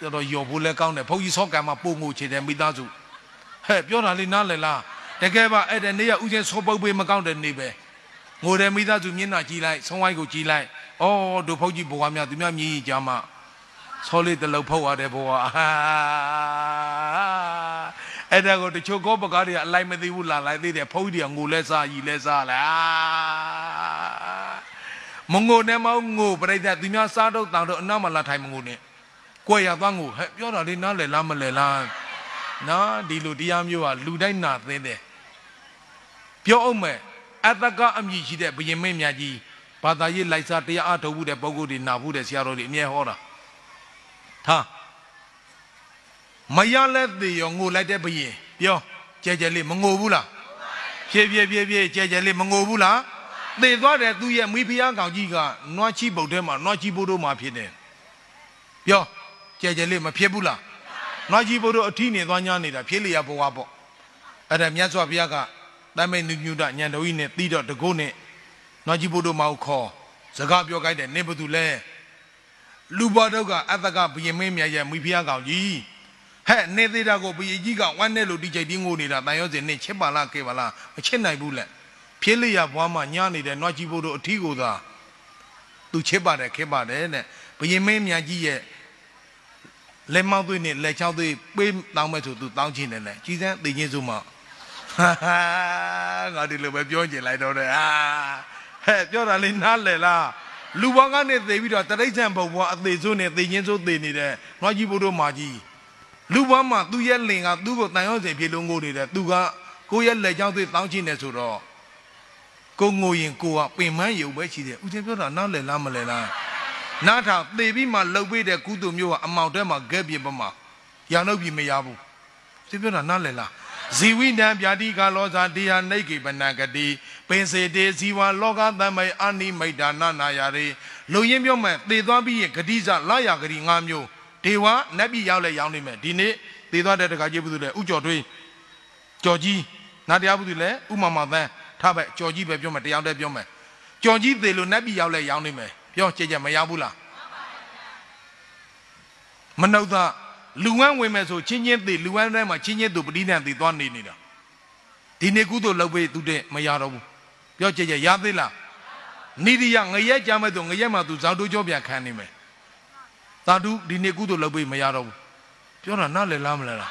တော်တော်ယော်ဖို့လဲကောင်းတယ်ဖုတ်ကြီးဆော့ကမ်းမှာပုံငိုချေတယ်မိသားစုဟဲ့ပြောတာလေးနားလည်လားတကယ်ပါအဲ့တဲ့နေ့ကဥစဉ်ဆော့ပုတ်ပေးမကောင်းတဲ့နေ့ပဲငိုတယ်မိသားစုမျက်နှာကြည့်လိုက်ဆုံးဝိုင်းကိုကြည့်လိုက်ဩတို့ဖုတ်ကြီးဘဝများသူများမြည်ကြီးကြမှာဆောလေးတလုံးဖုတ်ရတယ်ဘဝအာအဲ့ဒါကိုတချို့ကောပကားတွေကအလိုက်မသိဘူးလာလိုက်သေးတယ်ဖုန်းကြီးတွေကငိုလဲစားကြီးလဲစားလားမငိုနဲ့မငိုပြိဿသူများစားတော့တောင်တော့အနောက်မှာလာထိုင်မငိုနဲ့ကွယ်ရသွားငိုဟဲ့ပြောတာလေးနားလဲလားမလဲလားနော်ဒီလိုတရားမျိုးကလူတိုင်းနာသိတယ်ပြောအောင်မယ်အတကအမြည်ရှိတဲ့ဘုရင်မင်းများကြီးဘာသာရေးလိုက်စားတရားအားထုတ်မှုတဲ့ပုံကိုယ်တွေနာဖို့တဲ့ဆရာတော်တွေအမြဲဟောတာထားမရလက်သေးရောငိုလိုက်တဲ့ဘရင်ပြောကြဲကြဲလေးမငိုဘူးလားဖြည်းဖြည်းဖြည်းဖြည်းကြဲကြဲလေးမငိုဘူးလားသေသွားတယ်သူရဲ့မိဖုရားကောင်ကြီးကနွားချီပုတ်ထဲမှာနွားချီပိုးတို့မှာဖြစ်တယ်ပြောကြဲကြဲလေးမဖြစ်ဘူးလားနွားချီပိုးတို့အထီးနေသွားညာနေတာဖြစ်လျာဘဝပေါ့အဲ့ဒါမြတ်စွာဘုရားကတမိတ်နုညုဒညံတော်ကြီးနဲ့တီးတော့တကုတ်နဲ့နွားချီပိုးတို့မှာခေါ်စကားပြောခိုင်းတယ်နင်ဘသူလဲလူပေါ်တော့ကအတ္တကဘယင်မင်းမြတ်ရဲ့မိဖုရားကောင်ကြီးဟဲ့နေသေးတာကိုဘီကြီးကဝမ်းနဲ့လို့ဒီကြိုက်တင်းငိုနေတာတန်ရောစင်နဲ့ချစ်ပါလားကေပါလားမချစ်နိုင်ဘူးလက်ဖြေးလျက်ဘွားမှညနေတယ်နွားကြီးဖို့တို့အထီးကိုသာသူချစ်ပါတယ်ခေပါတယ်နဲ့ဘယင်မင်းမြန်ကြီးရဲ့လက်မောက်သွေးနဲ့လက်ချောင်းသွေးပေးတောင်းမဲ့ဆိုသူတောင်းချင်တယ်လေကြီးစန်းသိချင်းစုမှဟာငါဒီလိုပဲပြောချင်လိုက်တော့တယ်ဟာဟဲ့ပြောတာလေးနားလည်လားလူဘောင်ကနေသိပြီးတော့တရိတ်ဆန်ဘုံဘွားအသေးစိုးနဲ့သိချင်းစိုးသိနေတယ်နွားကြီးဘိုးတို့မာကြီးလူဘွားမှာသူ့ရဲ့လင်ကသူ့ကိုတန်ရောစေပြေလုံးကိုနေတယ်သူကကိုယ့်ရဲ့လက်ကြောင်းသွေးတောင်းချင်းနေဆိုတော့ကိုငိုရင်ကိုကပင်မယုံပဲရှိတယ်ဦးဇင်းပြောတာနားလည်လားမလည်လားနားထောင်သေပြီးမှလှုပ်ပေးတဲ့ကုသိုလ်မျိုးကအမောင်ထဲမှာကဲပြပမှာရန်ုပ်ပြီမရဘူးသူပြောတာနားလည်လားဇီဝိနံဗျာတိကလောဇာတေယနိကေပနံကတိပင်စေတေဇီဝလောကသံမေအာနိမိတ်တာနာနာယရေလူရင်းပြောမဲ့သေသွားပြီးရဂတိစလာရဂတိ၅မျိုးဒေဝနတ်ပြည်ရောက်လဲရောက်နေမယ်ဒီနေ့သေသွားတဲ့တခါကြီးဘုသူလဲဥကြော်တွေးကြော်ကြီးနာတရားဘုသူလဲဥမမာသန်းထားပဲကြော်ကြီးပဲပြောမယ်တရားတည်းပြောမယ်ကြော်ကြီးသေလို့နတ်ပြည်ရောက်လဲရောက်နေမယ်ပြောကြည်ကြမရောက်ဘူးလားမနှုတ်သားလူဝမ်းဝင်မယ်ဆိုချင်းချင်းသေလူဝမ်းထဲမှာချင်းချင်းသူပဋိသင်သေသွားနေနေတာဒီနေ့ကုသိုလ်လုပ်ပေးသူတဲ့မရတော့ဘူးပြောကြည်ကြရသေးလားနိရိယငရဲကြမဲ့သူငရဲမှာသူဇောက်တိုးကြောပြန်ခံနေမယ်သာဓုဒီနေ့ကုသိုလ်လုပ်ပေးမရတော့ဘူးပြောတာနားလည်လားမလားလား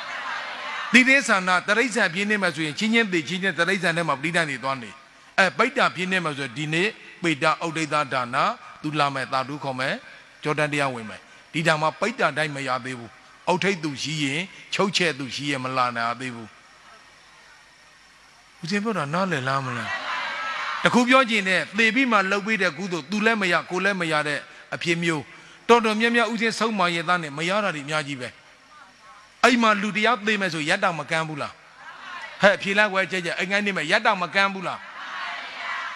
တိတိဆန္ဒတရိစ္ဆာန်ပြင်းနေမှဆိုရင်ချင်းချင်းသိချင်းချင်းတရိစ္ဆာန်ထဲမှာပဋိဒဏ်တွေသွားနေအဲပိဋ္တာပြင်းနေမှဆိုရင်ဒီနေ့ပိဋ္တာဥဒိဋ္ဌဒါနာသူလာမယ်သာဓုခေါ်မယ်ကြောတန်တရားဝင်မယ်ဒီတောင်မှာပိဋ္တာတိုင်းမရသေးဘူးအောက်ထိတ်သူရှိရင်ချုပ်ချဲ့သူရှိရင်မလာနိုင်သေးဘူးဦးဇင်းပြောတာနားလည်လားမလားတခုပြောချင်တဲ့သေပြီးမှလှုပ်ပေးတဲ့ကုသိုလ် तू လည်းမရကိုလည်းမရတဲ့အဖြစ်မျိုးတော်တော်များများဥစဉ်ဆုံးမရသားနဲ့မရတာတွေအများကြီးပဲအဲ့မှာလူတရားသိမယ်ဆိုရတ္တမကန်းဘူးလားဟဲ့ဖြေလိုက်ွယ်ကြဲကြဲအငိုင်းနေမယ်ရတ္တမကန်းဘူးလား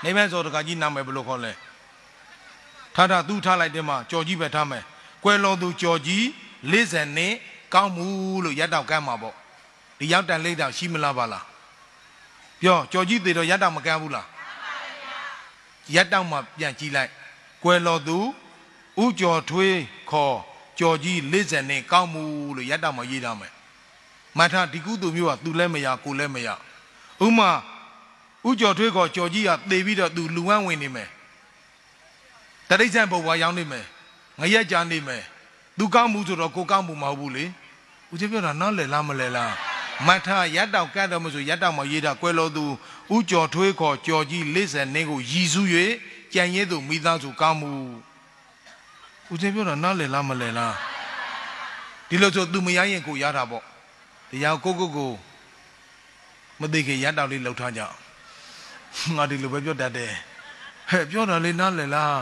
နေမယ်ဆိုတကကြီးနာမယ်ဘယ်လိုခေါ်လဲထားထားသူ့ထားလိုက်တဲ့မှာကြော်ကြီးပဲထားမယ်ကွယ်တော်သူကြော်ကြီး50နဲ့ကောင်းမှုလို့ရတ္တကန်းမှာပေါ့ဒီရောက်တန်လိမ့်တာရှိမလားပါလားပြောကြော်ကြီးသေးတော့ရတ္တမကန်းဘူးလားရတ္တမှာပြန်ကြည့်လိုက်ကွယ်တော်သူဥကြော်ထွေးခေါ်ကြော်ကြီး၄၀နဲ့ကောင်းမှုလို့ရတ္တမှာရေးထားမယ်မထဒီကုသူမျိုးကသူလည်းမရကိုလည်းမရဥမာဥကြော်ထွေးခေါ်ကြော်ကြီးကသေပြီးတော့သူလူဝမ်းဝင်နေမယ်တရိစ္ဆာန်ဘဝရောင်းနေမယ်ငရက်ကြနေမယ်သူကောင်းမှုဆိုတော့ကိုကောင်းမှုမဟုတ်ဘူးလေဦးကြီးပြောတာနားလည်လားမလည်လားမထရတ်တောက်ကတ်တော်မဆိုရတ်တောက်မရေးတာကွဲလို့သူဥကြော်ထွေးခေါ်ကြော်ကြီး၄၀နင်းကိုရည်စူး၍ကြံရဲသူမိသားစုကောင်းမှုဦးစင်းပြောတာနားလည်လားမလည်လားဒီလိုဆိုသူမရရင်ကိုရတာပေါ့တရားကိုကိုကိုမသိခင်ရတောက်လေးလှုပ်ထားကြငါဒီလိုပဲပြောတတ်တယ်ဟဲ့ပြောတာလေးနားလည်လား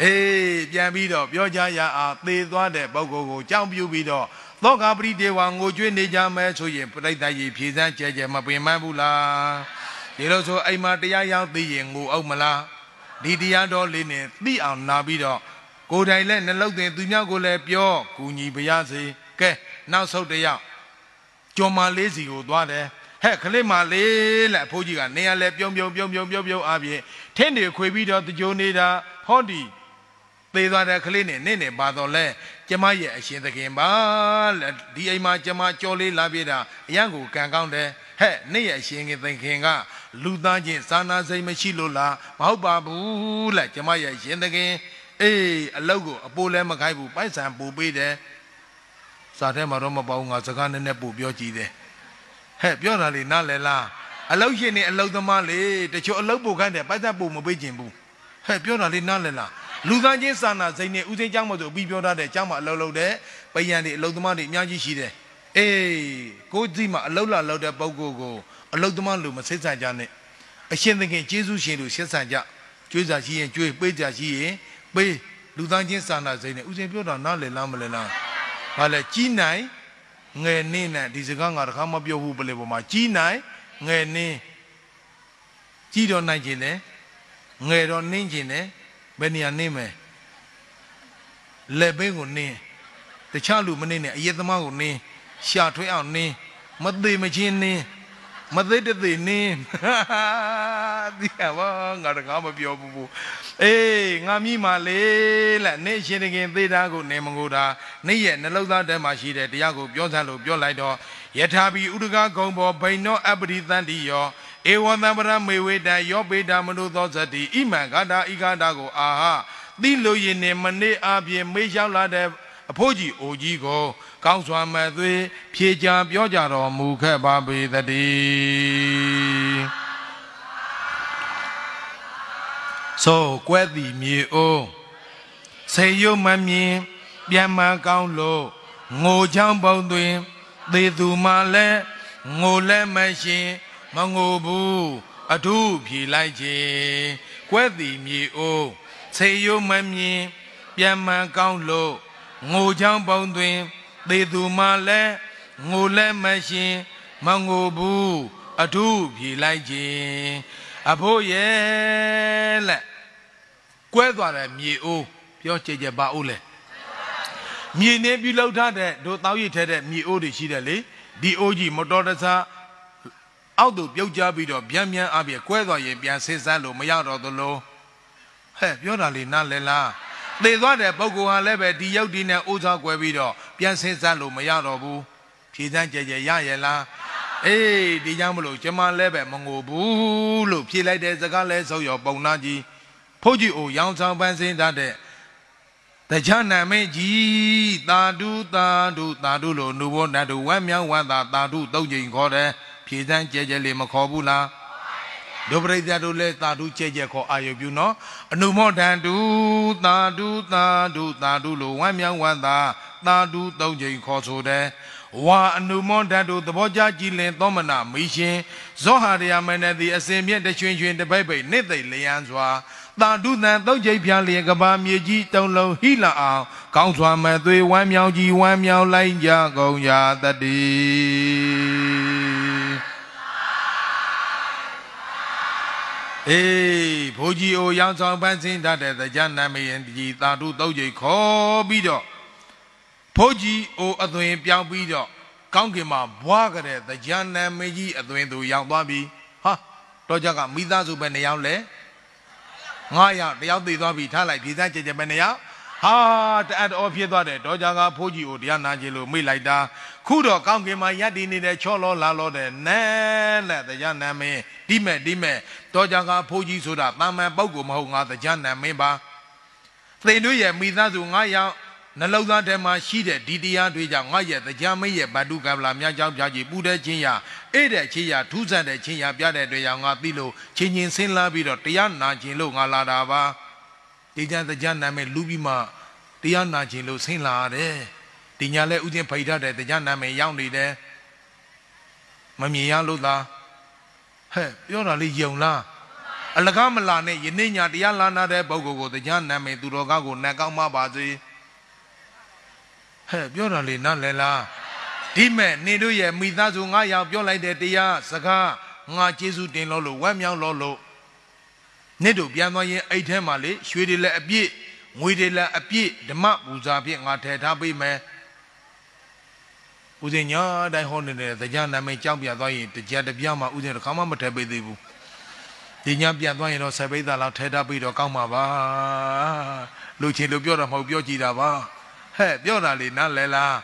အေးပြန်ပြီးတော့ပြောကြရအောင်သေသွားတဲ့ပုဂ္ဂိုလ်ကိုကြောင်းပြူပြီးတော့သောကပရိဒေဝငိုကြွေးနေကြမယ်ဆိုရင်ပြိတ္တရေဖြေစမ်းကြဲကြဲမပင်မဘူးလားဒီလိုဆိုအိမ်မှာတရားရောက်သိရင်ငိုအောင်မလားဒီတရားတော်လေးနဲ့သိအောင်နာပြီးတော့ကိုယ်တိုင်လည်းနှလုံးသွင်းသူများကိုလည်းပြောကူညီပါရစေကဲနောက်ဆုံးတစ်ယောက်ကျော်မလေးစီကိုသွားတယ်ဟဲ့ခလေးမလေးလက်အဖိုးကြီးကနေရလဲပြုံးပြုံးပြုံးပြုံးပြုံးပြုံးအပြင်ထင်းတွေခွေပြီးတော့တကြိုနေတာဟောဒီသေးသွားတဲ့ကလေးနဲ့နဲ့နဲ့ပါတော့လဲကျမရဲ့အရှင်သခင်ပါဒီအိမ်မှာကျမကြော်လေးလာပြတာအရန်ကိုကံကောင်းတယ်ဟဲ့နေ့ရဲ့အရှင်သခင်ကလူသားချင်းစာနာစိတ်မရှိလို့လားမဟုတ်ပါဘူးလက်ကျမရဲ့အရှင်သခင်အေးအလောက်ကိုအပိုးလည်းမခိုက်ဘူးပိုက်ဆံပူပေးတယ်စာထဲမှာတော့မပေါဘူးငါစကားနည်းနည်းပူပြောကြည့်တယ်ဟဲ့ပြောတာလေနားလည်လားအလောက်ရှင်နေအလောက်သမားလေတချို့အလောက်ပူခိုင်းတယ်ပိုက်ဆံပူမပေးခြင်းဘူးဟဲ့ပြောတာလေနားလည်လားလူသားချင်းစာနာစိတ်နဲ့ဥစဉ်ကြောင်းမဆိုပြီးပြောတတ်တယ်ကြောင်းမှာအလောက်လောက်တဲ့ပယံတွေအလောက်သမားတွေအများကြီးရှိတယ်အေးကိုကြည့်မှာအလောက်လာလောက်တဲ့ပုံကိုကိုအလောက်သမားလူမစိတ်ဆန်ကြနဲ့အရှင်သခင်ယေရှုရှင်လူစိတ်ဆန်ကြကြွေးစာရှိရင်ကြွေးပေးကြရှိရင်ပေးလူသားချင်းစာနာစိတ်နဲ့ဥစဉ်ပြောတာနားလည်လားမလဲလားဘာလဲကြီးနိုင်ငယ်နေနဲ့ဒီစကားငါတခါမပြောဘူးပလေပေါ်မှာကြီးနိုင်ငယ်နေကြီးတော့နိုင်ခြင်းလဲငယ်တော့နင်းခြင်းလဲဘယ်နေရာနင်းမယ်လက်ဘင်းကိုနင်းတခြားလူမနင်းနဲ့အရေးသမားကိုနင်းရှာထွေးအောင်နင်းမသေးမချင်းနင်းမသိတသိနင်းဒီကဘာငါတကားမပြောဘူးဘူးအေးငါမိမာလေးလက်နေရှင်တခင်သေးတာကိုနေမငိုတာနေရဲ့နှလုံးသားထဲမှာရှိတဲ့တရားကိုပြောစမ်းလို့ပြောလိုက်တော့ယထာဘီဥဒကဂုံဘောဘိန်နောအပရိသန္တိယောဧဝံသမ္ပရမေဝေတံယောပေတာမနုသောဇတိဣမံဂတာဣဂတာကိုအာဟသီလိုရင်နေမနေ့အပြင်မေးလျှောက်လာတဲ့အဖိုးကြီးအိုကြီးကိုကောင်းစွာမသွေးဖြေကြံပြောကြတော်မူခဲ့ပါပေသတည်းဆိုကွဲသည်မြေအိုးစေယုတ်မမြင်ပြန်မှကောင်းလို့ငိုချောင်းပုံတွင်သေသူမှလည်းငိုလည်းမရှင်မငိုဘူးအထုဖြေလိုက်ခြင်းကွဲသည်မြေအိုးစေယုတ်မမြင်ပြန်မှကောင်းလို့ငိုချောင်းပေါင်းတွင်သေသူမှလည်းငိုလည်းမရှင်မငိုဘူးအထုဖြေလိုက်ခြင်းအဖို့ရဲ့လက်ကွဲသွားတဲ့မြေအိုးပြောကြကြပါအိုးလေမြေနေပြုလောက်ထားတဲ့တို့တောက်ရစ်ထဲတဲ့မြေအိုးတွေရှိတယ်လေဒီအိုးကြီးမတော်တဆအောက်သို့ပြုတ်ကျပြီးတော့ဗျံဗျံအပြည့်ကွဲသွားရင်ပြန်ဆင်းဆန်းလို့မရတော့သလိုဟဲ့ပြောတာလေနားလည်လားသေသွားတဲ့ပုဂ္ဂိုလ်ဟာလည်းပဲဒီယုတ်ဒီနဲ့ဥစားကွဲပြီးတော့ပြန်ဆင်းစမ်းလို့မရတော့ဘူးဖြေစမ်းကြကြရရလားအေးဒီကြောင့်မလို့ကျမလည်းပဲမငိုဘူးလို့ဖြေလိုက်တဲ့စကားလဲဆုံးရောပုံနာကြီးဖို့ကြီးအိုရောင်ဆောင်ပန်းစင်းတတ်တဲ့တခြားနာမည်ကြီးသာဓုသာဓုသာဓုလို့နုဘောနတ်တို့ဝမ်းမြောက်ဝမ်းသာသာဓုသုံးကြိမ်ခေါ်တယ်ဖြေစမ်းကြကြလေးမခေါ်ဘူးလားဒုပရိသတ်တို့လည်းသာဓုကြဲကြဲခေါ်အာယုပြုနော်အနုမောဒန္တုသာဓုသာဓုသာဓုလို့ဝမ်းမြောက်ဝမ်းသာ သာဓုသုံးချိန်ခေါ်ဆိုတယ်ဝါအနုမောဓာတုသဘောကြကြည်လင်သောမနာမိရှင်ဇောဟာရယမနတိအစဉ်မြတ်တချွင်ချွင်တပိတ်ပိတ်နှစ်သိမ့်လျံစွာတာတုတန်သုတ်ကြိတ်ဖြာလျင်ကဘာမြေကြီးတုံလုံးဟိလာအောင်ကောင်းစွာမသွေဝမ်းမြောင်ကြီးဝမ်းမြောင်လိုက်ကြကုန်ရာတတိအေးဘိုးကြီးအိုရောင်ဆောင်ပန်းစင်းတတ်တဲ့သကြနာမယင်ကြီးသာဓုတုတ်ကြီးခေါ်ပြီးတော့ဘိုးကြီးအိုအသွင်ပြောင်းပြီးတော့ကောင်းကင်မှာဘွားကြတဲ့သကြနာမကြီးအသွင်သူရောက်သွားပြီဟာတော့ကြကမိသားစုပဲနေရောက်လဲငါရောက်တယောက်သေးသွားပြီထားလိုက်ဒီစားကြကြပဲနေရောက်ဟာတအတ်တော်ဖြစ်သွားတယ်ဒေါ်ကြာကဖိုးကြီးကိုတရားနာခြင်းလို့မိလိုက်တာခုတော့ကောင်းကင်မှာယက်တည်နေတဲ့ချော့လောလာလောတဲ့နဲနဲ့တရားနာမင်းဒီမဲ့ဒီမဲ့တော်ကြကဖိုးကြီးဆိုတာတာမန်ပုဂ္ဂိုလ်မဟုတ်ငါသကြနံမင်းပါသိန်တို့ရဲ့မိသားစု9ယောက်နှလုံးသားထဲမှာရှိတဲ့ဒီတရားတွေကြောင့်ငါရဲ့သကြမင်းရဲ့ဗတုကဗလာများကြောင့်ဖြာကြီးပူတဲ့ချင်းရအေ့တဲ့ချင်းရထူးဆန်းတဲ့ချင်းရပြတဲ့တွေကြောင့်ငါသိလို့ချင်းချင်းဆင်းလာပြီးတော့တရားနာခြင်းလို့ငါလာတာပါတေချာသကြနံမင်းလူပြီးမှတရားနာခြင်းလို့ဆင်းလာရတယ်ဒီညာလဲဥစဉ်ဖိတ်ထားတဲ့သကြနံမင်းရောက်နေတယ်မမြင်ရလို့လားဟဲ့ပြောတာလေးယုံလားအလကားမလာနဲ့ယနေ့ညတရားလာနာတဲ့ပုဂ္ဂိုလ်ကိုတရားနာမယ်သူတော်ကောင်းကိုနှက်ကောင်းမပါစေဟဲ့ပြောတာလေးနားလည်လားဒီမဲ့နေတို့ရဲ့မိသားစု900ယောက်ပြောလိုက်တဲ့တရားစကားငါကျေးဇူးတင်လို့လို့ဝမ်းမြောက်လို့လို့နေ့တို့ပြန်သွားရင်အိတ်ထဲမှာလေရွှေတွေလည်းအပြည့်ငွေတွေလည်းအပြည့်ဓမ္မပူဇာဖြင့်ငါထည့်ထားပေးမယ်ဦးစင်ညတိုင်းဟောနေတဲ့တကြနာမည်ကြောင်းပြသွားရင်တကြတပြမှဦးစင်တစ်ခါမှမထည့်ပေးသေးဘူးဒီညပြန်သွားရင်တော့ဆယ်ပိဿာလောက်ထဲထားပြီးတော့ကောင်းပါပါလူချင်းလူပြောတာမဟုတ်ပြောကြည့်တာပါဟဲ့ပြောတာလေနားလဲလား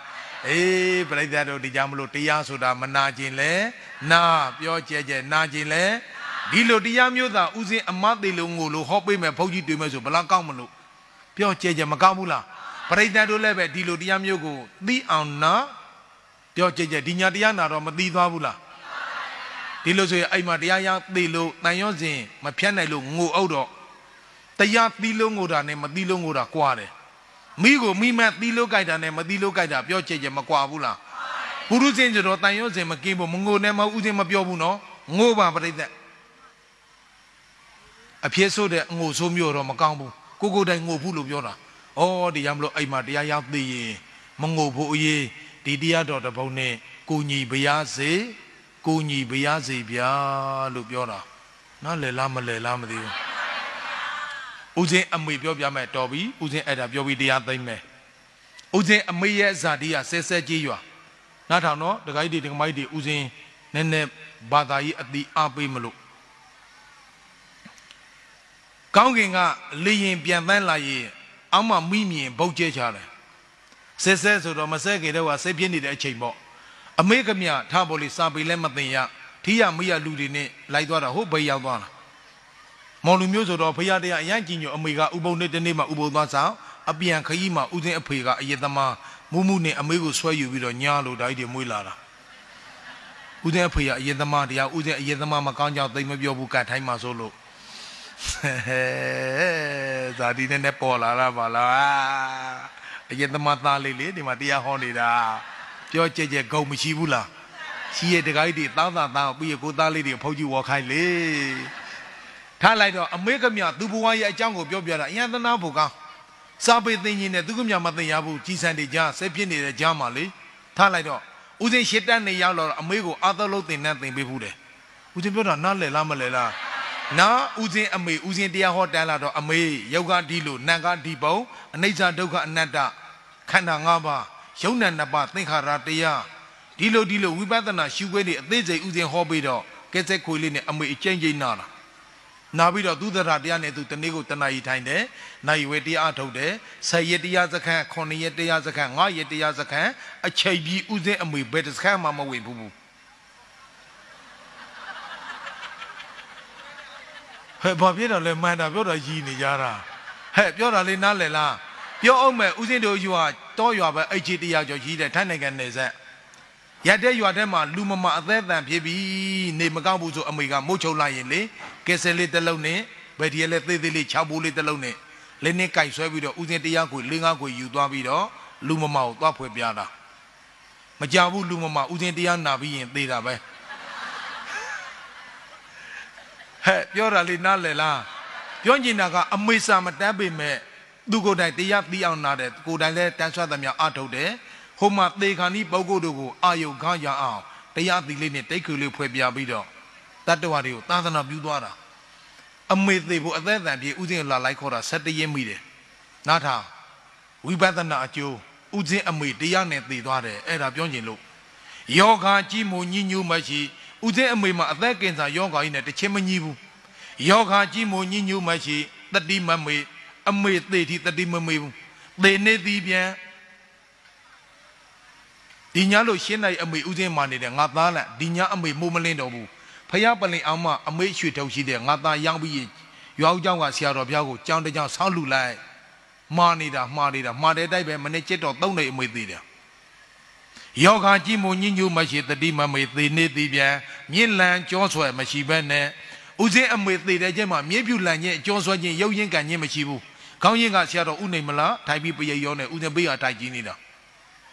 အေးပြိဿတို့ဒီကြမလို့တရားဆိုတာမနာကျင်လဲနာပြောကြဲကြဲနာကျင်လဲဒီလိုတရားမျိုးသာဦးစင်အမတ်သေးလုံးကိုလို့ဟောပေးမယ်ဘုန်းကြီးတွေ့မယ်ဆိုဘလောက်ကောင်းမလို့ပြောကြဲကြဲမကောင်းဘူးလားပြိဿတို့လည်းပဲဒီလိုတရားမျိုးကိုသိအောင်နာပြောကြည့်ကြဒီညာတရားနာတော့မသိသွားဘူးလားဒီလိုဆိုရင်အဲ့မှာတရားရသိလို့တန်ရုံးစဉ်မဖြတ်နိုင်လို့ငိုအုပ်တော့တရားသီလုံးငိုတာနဲ့မသီလုံးငိုတာကွာတယ်မိကိုမိမသီလုံးကြိုက်တာနဲ့မသီလုံးကြိုက်တာပြောကြည့်ကြမကွာဘူးလားပုရုဇဉ်ကျတော့တန်ရုံးစဉ်မကင်းဘူးမငိုနဲ့မဥစဉ်မပြောဘူးနော်ငိုပါပြိသက်အဖြစ်ဆိုတဲ့အငိုဆိုးမျိုးတော့မကောင်းဘူးကိုကိုတိုင်ငိုဘူးလို့ပြောတာဩတရားမလို့အဲ့မှာတရားရသိရင်မငိုဖို့အရေးဒီတရားတော်တပုံနဲ့ကိုညီဘုရားစေကိုညီဘုရားစေဗျာလို့ပြောတာနားလည်လားမလည်လားမသိဘူးဦးဇင်းအမေပြောပြမယ်တော်ပြီဦးဇင်းအဲ့ဒါပြောပြီးတရားသိမ့်မယ်ဦးဇင်းအမေရဲ့ဇာတိကဆဲဆဲကြီးရွာနားထောင်တော့ဒကာကြီးတွေဒကာမကြီးတွေဦးဇင်းနည်းနည်းဘာသာရေးအတိအားပေးမလို့ကောင်းကင်ကလေရင်ပြန်သန်းလာရင်အောက်မှာမိမြင်ဗုတ်ကျဲချတယ်ဆဲဆဲဆိုတော့မဆဲခင်တော့ကစိတ်ပြင်းနေတဲ့အချိန်ပေါ့အမေကမြထားပေါ်လေးစာပေလည်းမသိရထီးရမရလူတွေနဲ့လိုက်သွားတာဟုတ်ဘေးရောက်သွားတာမော်လူမျိုးဆိုတော့ဖရာတရားအရန်ကြည်ညိုအမေကဥပုံနဲ့တနေ့မှဥပုံသွားဆောင်အပြန်ခရီးမှာဥစဉ်အဖေကအယက်သမားမူးမူးနဲ့အမေကိုဆွဲယူပြီးတော့ညာလို့တိုက်တယ်မွေးလာတာဥစဉ်အဖေကအယက်သမားတရားဥစဉ်အယက်သမားမကောင်းကြောင်သိမပြောဘူးကတ်ထိုင်းမှာဆိုလို့ဇာတိနဲ့ပေါ်လာတာပါလားအယက်သမားသားလေးလေဒီမှာတရားဟောနေတာပြောကြဲကြဲဂုံမရှိဘူးလားရှိရတကားကြီးတွေသားသားသားပြီးရကိုသားလေးတွေဖုတ်ကြည့်ဝေါ်ခိုင်းလေထားလိုက်တော့အမေကမြသူဘဝရဲ့အကြောင်းကိုပြောပြတာအယံသနာဖို့ကောင်းစာပေသင်ရင်နဲ့သူကမြမသိရဘူးကြီးစံတွေကြားဆက်ပြစ်နေတဲ့ကြားမှာလေထားလိုက်တော့ဦးစင်ရှစ်တက်နေရောက်တော့အမေကိုအာသလုတ်တင်နဲ့တင်ပေးဘူးတယ်ဦးစင်ပြောတာနားလည်လားမလည်လားနာဦးစင်အမေဦးစင်တရားဟောတန်းလာတော့အမေယုတ်ကဒီလိုနံကဒီပုံအနိစ္စဒုက္ခအနတ္တခန္ဓာ၅ပါးယုံနာနှစ်ပါးသင်္ခါရတရားဒီလိုဒီလိုဝိပဿနာရှုခွဲနေအသေးစိတ်ဦးစင်ဟောပြီးတော့ကဲဆက်ခွေလေးနဲ့အမေအကျဉ်းချင်းနာတာနာပြီးတော့သူသရတရားနဲ့သူတနေ့ကိုတဏှာကြီးထိုင်တယ်။နိုင်ဝေတရားထုတ်တယ်။ဆယ်ရတရားစခန်း၊ခုနှစ်ရတရားစခန်း၊ငါးရတရားစခန်းအချိန်ကြီးဥစဉ်အမွေဘယ်တစ်ခန်းမှမဝင်ဘူး။ဟဲ့ဘာဖြစ်တော့လဲမှန်တာပြောတာရည်နေကြတာဟဲ့ပြောတာလေးနားလည်လားပြောအောင်မဲ့ဦးစင်းတို့ယူဟာတောရွာပဲအိတ်ကြီးတရားကျော်ရည်တဲ့ထိုင်းနိုင်ငံနယ်ဆက်ရတဲ့ရွာထဲမှာလူမမအသက်တန်ဖြစ်ပြီးနေမကောင်းဘူးဆိုအမေကမုတ်ချုပ်လိုက်ရင်လေကဲဆယ်လေးတစ်လုံးနဲ့ဘယ်ဒီလဲသေးသေးလေး6ဘူးလေးတစ်လုံးနဲ့လက်နဲ့ကင်ဆွဲပြီးတော့ဦးစင်းတရားကို၄၅ကိုယူသွားပြီးတော့လူမမကိုသွားဖွယ်ပြတာမကြဘူးလူမမဦးစင်းတရားနာပြီးရင်သေးတာပဲဟဲ့ပြောတာလေးနားလည်လားပြောကျင်တာကအမေစာမတတ်ပေမဲ့သူကိုယ်တိုင်တရားသိအောင်နာတယ်ကိုယ်တိုင်လည်းတန်ဆွသမျှအထုတ်တယ်ဟိုမှာသေခဏီပုဂ္ဂိုလ်တို့ကိုအာယုခံရအောင်တရားသီလေးနဲ့တိတ်ခွေလေးဖွဲ့ပြပြီးတော့တတ္တဝါတွေကိုသာသနာပြုသွားတာအမေသေးဖို့အသက်တန်ပြေဥစဉ်လာလိုက်ခေါ်တာ17ရင်းမိတယ်နားထောင်ဝိပဿနာအကျိုးဥစဉ်အမေတရားနဲ့သိသွားတယ်အဲ့ဒါပြောကျင်လို့ယောဂါကြီးမှုညှဉ်းညူးမရှိဘူးဦးသိအမေမှာအသက်ကင်ဆာယောဂါကြီးနဲ့တချင်းမညီဘူးယောဂါကြီးမို့ညှဉ်းညူးမရှိတတိမမေအမေသေတိတတိမမေဘူးသေနေသည်ပြန်ဒီညာလို့ရှင်းလိုက်အမေဦးသိမှာနေတယ်ငါသားလက်ဒီညာအမေမိုးမလင်းတော်ဘူးဖယားပလင်အောင်မအမေရွှေထုတ်ရှိတယ်ငါသားရောင်းပြီးရွာဦးเจ้าကဆရာတော်ဘုရားကိုကြောင်းတကြောင်းဆောက်လူလိုက်မာနေတာမှားနေတာမှားတဲ့တိုက်ပဲမနေ့ကျတော့သုံးနေအမွေသေးတယ်ယောဂါကြည်မှုညဉ့်ညူမရှိတတိမမေသေနေသည်ပြန်မြင့်လန်ကြောဆွဲမရှိဘဲနဲ့ဥစဉ်အမေသေတဲ့ချိန်မှာမြေပြူလန်ခြင်းအကျော်ဆွဲခြင်းရုပ်ရင်းကန်ခြင်းမရှိဘူး။ခေါင်းရင်းကဆရာတော်ဥနေမလားထိုင်ပြီးပရိယောနဲ့ဥစဉ်ပေးဟာထိုင်ကြည့်နေတာ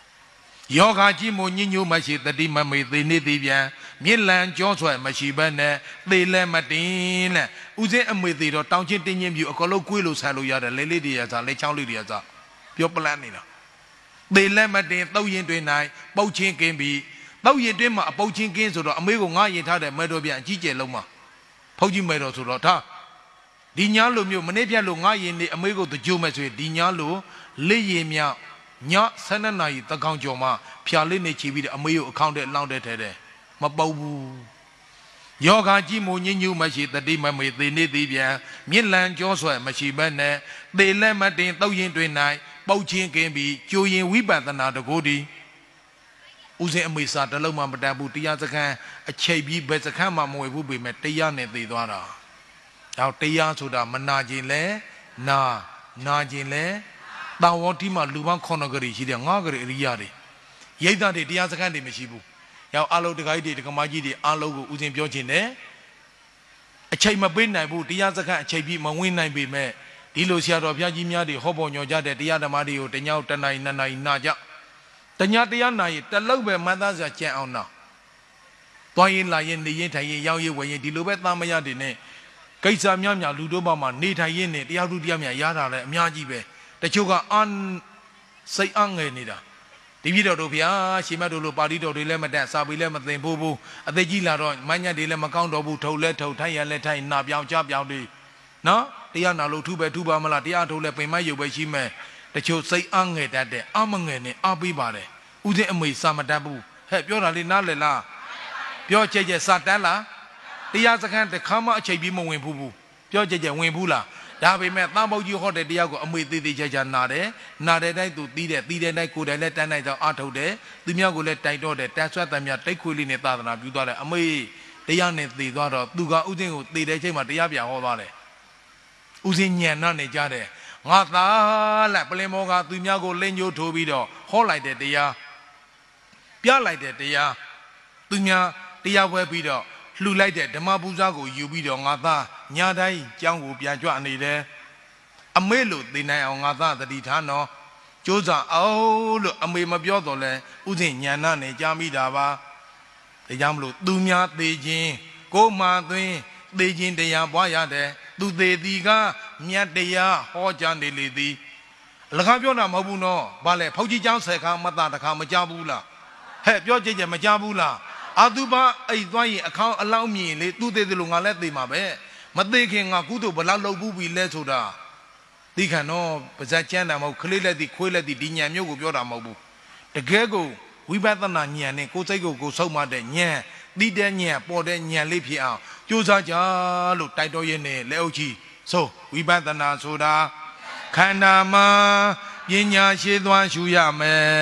။ယောဂါကြည်မှုညဉ့်ညူမရှိတတိမမေသေနေသည်ပြန်မြင့်လန်ကြောဆွဲမရှိဘဲနဲ့သေလည်းမတင်နဲ့ဥစဉ်အမေသေတော့တောင်းချင်းတင်းချင်းပြူအကောလုံးကွေးလို့ဆန်လို့ရတယ်လဲလေးတွေရစားလဲချောင်းလေးတွေရစားပြောပလန့်နေတာ။သေလက်မတင်တုတ်ရင်တွင်၌ပုတ်ချင်းကင်းပြီးတုတ်ရင်တွင်မှာအပုတ်ချင်းကင်းဆိုတော့အမေကိုငါရင်ထားတဲ့မဲတော်ပြန်အကြီးကျယ်လုံးမှာဖုတ်ကြည့်မဲတော်ဆိုတော့ဒါဒီညာလိုမျိုးမနေ့ပြက်လို့ငါရင်နေအမေကိုတကြိုမဲ့ဆိုရင်ဒီညာလိုလက်ရည်မြည12နာရီတကောင်ကျော်မှဖြာလေးနေချီပြီးတဲ့အမေကိုအခောင့်တဲ့လောင်းတဲ့ထဲတဲ့မပုတ်ဘူးယောဂကြီးမုံညင်းညူမရှိတတိမမေသေနေသည်ပြန်မြင့်လန်ကြောဆွဲမရှိဘဲနဲ့သေလက်မတင်တုတ်ရင်တွင်၌ပောက်ချင်းကင်းပြီးကြိုရင်ဝိပဿနာတကိုးဒီဥစဉ်အမေစာတလုံးမှမတတ်ဘူးတရားစခန်းအချိန်ပြီးဘယ်စခန်းမှမဝေဘူးပေမဲ့တရားနဲ့သိသွားတာဒါတရားဆိုတာ မနာခြင်းလဲနာနာခြင်းလဲတာဝတိမှာလူပေါင်း9ဂရီရှိတယ်9ဂရီအရိယာတွေရိတ်သားတွေတရားစခန်းတွေမရှိဘူးရောက်အလုံးတခိုင်းတွေတကမာကြီးတွေအလုံးကိုဥစဉ်ပြောခြင်းနဲ့အချိန်မပေးနိုင်ဘူးတရားစခန်းအချိန်ပြီးမဝင်နိုင်ပေမဲ့ဒီလိုဆရာတော်ဘုရားကြီးများတွေဟောပေါ်ညွှန်ကြတဲ့တရားဓမ္မတွေကိုတညောင်းတနိုင်နှစ်နိုင်နာကြတညတရားနိုင် တလောက်ပဲမှတ်သားစရာကြံအောင်နာသွားရင်လာရင်နေရင်ထိုင်ရင်ရောက်ရင်ဝင်ရင်ဒီလိုပဲသားမရတွေနဲ့ကိစ္စများများလူတို့ဘာမှနေထိုင်ရင်နဲ့တရားသူတရားများရတာလည်းအများကြီးပဲတချို့ကအာစိတ်အငယ်နေတာဒီပြည်တော်တို့ဗျာရှင်မတို့လိုပါဠိတော်တွေလည်းမတက်စာပေလည်းမသင်ဘူးဘူးအသက်ကြီးလာတော့မညတ်တွေလည်းမကောင်းတော့ဘူးထုံလဲထုံထိုင်ရလဲထိုင်နာပြောင်ကြပြောင်တွေနော်တရားနာလို့ထူပဲထူပါမလားတရားထုတ်လဲပင်မရုပ်ပဲရှိမယ်တချို့စိတ်အငဲ့တတ်တဲ့အမငဲ့နဲ့အားပေးပါတယ်ဥစဉ်အမေစာမတတ်ဘူးဟဲ့ပြောတာလေးနားလည်လားပြောချက်ချက်စာတတ်လားတရားစခန်းတစ်ခါမှအချိန်ပြီးမဝင်ဘူးဘူးပြောချက်ချက်ဝင်ဘူးလားဒါပေမဲ့တန်ပေါကြီးဟောတဲ့တရားကိုအမေသေးသေးချာချာနာတယ်နာတဲ့တိုင်းသူတီးတယ်တီးတဲ့တိုင်းကိုယ်တိုင်လည်းတန်းတိုင်းကြောင့်အထုတ်တယ်သူများကိုလည်းတိုင်တော့တယ်တန်ဆွတ်တန်များတိတ်ခွေလေးနဲ့သာသနာပြုသွားတယ်အမေတရားနဲ့သေသွားတော့သူကဥစဉ်ကိုသေတဲ့ချိန်မှာတရားပြဟောသွားတယ်ဦးစင်းညံတော့နေကြတယ်ငါသားလက်ပလင်မောကသူများကိုလိမ်ညိုးထိုးပြီးတော့ဟောလိုက်တဲ့တရားပြလိုက်တဲ့တရားသူများတရားပွဲပြီးတော့လှူလိုက်တဲ့ဓမ္မပူဇာကိုယူပြီးတော့ငါသားညတိုင်းကြောင်းကိုပြန်ကြွနေတယ်အမေလို့သိနိုင်အောင်ငါသားတတိထားနော်ကြိုးစားအောင်လို့အမေမပြောတော့လဲဥစဉ်ညာနာနဲ့ကြားမိတာပါဒါကြောင့်မလို့သူများသေးခြင်းကိုမှသွင်းသေးခြင်းတရားပွားရတယ်သူသေးသည်ကမြတ်တရားဟောကြားနေလေသည်အလကားပြောတာမဟုတ်ဘူးနော်ဘာလဲဖောက်ကြီးကျောင်းဆယ်ခါမတတခါမကြဘူးလားဟဲ့ပြောကြည့်ကြမကြဘူးလားအာသူဘအိတ်သွားရင်အခေါင်းအလောင်းမြင်လေသူသေးတယ်လို့ငါလည်းသိမှာပဲမသိခင်ငါကုသိုလ်ဘလောက်လုပ်ဘူးပြီလဲဆိုတာသိခံတော့ပါဇက်ကျမ်းတာမဟုတ်ခလေးလက်တီခွေးလက်တီဒီညံမျိုးကိုပြောတာမဟုတ်ဘူးတကယ်ကိုဝိပဿနာဉာဏ်နဲ့ကိုယ်စိတ်ကိုကိုယ်ဆုံးမတဲ့ဉာဏ်တိတဲ့ဉာဏ်ပေါ်တဲ့ဉာဏ်လေးဖြစ်အောင်ကြိုးစားကြလို့တိုက်တော်ရင်နဲ့လက်အုပ်ကြီးဆိုဝိပဿနာဆိုတာခန္ဓာမှာပညာရှိသွားရှုရမယ်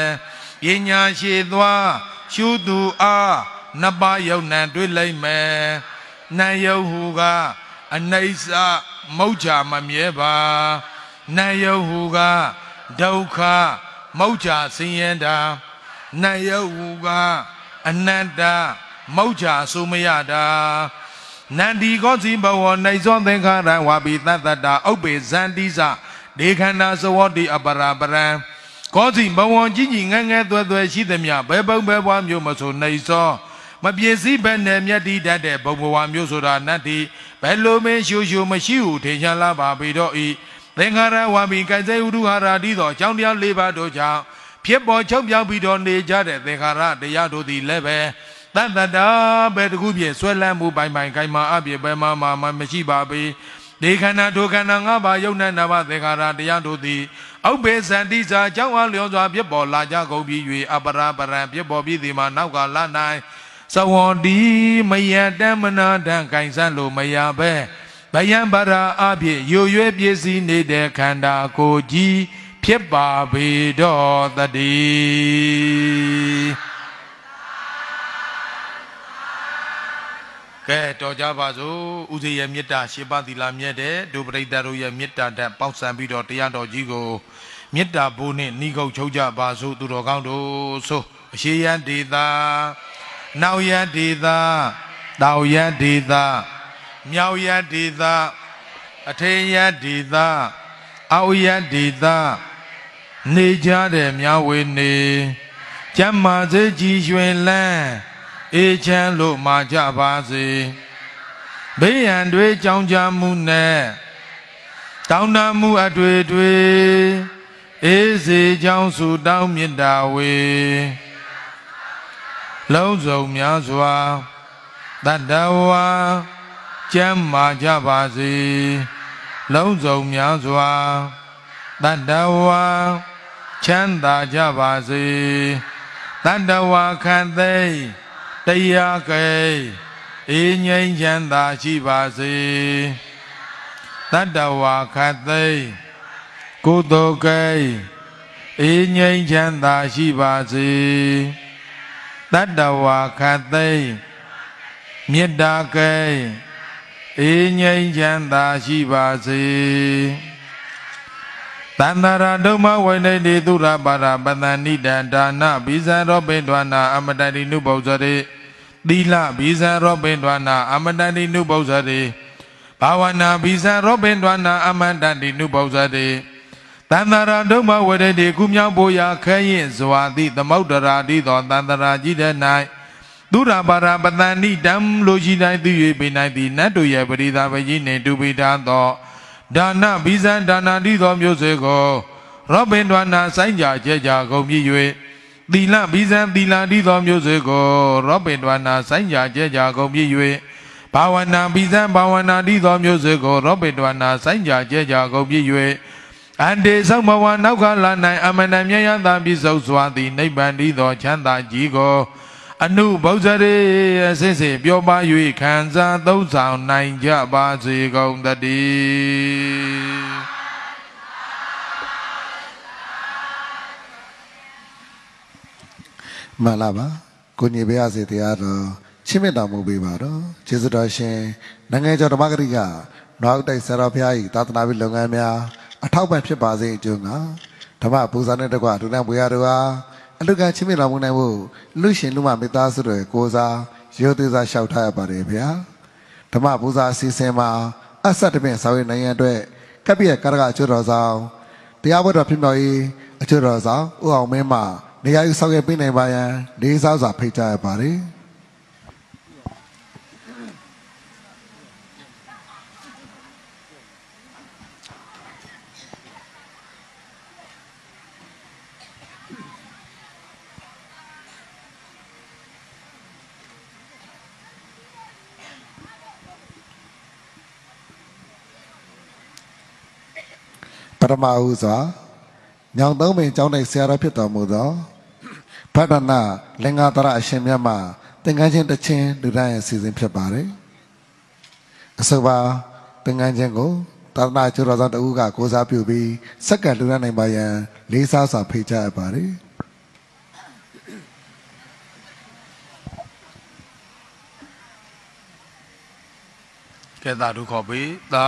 ပညာရှိသွားရှုသူအားနှစ်ပါးယုံနံတွေ့လိမ့်မယ်နာယုံဟူကအနိစ္စမௌချာမမြဲပါနာယုံဟူကဒုက္ခမௌချာဆင်းရဲတာနာယုံဟူကအနတ္တမௌချာဆိုမရတာနန္ဒီကောစီဘဝနိုင်သောသင်္ခါရဝါပိသတ္တတာဥပ္ပေဇန္တိစဒေခန္ဓာသဝတိအပရာပရံကောစီဘဝကြီးကြီးငဲငဲသွဲသွဲရှိသည်မြဘဲပုံဘဲဘွားမျိုးမဆိုနိုင်သောမပြည့်စည်ဘဲနဲ့မြတ်တိတတ်တဲ့ဘုံဘဝမျိုးဆိုတာနတ်တိဘယ်လိုမင်းရှူရှူမရှိဟုထင်ရှားလာပါပေတော့ဤသင်္ခါရဝါပိကံစေဥဒုဟာရာတိသောအကြောင်းတရား၄ပါးတို့ကြောင့်ဖြစ်ပေါ်ချုပ်ပြောင်းပြီးတော့နေကြတဲ့သင်္ခါရတရားတို့သည်လည်းပဲတန်တတာပဲတကူပြေဆွဲလန်းမှုပိုင်ပိုင်ခိုင်မာအပြည့်ပဲမမမမရှိပါပေဒေခန္ဓာဒုခန္ဓာငါးပါးယုံနဲ့နာဘသေခါရတရားတို့သည်အောက်ပေဇန်တိစာအကြောင်းအလျော်စွာပြစ်ပေါ်လာကြကုန်ပြီး၍အပရာပရံပြစ်ပေါ်ပြီးဒီမှာနောက်ကလာနိုင်သဝန္တိမယတမနာတံကင်ဆန်းလို့မရပဲဗယံပရာအပြည့်ရွရွဲပြည့်စည်နေတဲ့ခန္ဓာကိုယ်ကြီးဖြစ်ပါပေတော့တည်းကဲတော်ကြပါစို့ဥဇေရဲ့မေတ္တာရှင်ပါသီလာမြတ်တဲ့ဒုပရိသတ်တို့ရဲ့မေတ္တာဓာတ်ပေါက်ဆံပြီးတော့တရားတော်ကြီးကိုမေတ္တာဘိုးနဲ့နှီးကုတ်ချုပ်ကြပါစို့သူတော်ကောင်းတို့ဆိုအရှိယံဒေတာနောက်ယံဒေတာတောင်ယံဒေတာမြောက်ယံဒေတာအထင်းယံဒေတာအောက်ယံဒေတာနေကြတဲ့မြဝေနေကျမ်းမာစေကြည်ရွှင်လန်းအေးချမ်းလို့မာကြပါစေဘေးရန်တွေကြောင်းကြမှုနဲ့တောင်းတမှုအတွေ့တွေအေးစေကြောင်းစုတောင်းမြတ်တာဝေလုံးစုံများစွာတတဝါကျမ်းမာကြပါစေလုံးစုံများစွာတတဝါချမ်းသာကြပါစေတတဝါခံသိမ်းတရားကိအေးငြိမ်းချမ်းသာရှိပါစေတတ္တဝါခတ်သိကုသိုလ်ကိအေးငြိမ်းချမ်းသာရှိပါစေတတ္တဝါခတ်သိမေတ္တာကိအေးငြိမ်းချမ်းသာရှိပါစေတန္တရာဒုမဝိနေတိသုရပါရပတဏိတံဒါနဘိဇံရောပိန္ဒဝနာ အမတတိနုပု္ပ္ပဇရေသီလဘိဇံရောပိန္ဒဝနာ အမတတိနုပု္ပ္ပဇရေဘာဝနာဘိဇံရောပိန္ဒဝနာအမတတိနုပု္ပ္ပဇရေတန္တရာဒုမဝိနေတိကုမြောင်ပိုရာခဲရင်ဇဝတိသမုဒ္ဒရာတိသောတန္တရာကြီးတဲ့၌သုရပါရပတဏိတံလိုရှိတိုင်းသူ၍ပိနိုင်သည်နတ်တို့ရဲ့ပရိသဝေကြီးနေတူပိတာသောဒါနဘိဇံဒါနာတိသောမျိုးစေကိုရောဘင်ဒဝနာဆိုင်ကြကြကြကုန်ပြီ၍သီလဘိဇံသီလတိသောမျိုးစေကိုရောဘင်ဒဝနာဆိုင်ကြကြကြကုန်ပြီ၍ဘာဝနာဘိဇံဘာဝနာတိသောမျိုးစေကိုရောဘင်ဒဝနာဆိုင်ကြကြကြကုန်ပြီ၍အန္တေသောဘဝနောက်ကလာနိုင်အမနမြတ်ယတာပြစ္ဆုတ်စွာသည်နိဗ္ဗာန်တိသောချမ်းသာကြီးကိုအနုဘုဇရေအစစ်စစ်ပြောပါ၍ခံစားသုံးဆောင်နိုင်ကြပါစေကုန်တည်းမလာပါကိုညီပြရစေတရားတော်ချစ်မေတ္တာမှုပေးပါတော့ကျေးဇူးတော်ရှင်နိုင်ငံကျော်ဓမ္မဂရိကနောက်တိုက်ဆရာတော်ဘုရား၏သာသနာ့ဘိလုပ်ငန်းများအထောက်ပံ့ဖြစ်ပါစေအကျိုးငါဓမ္မပူဇာနဲ့တကွာဒုနံဘွေရတော်ဟာအလုကချင်းမြလာမှုနိုင်ဖို့လူရှင်လူမမိသားစုတွေကိုစားရိုသေစားလျှောက်ထားရပါတယ်ဗျာဓမ္မပူဇာအစီအစဉ်မှာအဆက်တပင်ဆောင်ရနိုင်ရအတွက်ကပ်ပြကရကအကျိုးတော်ဆောင်တရားပွဲတော်ဖြစ်မြောက်ရေးအကျိုးတော်ဆောင်ဥအောင်မင်းမှနေရာယူဆောင်ရွက်ပေးနိုင်ပါရန်လေးစားစွာဖိတ်ကြားရပါတယ်ပထမဦးစွာညောင်သုံးပင်ကျောင်းတိုင်ဆရာတော်ဖြစ်တော်မူသောဗဒနာ လင်္ကာတရအရှင်မြတ်မှ သင်္ကန်းချင်းတခြင်းလူတိုင်းရဲ့စီစဉ်ဖြစ်ပါတယ်အဆိုပါသင်္ကန်းချင်းကိုသာသနာ့ကျိုးတော်ဆောင်တဦးက ကိုးစားပြုပြီးစက္ကန့်လူတိုင်းနိုင်ပါရန်လေးစားစွာဖိတ်ကြားအပ်ပါတယ်ကဲသာဓုခေါ်ပေးသာ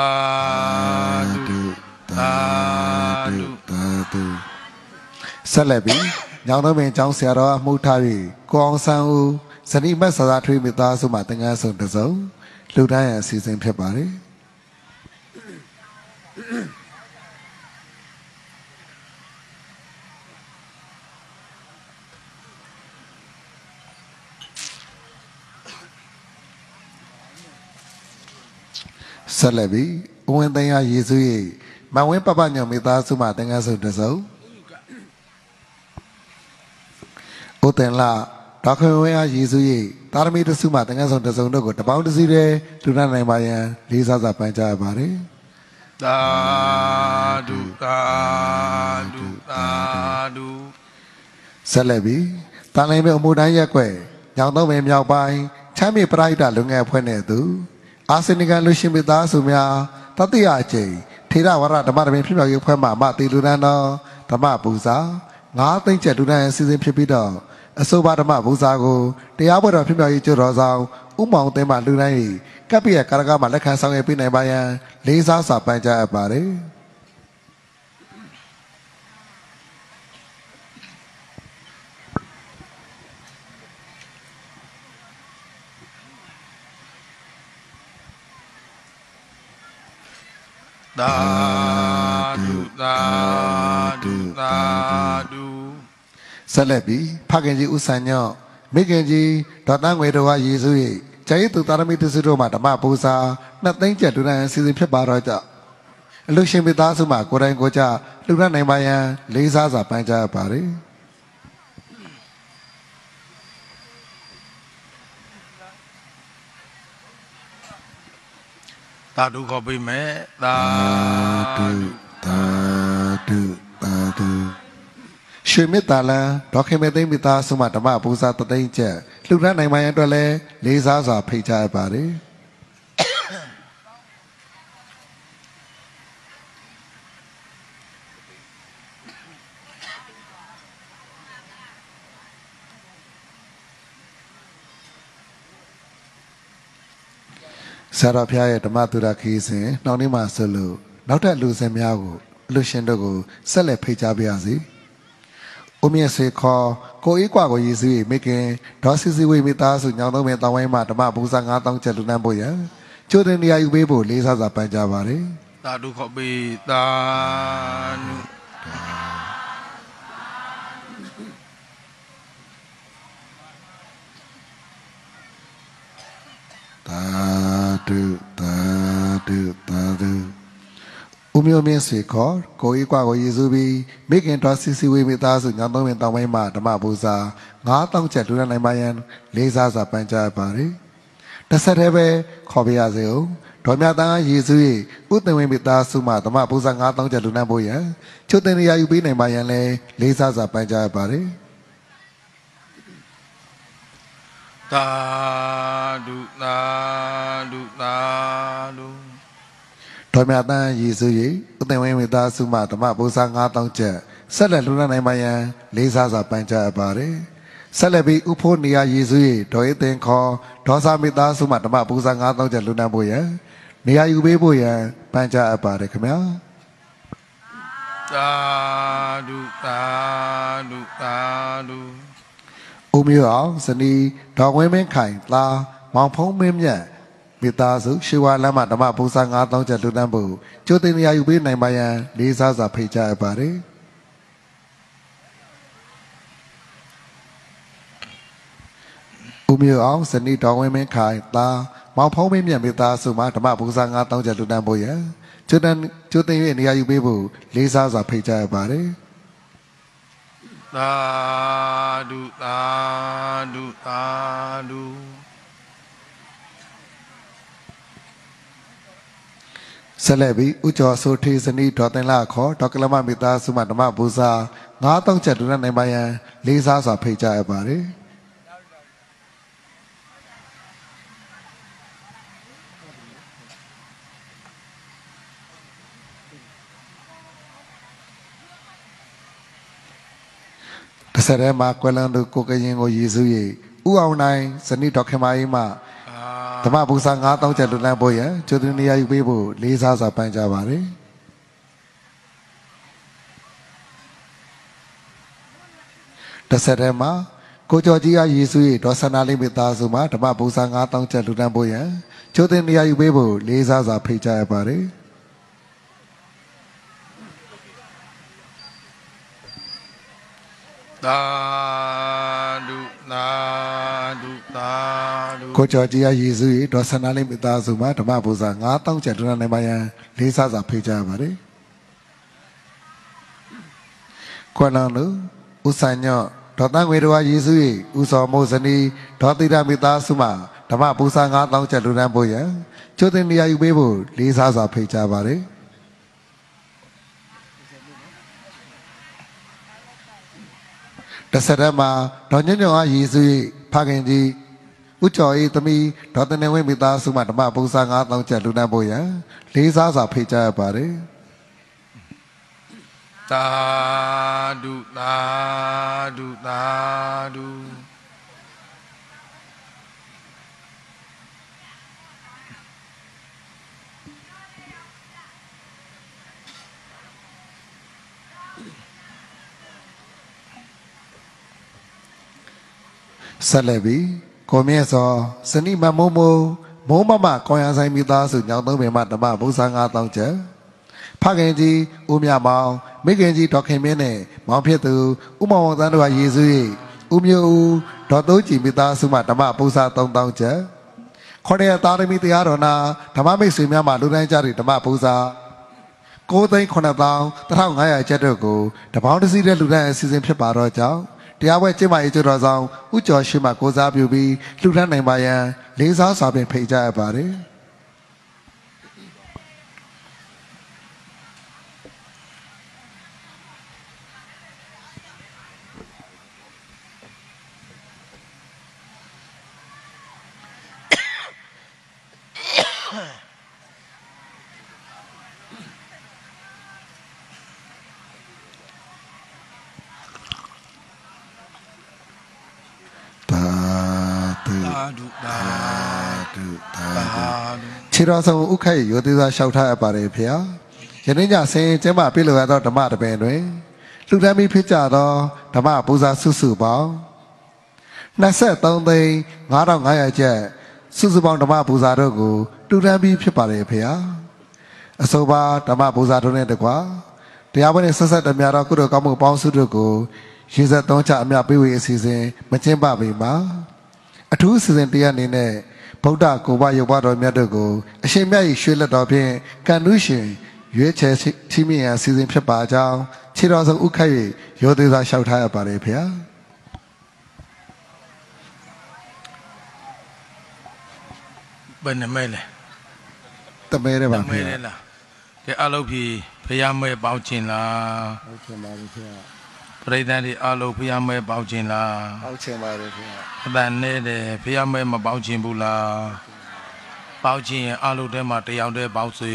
ဓုသာဓုသာဓုဆက်လက်ပြီးညောင်တော်ပင်ကျောင်းဆရာတော်အမှုထား၍ကိုအောင်ဆန်းဦးဇနီးမက်ဆရာထွေးမိသားစုမှတင်ငန်းဆုံတစုံလူတိုင်းရအစီအစဉ်ဖြစ်ပါတယ်ဆက်လက်ပြီးအဝင်တန်ရယေစု၏မဝင်းပပညောင်မိသားစုမှတင်ငန်းစုတစုံဥတန်လာဒေါခွေဝင်းအားယေစု၏တာသမီတစုမှတင်ငန်းစုတစုံတို့ကိုတပေါင်းတစီတည်းလူနာနိုင်ပါရန်လေးစားစွာပန်ကြားရပါသည်သာဓုသာဓုသာဓုဆက်လက်ပြီးတန်လိုင်းမြေအမှုတိုင်းရက်ွယ်ညောင်သုံးပင်မြောက်ပိုင်းချမ်းမြေပရိဒတ်လူငယ်အဖွဲ့နဲ့သူအာစနိကန်လူရှင်မိသားစုများတတိယအကြိမ်ထေရဝါဒဓမ္မတပင်ဖြစ်မြောက်ရေးဖွဲ့မှမတိလူနန်းတော်ဓမ္မပူဇာငါးသိမ့်ချက်လူနန်းအစီအစဉ်ဖြစ်ပြီးတော့အဆိုပါဓမ္မပူဇာကိုတရားပွဲတော်ဖြစ်မြောက်ရေးကျွတ်တော်ဆောင်ဥမောင်သိမ်းမှလူနန်း၏ကပ္ပိယကာရကမှလက်ခံဆောင်ရွက်ပေးနိုင်ပါရန်လေးစားစာပန်ကြားအပ်ပါသည်သာဓုသာဓုသာဓုဆက်လက်ပြီးဖခင်ကြီးဥဆန်ညော့မိခင်ကြီးဒေါက်တာငွေတော်ကယေစု၏ကျဲသူသာရမိသစ္စုတို့မှာဓမ္မပူဇာနှစ်သိမ့်ကျက်ဒုရန်အစီအစဉ်ဖြစ်ပါတော့ကြအလူရှင်မိသားစုမှာကိုယ်တိုင်ကိုယ်ကြလှူဒါန်းနိုင်ပါရန် လေးစားစွာပန်ကြားပါရစေသာဓုခေါ်ပေးမယ်သာဓုသာဓုသာဓုရွှေမေတ္တာလံဒေါခင်မေသိမ့်မိသားစုမှဓမ္မပူဇာတသိမ့်ချက်လှူဒါန်းနိုင်မှရန်အတွက်လည်းလေးစားစွာဖိတ်ကြားပါတယ်။ဆရာတော်ဖျားရဲ့ဓမ္မသူရခီးစဉ်နှောင်းနှင်းမှာဆက်လို့နောက်ထပ်လူစဉ်များကိုအလူရှင်တို့ကိုဆက်လက်ဖိတ်ကြားပါရစေ။ဦးမြင့်စေခေါ်ကိုအေးကွာကိုရည်စည်းမိခင်ဒေါ်စီစီဝေမိသားစုညောင်သုံးပင်တောင်းဝိုင်းမှာဓမ္မပူဇာ9000ချက်လူနှံ့ဖို့ရန်ကျိုးတင်နေရာယူပေးဖို့လေးစားစွာပန်ကြားပါရစေ။သာဓုခေါ်ပေသာနုသာဓုသာဓုသာဓုဦးမျိုးမင်းစေခေါ်ကိုကြီးကွာကိုယေစုပြီးမိခင်တော်စီစီဝေမိသားစုညောင်သုံးပင်တောင်းပိုင်းမှာဓမ္မပူဇာ9000တောင်းချက်လူရနိုင်ပါရန် လေးစားစွာပန်ကြားပါရယ်တစ်ဆက်တည်းပဲခေါ်ပြရစေဦးတော်မြတ်သားယေစု၏ဥတ္တဝင်မိသားစုမှဓမ္မပူဇာ9000ချက်လူနှံ့ဖို့ရန်ချုပ်တင်ရာယူပေးနိုင်ပါရန်လည်းလေးစားစွာပန်ကြားပါရယ်သာဓုသာဓုသာဓုတော်မြတ်တန်ယေစု၏ဥသိဝိမေသာစုမဓမ္မဘုရား9000ကျက်ဆက်လက်လူနာနိုင်ပါရန်လေးစားစွာပန်ကြားပါရယ်ဆက်လက်ပြီးဥဖို့နေရယေစု၏ဒေါ်ဧသင်ခေါ်ဒေါသမေသာစုမဓမ္မဘုရား9000ကျက်လူနာဖို့ရန်နေရာယူပေးဖို့ရန်ပန်ကြားပါရယ်ခင်ဗျာသာဓုသာဓုသာဓုဦးမျိုးအောင်ဇနီးဒေါ်ဝင်းမင်းခိုင်သားမောင်ဖုံးမင်းမြတ်မိသားစုရှိဝါလမ်းမဓမ္မပုံစံ9000ကျပ်လူတန်းဖို့ကျိုးတင်နေရာယူပေးနိုင်ပါရန်လေးစားစွာဖိတ်ကြားအပ်ပါတယ်ဦးမျိုးအောင်ဇနီးဒေါ်ဝင်းမင်းခိုင်သားမောင်ဖုံးမင်းမြတ်မိသားစုမှာဓမ္မပုံစံ9000ကျပ်လူတန်းဖို့ရန်ကျိုးတင်ကျိုးတင်၍နေရာယူပေးဖို့လေးစားစွာဖိတ်ကြားအပ်ပါတယ်သာဓုသာဓုသာဓုဆက်လက်ပြီးဥကျော်ဆိုထေဇနီဒေါ်တင်လာခေါ်ဒေါကလမမိသားစုမှဓမ္မပူဇာ9000ချက်လူနဲ့နိုင်ပါရန်လေးစားစွာဖိတ်ကြားအပ်ပါရစေ။တစ်ဆက်တည်းမှာကွယ်လွန်သူကိုကရင်ကိုယေရှု၏ဥအောင်နိုင်ဇနီးတော်ခင်မကြီးမှဓမ္မပု္ပ္ပာ9000ကျက်လွတ်လန်းဖို့ရန်ကျိုးသူနေရာယူပေးဖို့လေးစားစွာပန်ကြပါရစေ။။တစ်ဆက်တည်းမှာကိုကျော်ကြီးကယေရှု၏ဒေါ်ဆန္ဒလေးမိသားစုမှာဓမ္မပုံစံ9000ကျပ်လူတန်းဖို့ရန်ချိုးတင်နေရာယူပေးဖို့လေးစားစွာဖိတ်ကြားရပါတယ်။သာဓုသာဓုသာဓုကိုကျော်ကြီးရယေစုရေဒေါ်ဆန္ဒလေးမိသားစုမှာဓမ္မပူဇာ9000ကျန်ဒုနာနိုင်ပါရန်လေးစားစာဖေးကြပါတယ်ခွန်လောင်းလူဥဆိုင်ညော့ဒေါ်တန်ငွေတော်ယေစုရေဥစောမိုးစနီဒေါ်တိရမိသားစုမှာဓမ္မပူဇာ9000ကျန်ဒုနာဖို့ရန်ကျိုးတင်နေရာယူပေးဖို့လေးစားစာဖေးကြပါတယ်တဆရက်မှာဒေါ်ညွန့်ညွန့်အားရည်စူးဖခင်ကြီးဥကျော်ဤသမီးဒေါ်တနေဝင်းမိသားစုမှဓမ္မပုံစံ9000ကျပ်လူနှံဖို့ရန်လေးစားစွာဖိတ်ကြားရပါတယ်သာဓုသာဓုသာဓုဆက်လက်ပြီးကိုမြင့်စောစနိမမိုးမိုးမိုးမမကောင်းရဆိုင်မိသားစုညောင်သုံးပင်မဓမ္မဘုဆာ9000ချက်ဖခင်ကြီးဦးမြမောင်မိခင်ကြီးဒေါခင်မင်းနဲ့မောင်ဖြစ်သူဦးမောင်ဝန်သန်းတို့ဟာယေစု၏ဦးမျိုးဦးဒေါ်သုံးကြည်မိသားစုမှဓမ္မဘုဆာ3000ချက်ခေါ်ရသားသမီးတရားတော်နာဓမ္မမိတ်ဆွေများမှလူတိုင်းကြတဲ့ဓမ္မဘုဆာ9,900,1500ကျက်တို့ကိုတပေါင်းတစည်းတဲ့လူတိုင်းအစီအစဉ်ဖြစ်ပါတော့ကြောင်းတရားပွဲကျင်းပရေးကြိုတော်ဆောင်ဥကျော်ရှိမှကိုစားပြုပြီးလှူဒန်းနိုင်ပါရန်လေးစားစွာဖြင့်ဖိတ်ကြားရပါတယ်။ခြေတော်ဆုံးဥခတ်ရေရိုသေသာလျှောက်ထားအပ်ပါれဖျာယနေ့ညဆင်းရဲခြင်းမှပြည့်လို့ရသောဓမ္မတပင်တွင်လူတမ်းပြီးဖြစ်ကြသောဓမ္မပူဇာစုစုပေါင်း23သိန်း9500ကျပ်စုစုပေါင်းဓမ္မပူဇာတို့ကိုလူတမ်းပြီးဖြစ်ပါれဖျာအဆိုပါဓမ္မပူဇာတို့နဲ့တကွာတရားပွဲနဲ့ဆက်ဆက်တများသောကုသိုလ်ကောင်းမှုပေါင်းစုတို့ကိုရေဆက်သုံးချအမြပေးဝေအစီအစဉ်မကျင်းပပေပါအထူးအစီအစဉ်တရားအနေနဲ့ဗုဒ္ဓကိုဘယုတ်ဘတော်မြတ်တို့ကိုအရှင်မြတ်၏ရွှေလက်တော်ဖြင့်ကံတူးရှင်ရွေးချယ်ချီးမြှင့်ရာစီစဉ်ဖြစ်ပါကြောင်းခြေတော်ဆုံးဥခတ်၍ရောသေးစွာလျှောက်ထားရပါတယ်ဖေဟာဘယ်နှမဲလဲတမဲတယ်ပါဖေဟာတမဲတယ်လားကဲအလုပ်ဖြီဖေဟာမဲပေါင်းချင်လားဟုတ်ချင်ပါဘူးဖေဟာပရိသတ်တွေအလုံးဖျားမဲပေါက်ခြင်းလားပေါက်ခြင်းပါတယ်ခင်ဗျအတန်နဲ့တယ်ဖျားမဲမပေါက်ခြင်းဘူးလားပေါက်ခြင်းရင်အလုံးထဲမှာတယောက်တည်းပေါက်စေ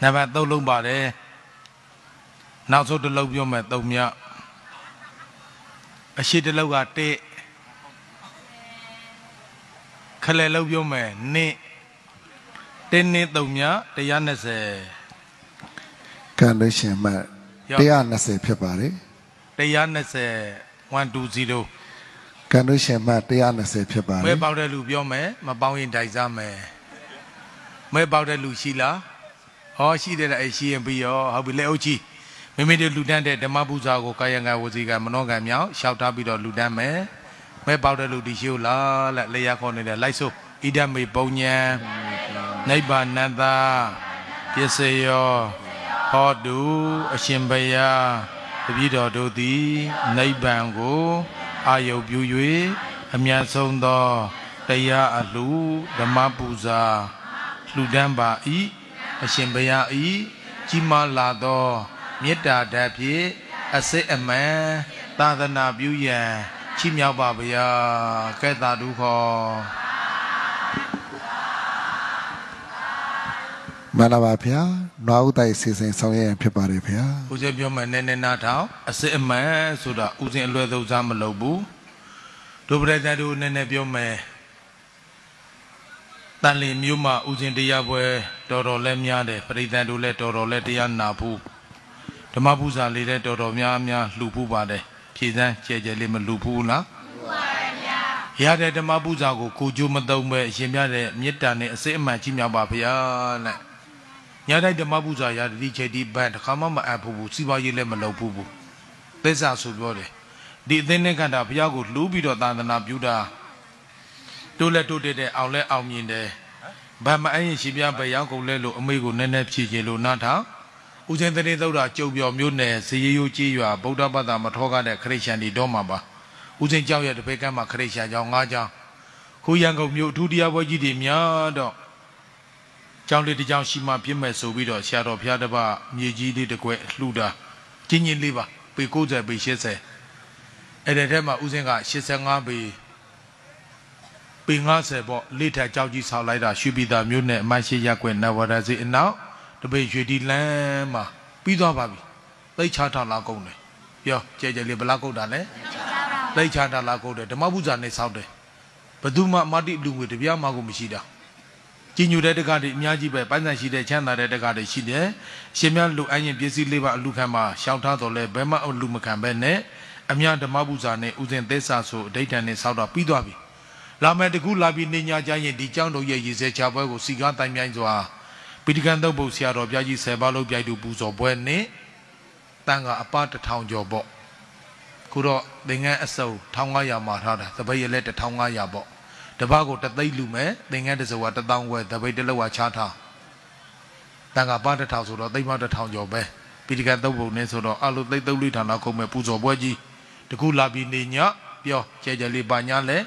နံပါတ်3လုံးပါတယ်နောက်ဆုံးတစ်လုံးပြောမယ်သုံးမြအရှိတစ်လုံးက1ခလဲလုံးပြောမယ်နှစ်တင်းနှစ်သုံးမြ120 condition မှာ120ဖြစ်ပါတယ်120 120ကန်လို့ရှင်မှ120ဖြစ်ပါတယ်မဲပေါက်တဲ့လူပြောမယ်မပေါင်းရင်ဒိုက်စားမယ်မဲပေါက်တဲ့လူရှိလားဟောရှိတယ်လားအဲရှိရင်ပြီးရောဟုတ်ပြီလက်အုပ်ကြီးမိမိတို့လူတန်းတဲ့ဓမ္မပူဇော်ကိုကာယံကဝစီကမနောကံမြောက်ရှောက်ထားပြီးတော့လူတန်းမယ်မဲပေါက်တဲ့လူဒီရှိလားလက်လေရခေါ်နေတယ်လိုက်စို့ဣဒမေပုံညာနိဗ္ဗာန်တပစ္စယောဟောတုအရှင်ဘုရားတပည့်တော်တို့သည်နိဗ္ဗာန်ကိုအာရုံပြု၍အမြတ်ဆုံးသောတရားအလှဓမ္မပူဇာလှူဒန်းပါ၏အရှင်ဘုရားဤကြီးမားလာသောမေတ္တာဓာတ်ဖြင့်အစစ်အမှန်သာသနာပြုရန်ချီးမြှောက်ပါဗျာကဲ့သာဓုခေါ်မှန်ပါပါဗျာနွားဦးတိုက်စီစဉ်ဆောင်ရွက်ရဖြစ်ပါတယ်ဗျာဦးဇင်းပြောမှနည်းနည်းနားထောင်အစစ်အမှန်ဆိုတာဦးဇင်းအလွယ်သုံးစားမလုပ်ဘူးဒုပရိသတ်တို့နည်းနည်းပြောမယ်တန်လင်မြို့မှာဦးဇင်းတရားပွဲတော်တော်လဲများတယ်ပရိသတ်တို့လည်းတော်တော်လဲတရားနာဖို့ဓမ္မပူဇာလေးလည်းတော်တော်များများလှူဖို့ပါတယ်ဖြည့်စမ်းကြဲကြဲလေးမလှူဘူးလားရတဲ့ဓမ္မပူဇာကိုကိုကျိုးမသုံးပဲအရှင်မြတ်တဲ့မေတ္တာနဲ့အစစ်အမှန်ကြီးမြောက်ပါဗျာနဲ့ညတိုင်းဓမ္မပူဇာရတိချက်ဒီဘန်တခါမှမအပ်ဘူးစီပါရေးလည်းမလုပ်ဘူးသစ္စာဆိုပြောတယ်ဒီအသိနဲ့ကန္တာဘုရားကိုလှူးပြီးတော့သာသနာပြုတာတိုးလက်တိုးတက်တဲ့အောင်လဲအောင်မြင်တယ်ဗမအရင်ရှင်ပြဘယောင်းကုန်လဲလို့အမေကိုနည်းနည်းဖြည့်ချင်လို့နားထောင်ဦးဇင်းသတိသုဒ္ဓါကျုပ်ပြောမျိုးနယ်ဇေယျိုးကြီးရွာဗုဒ္ဓဘာသာမထောကားတဲ့ခရစ်ယာန်တွေတော့မှာပါဦးဇင်းကြောက်ရတဲ့ဘက်ကမှခရစ်ယာန်ကြောင့်၅ကြောင်းခူရန်ကုန်မြို့အထူးတရားပွဲကြီးတွေများတော့ကြောင်းလေးတစ်ကြောင်းရှိမှပြည့်မဲ့ဆိုပြီးတော့ဆရာတော်ဘုရားတပမြေကြီးလေးတစ်ခွက်လှူတာကျင်းကျင်းလေးပါပေ90ပေ80အဲ့ဒီထဲမှာဦးစင်းက85ပေပေ90ပေါ့လေးထက်ကြောက်ကြီးဆောက်လိုက်တာရွှေပြည်သာ မြို့နယ်အမရှိရက်ွက်နဝရစီအနောက်တပိတ်ရွှေဒီလမ်းမှာပြီးသွားပါပြီသိချထားလာကုန်တယ်ပြောကြဲကြဲလေးဘလောက်ကုန်တာလဲသိချထားလာကုန်တယ်ဓမ္မပူဇာနဲ့ဆောက်တယ်ဘသူမှမတိလူငွေတပြားမှကိုမရှိတာကြီးညူတဲ့တက္ကတွေအများကြီးပဲပန်းဆန်ရှိတဲ့ချမ်းသာတဲ့တက္ကတွေရှိတယ်။ရှင်မြတ်လူအရင်ပစ္စည်းလေးပါအလူခံမှာရှောင်ထားတော်လဲဘယ်မှအလူမခံပဲနဲ့အများဓမ္မပူဇာနဲ့ဥစဉ်သစ္စာဆိုအဋိဌာန်နဲ့ဆောက်တော့ပြီးသွားပြီ။လာမယ်တကူလာပြီးနေညာကြရင်ဒီကျောင်းတို့ရဲ့ရည်စဲချပွဲကိုစီကားတိုင်မြိုင်းစွာပိဋကံသုတ်ပုတ်ဆရာတော်ဘုရားကြီးဆယ်ပါးလုံးပြိုက်တူပူဇော်ပွဲနဲ့တန်ကအပတထောင်ကျော်ပေါ့။ခုတော့သင်္ကန်းအစုံ1500မှာထားတာသပိတ်ရလဲ1500ပေါ့။တပတ်ကိုတသိပ်လူမယ်သင်္ကန်းတစ်စုံကတစ်တောင်းဝယ်တပိတ်တစ်လောက်ကချားထားတန်ခါပါတစ်ထောင်ဆိုတော့သိပ်ပေါင်းတစ်ထောင်ကျော်ပဲပိဋကတ်သုတ်ပုံနဲ့ဆိုတော့အလိုသိပ်သုတ်လေးဌာနကုန်မယ်ပူဇော်ပွဲကြီးတကူလာပြီးနေညပြောကြဲကြဲလေးပါညာလဲ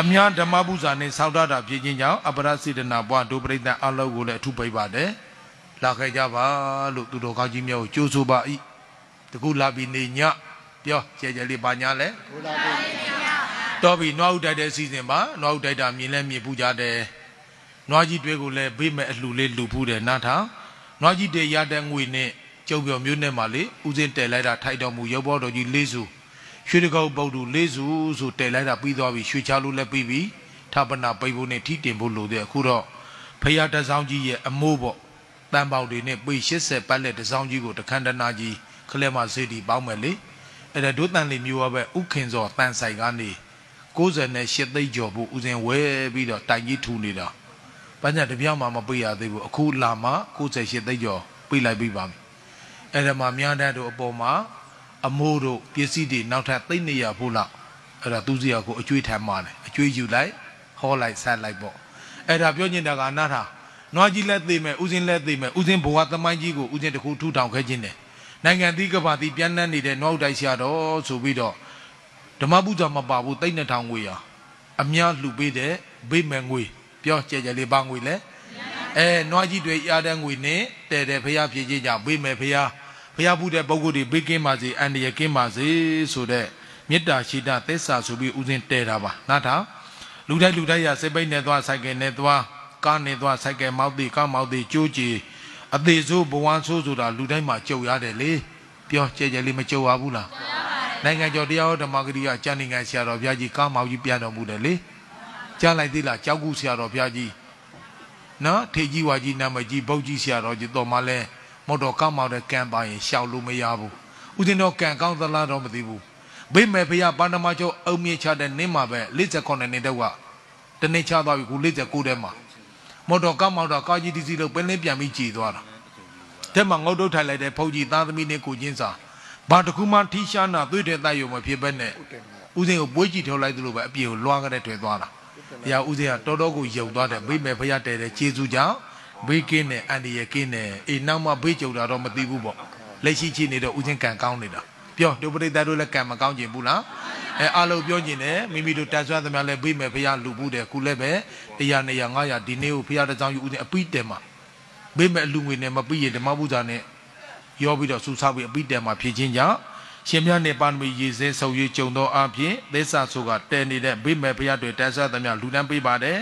အများဓမ္မပူဇာနဲ့ဆောက်တတာဖြစ်ခြင်းကြောင့်အပရစေတနာဘွားဒုပရိသတ်အလုံးကိုလည်းအထုပိပါတယ်လာခဲ့ကြပါလို့သူတော်ကောင်းကြီးမျိုးကိုကြိုးဆိုပါဤတကူလာပြီးနေညပြောကြဲကြဲလေးပါညာလဲတကူလာပြီးနေညတော်ပြီနွားဥတိုက်တဲ့စီစဉ်ပါနွားဥတိုက်တာမြင်လဲမြင်ပူကြတယ်နွားကြီးတွေကိုလည်းဘေးမဲ့အလှလေးလှူဖူးတယ်နားထောင်နွားကြီးတွေရတဲ့ငွေနဲ့ကျုပ်ပြော်မျိုးနဲ့မှလေဥစဉ်တယ်လိုက်တာထိုက်တော်မူရုပ်ဘောတော်ကြီးလေးစုရွှေတကောက်ပုတ်တူလေးစုဆိုတယ်လိုက်တာပြီးသွားပြီရွှေချလို့လည်းပြီးပြီထပနာပိတ်ဖို့နဲ့ထိတင်ဖို့လိုတဲ့အခုတော့ဖရာတစောင်းကြီးရဲ့အမိုးပေါ့တန်ပေါက်တွေနဲ့ပေ80ပတ်လက်တစောင်းကြီးကိုတခန္ဓနာကြီးခလဲမစေတီပေါင်းမယ်လေအဲ့ဒါဒုတန်လေးမျိုးပဲဥခင်စောတန်ဆိုင်ကနေ98သိန်းကျော်ဖို့ဦးစင်ဝဲပြီးတော့တိုင်ကြီးထူနေတာပန်းချံတပြောင်မှမပေးရသေးဘူးအခုလာမှ98သိန်းကျော်ပေးလိုက်ပြီးပါပြီအဲ့ဒါမှများတဲ့တို့အပေါ်မှာအမိုးတို့ပစ္စည်းတွေနောက်ထပ်သိမ့်နေရဖို့လောက်အဲ့ဒါသူစရာကိုအကျွေးထမ်းပါတယ်အကျွေးယူလိုက်ဟောလိုက်ဆက်လိုက်ပေါ့အဲ့ဒါပြောညင်တာကနားထားနွားကြီးလက်သေးမယ်ဥစဉ်လက်သေးမယ်ဥစဉ်ဘဝသမိုင်းကြီးကိုဥစဉ်တခုထူထောင်ခဲ့ခြင်းတယ်နိုင်ငံသီးကဘာသီးပြန်နှံ့နေတဲ့နွားဥတိုက်ဆရာတော်ဆိုပြီးတော့ဓမ္မပူဇာမပါဘူးသိမ့်နှစ်ထောင်ငွေရအများလှူပေးတဲ့ဘေးမယ်ငွေပြောကြဲကြဲလေးပါငွေလဲအဲနွားကြီးတွေရတဲ့ငွေနဲ့တဲ့တဲ့ဖရာဖြည့်ကြကြဘေးမယ်ဖရာဖရာပူတဲ့ပုံကိုယ်တွေဘေးကင်းပါစေအန္တရာယ်ကင်းပါစေဆိုတဲ့မေတ္တာရှိတာသစ္စာဆိုပြီးဥစဉ်တဲတာပါနားထောင်လူတိုင်းလူတိုင်းရစိတ်ပိတ်နဲ့သွားဆိုင်ကယ်နဲ့သွားကားနဲ့သွားဆိုင်ကယ်မောက်တိကားမောက်တိကြိုးကြည်အသေးဆိုးဘဝဆိုးဆိုတာလူတိုင်းမှာကြုံရတယ်လေပြောကြဲကြဲလေးမကြုံရဘူးလားနိုင်ငံကျော်တရားဟောဓမ္မဂရိယကျန်နေငံဆရာတော်ဘုရားကြီးကားမောင်ကြီးပြန်တော်မူတယ်လေကြားလိုက်သေးလားကြောက်ကူဆရာတော်ဘုရားကြီးနော်ထေကြီးဝါကြီးနာမကြီးဘုတ်ကြီးဆရာတော်ကြီးတော်မှလဲမော်တော်ကားမောင်တဲ့ကံပါရင်ရှောက်လို့မရဘူးဦးဇင်းတော်ကံကောင်းသလားတော့မသိဘူးဘိမဲ့ဘုရားပါဏမကျော်အုံမြင့်ချတဲ့နင်းမှာပဲ58နှစ်တော့ကတနေ့ချသွားပြီခု59တဲမှာမော်တော်ကားမောင်တော်ကားကြီးဒီစီလို့ပင်းလင်းပြန်ပြီးကြည်သွားတာတဲ့မှာငုတ်တုတ်ထိုင်လိုက်တဲ့ဘုတ်ကြီးသားသမီးနဲ့ကိုချင်းစာဘာတကူမှထိရှားနာသွေးတဲ့တိုက်ရုံမဖြစ်ဘဲနဲ့ဦးစင်းကိုပွေးကြည့်ထုတ်လိုက်သလိုပဲအပြေကိုလွှားခဲ့တဲ့တွေ့သွားတာ။တရားဦးစင်းကတော်တော်ကိုယုံသွားတယ်မိမယ်ဖရတဲ့တဲ့ကျေးဇူးကြောင့်ဘေးကင်းတဲ့အန်ဒီရဲ့ကင်းတဲ့အေးနောက်မှဘေးကြုံတာတော့မသိဘူးပေါ့။လက်ရှိချီနေတော့ဦးစင်းကံကောင်းနေတာ။ပြောတို့ပရိသတ်တို့လည်းကံမကောင်းကျင်ဘူးလား။အဲအလုံးပြောကျင်တယ်မိမိတို့တန်ဆွမ်းသမျှလည်းဘေးမယ်ဖရလူဘူးတယ်ခုလည်းပဲ100 200 500ဒီနေ့ကိုဖရတဲ့ကြောင့်ယူဦးစင်းအပိတယ်မှာဘေးမယ်အလူငွေနဲ့မပြီးရင်ဓမ္မပူဇာနဲ့ရောပြီးတော့စူဆောက်ပြီးအပိတံမှာဖြည့်ခြင်းကြောင့်ရှင်မြတ်နဲ့ပါဏမီရည်စဲဆုံရည်ကြုံသောအဖြစ်သစ္စာဆိုကတည်နေတဲ့ဗိမဲ့ဘုရားတွေတန်ဆသမျှလူလန်းပေးပါတယ်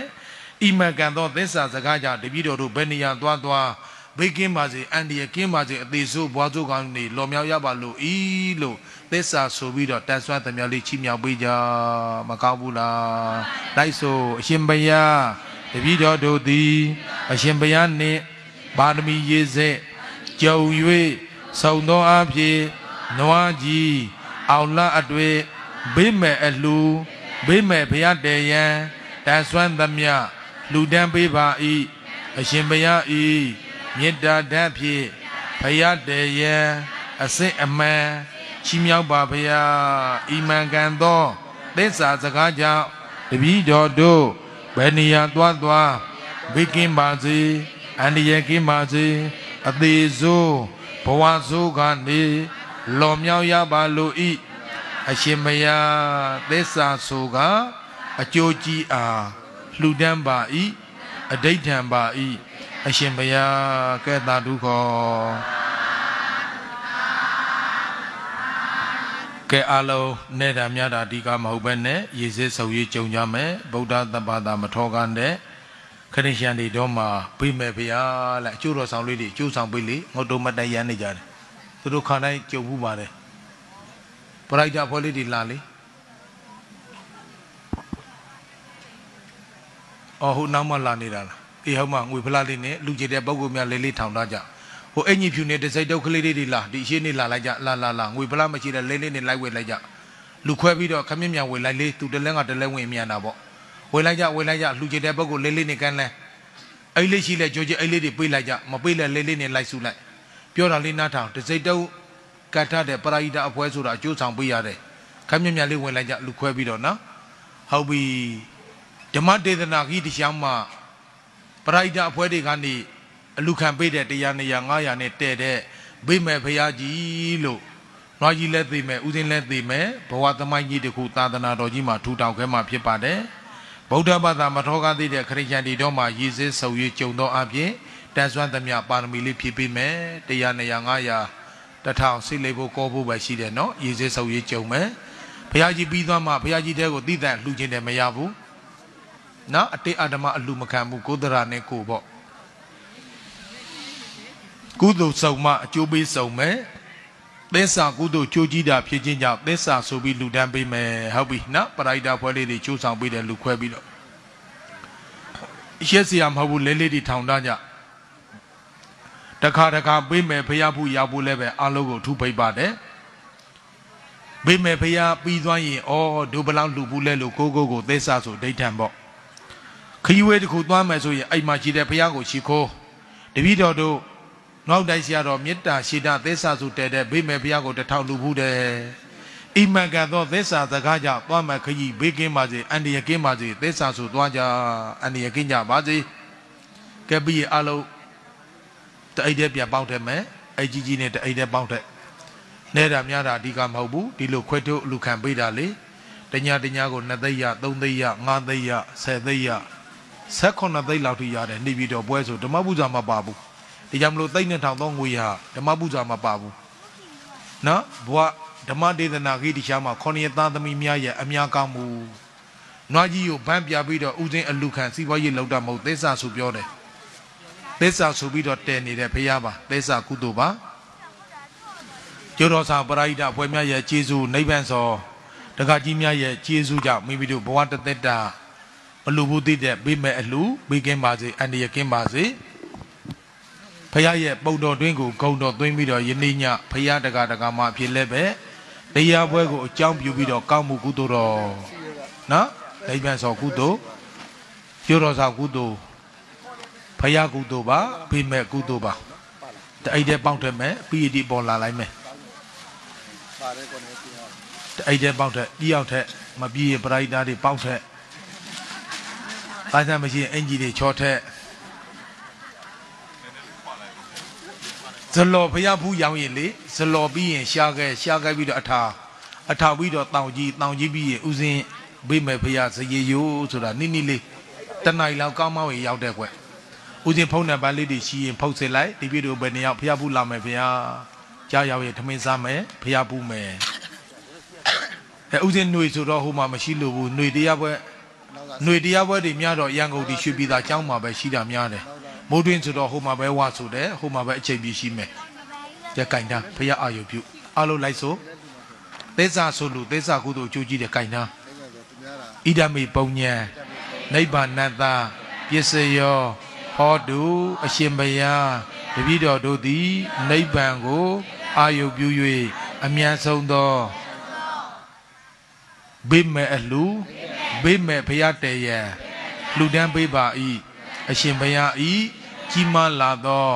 ။ဤမကန်သောသစ္စာစကားကြောင့်တပည့်တော်တို့ဘယ်နေရာသွားသွားဘိတ်ကင်းပါစေအန္တရာယ်ကင်းပါစေအသေးဆိုးဘွားဆိုးကောင်းနေလော်မြောက်ရပါလို့ဤလို့သစ္စာဆိုပြီးတော့တန်ဆွမ်းသမျှလေးချီးမြှောက်ပေးကြမကောင်းဘူးလား။လိုက်ဆိုအရှင်ဘုရားတပည့်တော်တို့သည် အရှင်ဘုရားနှင့်ပါဏမီရည်စဲကြုံ၍ဆုံသောအဖြစ်နွားကြီးအောင်လအတွေ့ဘေးမဲ့အလှူဘေးမဲ့ဘုရားတေယံတန်ဆွမ်းသမျှလူတန်းပေးပါ၏အရှင်ဘုရားဤမေတ္တာဓာတ်ဖြင့်ဘုရားတေယံအစစ်အမှန်ချီးမြှောက်ပါဘုရားဤမှန်ကန်သောသစ္စာစကားကြောင့်တပည့်တော်တို့ဘယ်နေရာသွားသွားဘေးကင်းပါစေ အန္တရာယ်ကင်းပါစေ အသေးစိုးဝဆိုးကနေလွန်မြောက်ရပါလို့ဤအရှင်မယားသစ္စာဆိုက အကျိုးကြီးအားလှူဒန်းပါဤအဋိဋ္ဌံပါဤအရှင်ဘုရားကဲတာဒုခောကဲအလုံးနဲ့တာမြတာဒီကမဟုတ်ပဲနဲ့ရေစစ်ဆုံရေးကြုံကြမယ်ဗုဒ္ဓသဘာသာမထောကနဲ့ခရစ်ယာန်တွေတော့မှဖိမဲ့ဖရာလိုက်အကျိုးတော်ဆောင်လေးတွေအကျိုးဆောင်ပေးလေငုတ်တုံးမတရန်နေကြတယ်သူတို့ခါတိုင်းကြုံဘူးပါတယ်ပရိုက်တာဖွဲ့လေးတွေလာလေအော်ဟိုနောက်မှလာနေတာလားဒီဟောက်မှငွေဖလားလေးနဲ့လူကြီးတဲ့ပုံကူများလေးလေးထောင်ထားကြဟိုအင်ကြီးဖြူနဲ့တစိုက်တုပ်ကလေးလေးတွေလာဒီအရှိနေလာလိုက်ကြလာလာလာငွေဖလားမရှိတဲ့လေးလေးနဲ့လိုက်ဝဲလိုက်ကြလူခွဲပြီးတော့ခမင်းမြန်ဝဲလိုက်လေသူတလဲငါတလဲဝင်မြန်တာပေါ့ဝေးလိုက်ကြဝေးလိုက်ကြလှူချင်တဲ့ပုဂ္ဂိုလ်လေးလေးနဲ့ကမ်းလဲအဲ့လေးရှိလဲကြိုးချင်အဲ့လေးတွေပေးလိုက်ကြမပေးလဲလေးလေးနဲ့လိုက်စုလိုက်ပြောတာလေးနားထောင်တစိတ်တုပ်ကတ်ထတဲ့ပရာဟိတအဖွဲဆိုတာအကျိုးဆောင်ပေးရတယ်ခက်မြက်မြက်လေးဝင်လိုက်ကြလူခွဲပြီးတော့နော်ဟုတ်ပြီဓမ္မဒေသနာကြီးတရားမှာပရာဟိတအဖွဲတွေကနေအလူခံပေးတဲ့တရားနေရာ900နဲ့တဲ့တဲ့ဘေးမဲ့ဖရာကြီးလို့နွားကြီးလည်းသိမယ်ဥစဉ်လည်းသိမယ်ဘဝသမိုင်းကြီးတစ်ခုသာသနာတော်ကြီးမှာထူထောင်ခဲမှာဖြစ်ပါတယ်ဗုဒ္ဓဘာသာမထောကားသေးတဲ့ခရိယန်တီတော်မှာရည်စည်းဆုံ၍ကြုံသောအပြင်တန်ဆွမ်းသမျှပါရမီလေးဖြည့်ပေးမယ်တရား900 900တထောင်စိတ်လေးဖို့ကောဖို့ပဲရှိတယ်နော်ရည်စည်းဆုံ၍ကြုံမယ်ဘုရားကြီးပြီးသွားမှဘုရားကြီးတဲကိုတိတန့်လှူခြင်းတယ်မရဘူးနော်အတိအဓမ္မအလှမခံဘူးကိုယ်တရာနဲ့ကိုပေါ့ကုသိုလ်ဆောင်မှအကျိုးပေးဆောင်မယ်သစ္စာကုသိုလ်ချိုးကြီးတာဖြစ်ခြင်းကြောင့်သစ္စာဆိုပြီးလူတန်းပေးမယ်ဟုတ်ပြီနော်ပရိုက်တာဖွဲလေးတွေချိုးဆောင်ပေးတယ်လူခွဲပြီးတော့ရက်စရာမဟုတ်ဘူးလဲလေးတွေထောင်ထားကြတခါတခါပေးမယ်ဖရာဖူးရောက်ဖို့လည်းပဲအလုံးကိုထုပိတ်ပါတယ်ပေးမယ်ဖရာပြီးသွားရင်ဩဒုဘလောက်လူဘူးလဲလို့ကိုကိုကိုသစ္စာဆိုဒိဋ္ဌံပေါ့ခရီးဝဲတစ်ခုသွားမယ်ဆိုရင်အိမ်မှာရှိတဲ့ဖရာကိုရှိခိုးတပည့်တော်တို့နောက်တိုင်းဆရာတော်မေတ္တာရှိတာသစ္စာစုတည်တဲ့ဗိမေဘုရားကိုတထောင်လူဘူးတယ်အိမကသောသစ္စာစကားကြောင့်သွားမခကြီးဘေးကင်းပါစေအန္တရာယ်ကင်းပါစေသစ္စာစုသွားကြအန္တရာယ်ကင်းကြပါစေကဲပြီးအလုံးတအိတ်တည်းပြန်ပေါက်တယ်မယ်အိတ်ကြီးကြီးနဲ့တအိတ်တည်းပေါက်တယ်နဲ့တာများတာအဓိကမဟုတ်ဘူးဒီလိုခွဲထုတ်လူခံပေးတာလေတညာတညာကို2သိရ3သိရ5သိရ10သိရ18သိလောက်ထိရတယ်နေပြီးတော့ပွဲဆိုဓမ္မပူဇာမပါဘူးဒါကြောင့်မလို့သိနဲ့ထောင်သောငွေဟာဓမ္မပူဇာမှာပါဘူးနော်ဘုရားဓမ္မဒေသနာဂိတိရှားမှာခொနည်းသားသမီးများရဲ့အများကောင်းမှုနွားကြီးကိုဗန်းပြပြီးတော့ဥစဉ်အလူခံစီးပွားရေးလောက်တာမဟုတ်သစ္စာဆိုပြောတယ်သစ္စာဆိုပြီးတော့တည်နေတဲ့ဘုရားပါသစ္စာကုသိုလ်ပါကျိုးတော်ဆောင်ပရိဒအဖွဲများရဲ့ကျေးဇူးနိဗ္ဗာန်စောတက္ကကြီးများရဲ့ကျေးဇူးကြောင့်မိမိတို့ဘဝတသက်တာမလူဘူးသိတဲ့ဘေးမဲ့အလူဘေးကင်းပါစေအန္တရာယ်ကင်းပါစေဖရာရဲ့ပုတ်တော်တွင်းကိုဂုံတော်သွင်းပြီးတော့ယနေ့ညဖရာတကာတကာမှာဖြစ်လဲပဲတရားပွဲကိုအကြောင်းပြုပြီးတော့ကောင်းမှုကုသိုလ်တော်နော်ဒိဗ္ဗံစောကုသိုလ်ပြုတော်စာကုသိုလ်ဖရာကုသိုလ်ပါဖေမဲ့ကုသိုလ်ပါတအိတ်တဲ့ပေါက်တယ်မဲ့ပီတီပေါ်လာလိုက်မယ်တအိတ်တဲ့ပေါက်တဲ့ပြီးအောင်ထက်မပြီးရင်ပရိုက်တာတွေပေါက်တဲ့ဘာသာမရှိရင်အင်ကြီးတွေချောထက်ဇလော်ဘုရားဘူးရောင်ရည်လေဇလော်ပြီးရင်ရှားခဲရှားခဲပြီးတော့အထာအထာပြီးတော့တောင်ကြီးတောင်ကြီးပြီးရင်ဥစဉ်ဘေးမယ်ဘုရားဇရေယိုးဆိုတာနိနိလေးတနိုင်လောက်ကောင်းမောင်းရင်ရောက်တဲ့ကွဥစဉ်ဖုန်းနံပါတ်လေးတွေရှိရင်ဖုတ်စစ်လိုက်ဒီပြည်တို့ဘယ်နေရောက်ဘုရားဘူးလာမယ်ဘုရားကြားရောက်ရင်ထမင်းစားမယ်ဘုရားဘူးမယ်အဲဥစဉ်ຫນွေဆိုတော့ဟိုမှာမရှိလို့ဘူးຫນွေတရားပွဲຫນွေတရားပွဲတွေများတော့ရန်ကုန်ဒီရွှေပြည်သာကျောင်းမှာပဲရှိတာများတယ်မိုးတွင်းဆိုတော့ဟိုမှာပဲဝါဆိုတယ်ဟိုမှာပဲအချိန်ပြည့်ရှိမယ်ကြက်ကင်တာဖရအာယုပြုအလုံးလိုက်ဆိုသစ္စာဆိုလူသစ္စာကုသိုလ်အကျိုးကြီးတဲ့ကင်တာဣဒမေပုံညာနိဗ္ဗာန်သာပစ္စယော ဟောတုအရှင်ဘုရားတပည့်တော်တို့သည်နိဗ္ဗာန်ကိုအာယုပြု၍အမြန်ဆုံးသောဘိမဲ့အလူဘိမဲ့ဘုရားတည်ရန်လှူဒန်းပေးပါ၏အရှင်ဘုရား၏ကြီးမားလာသော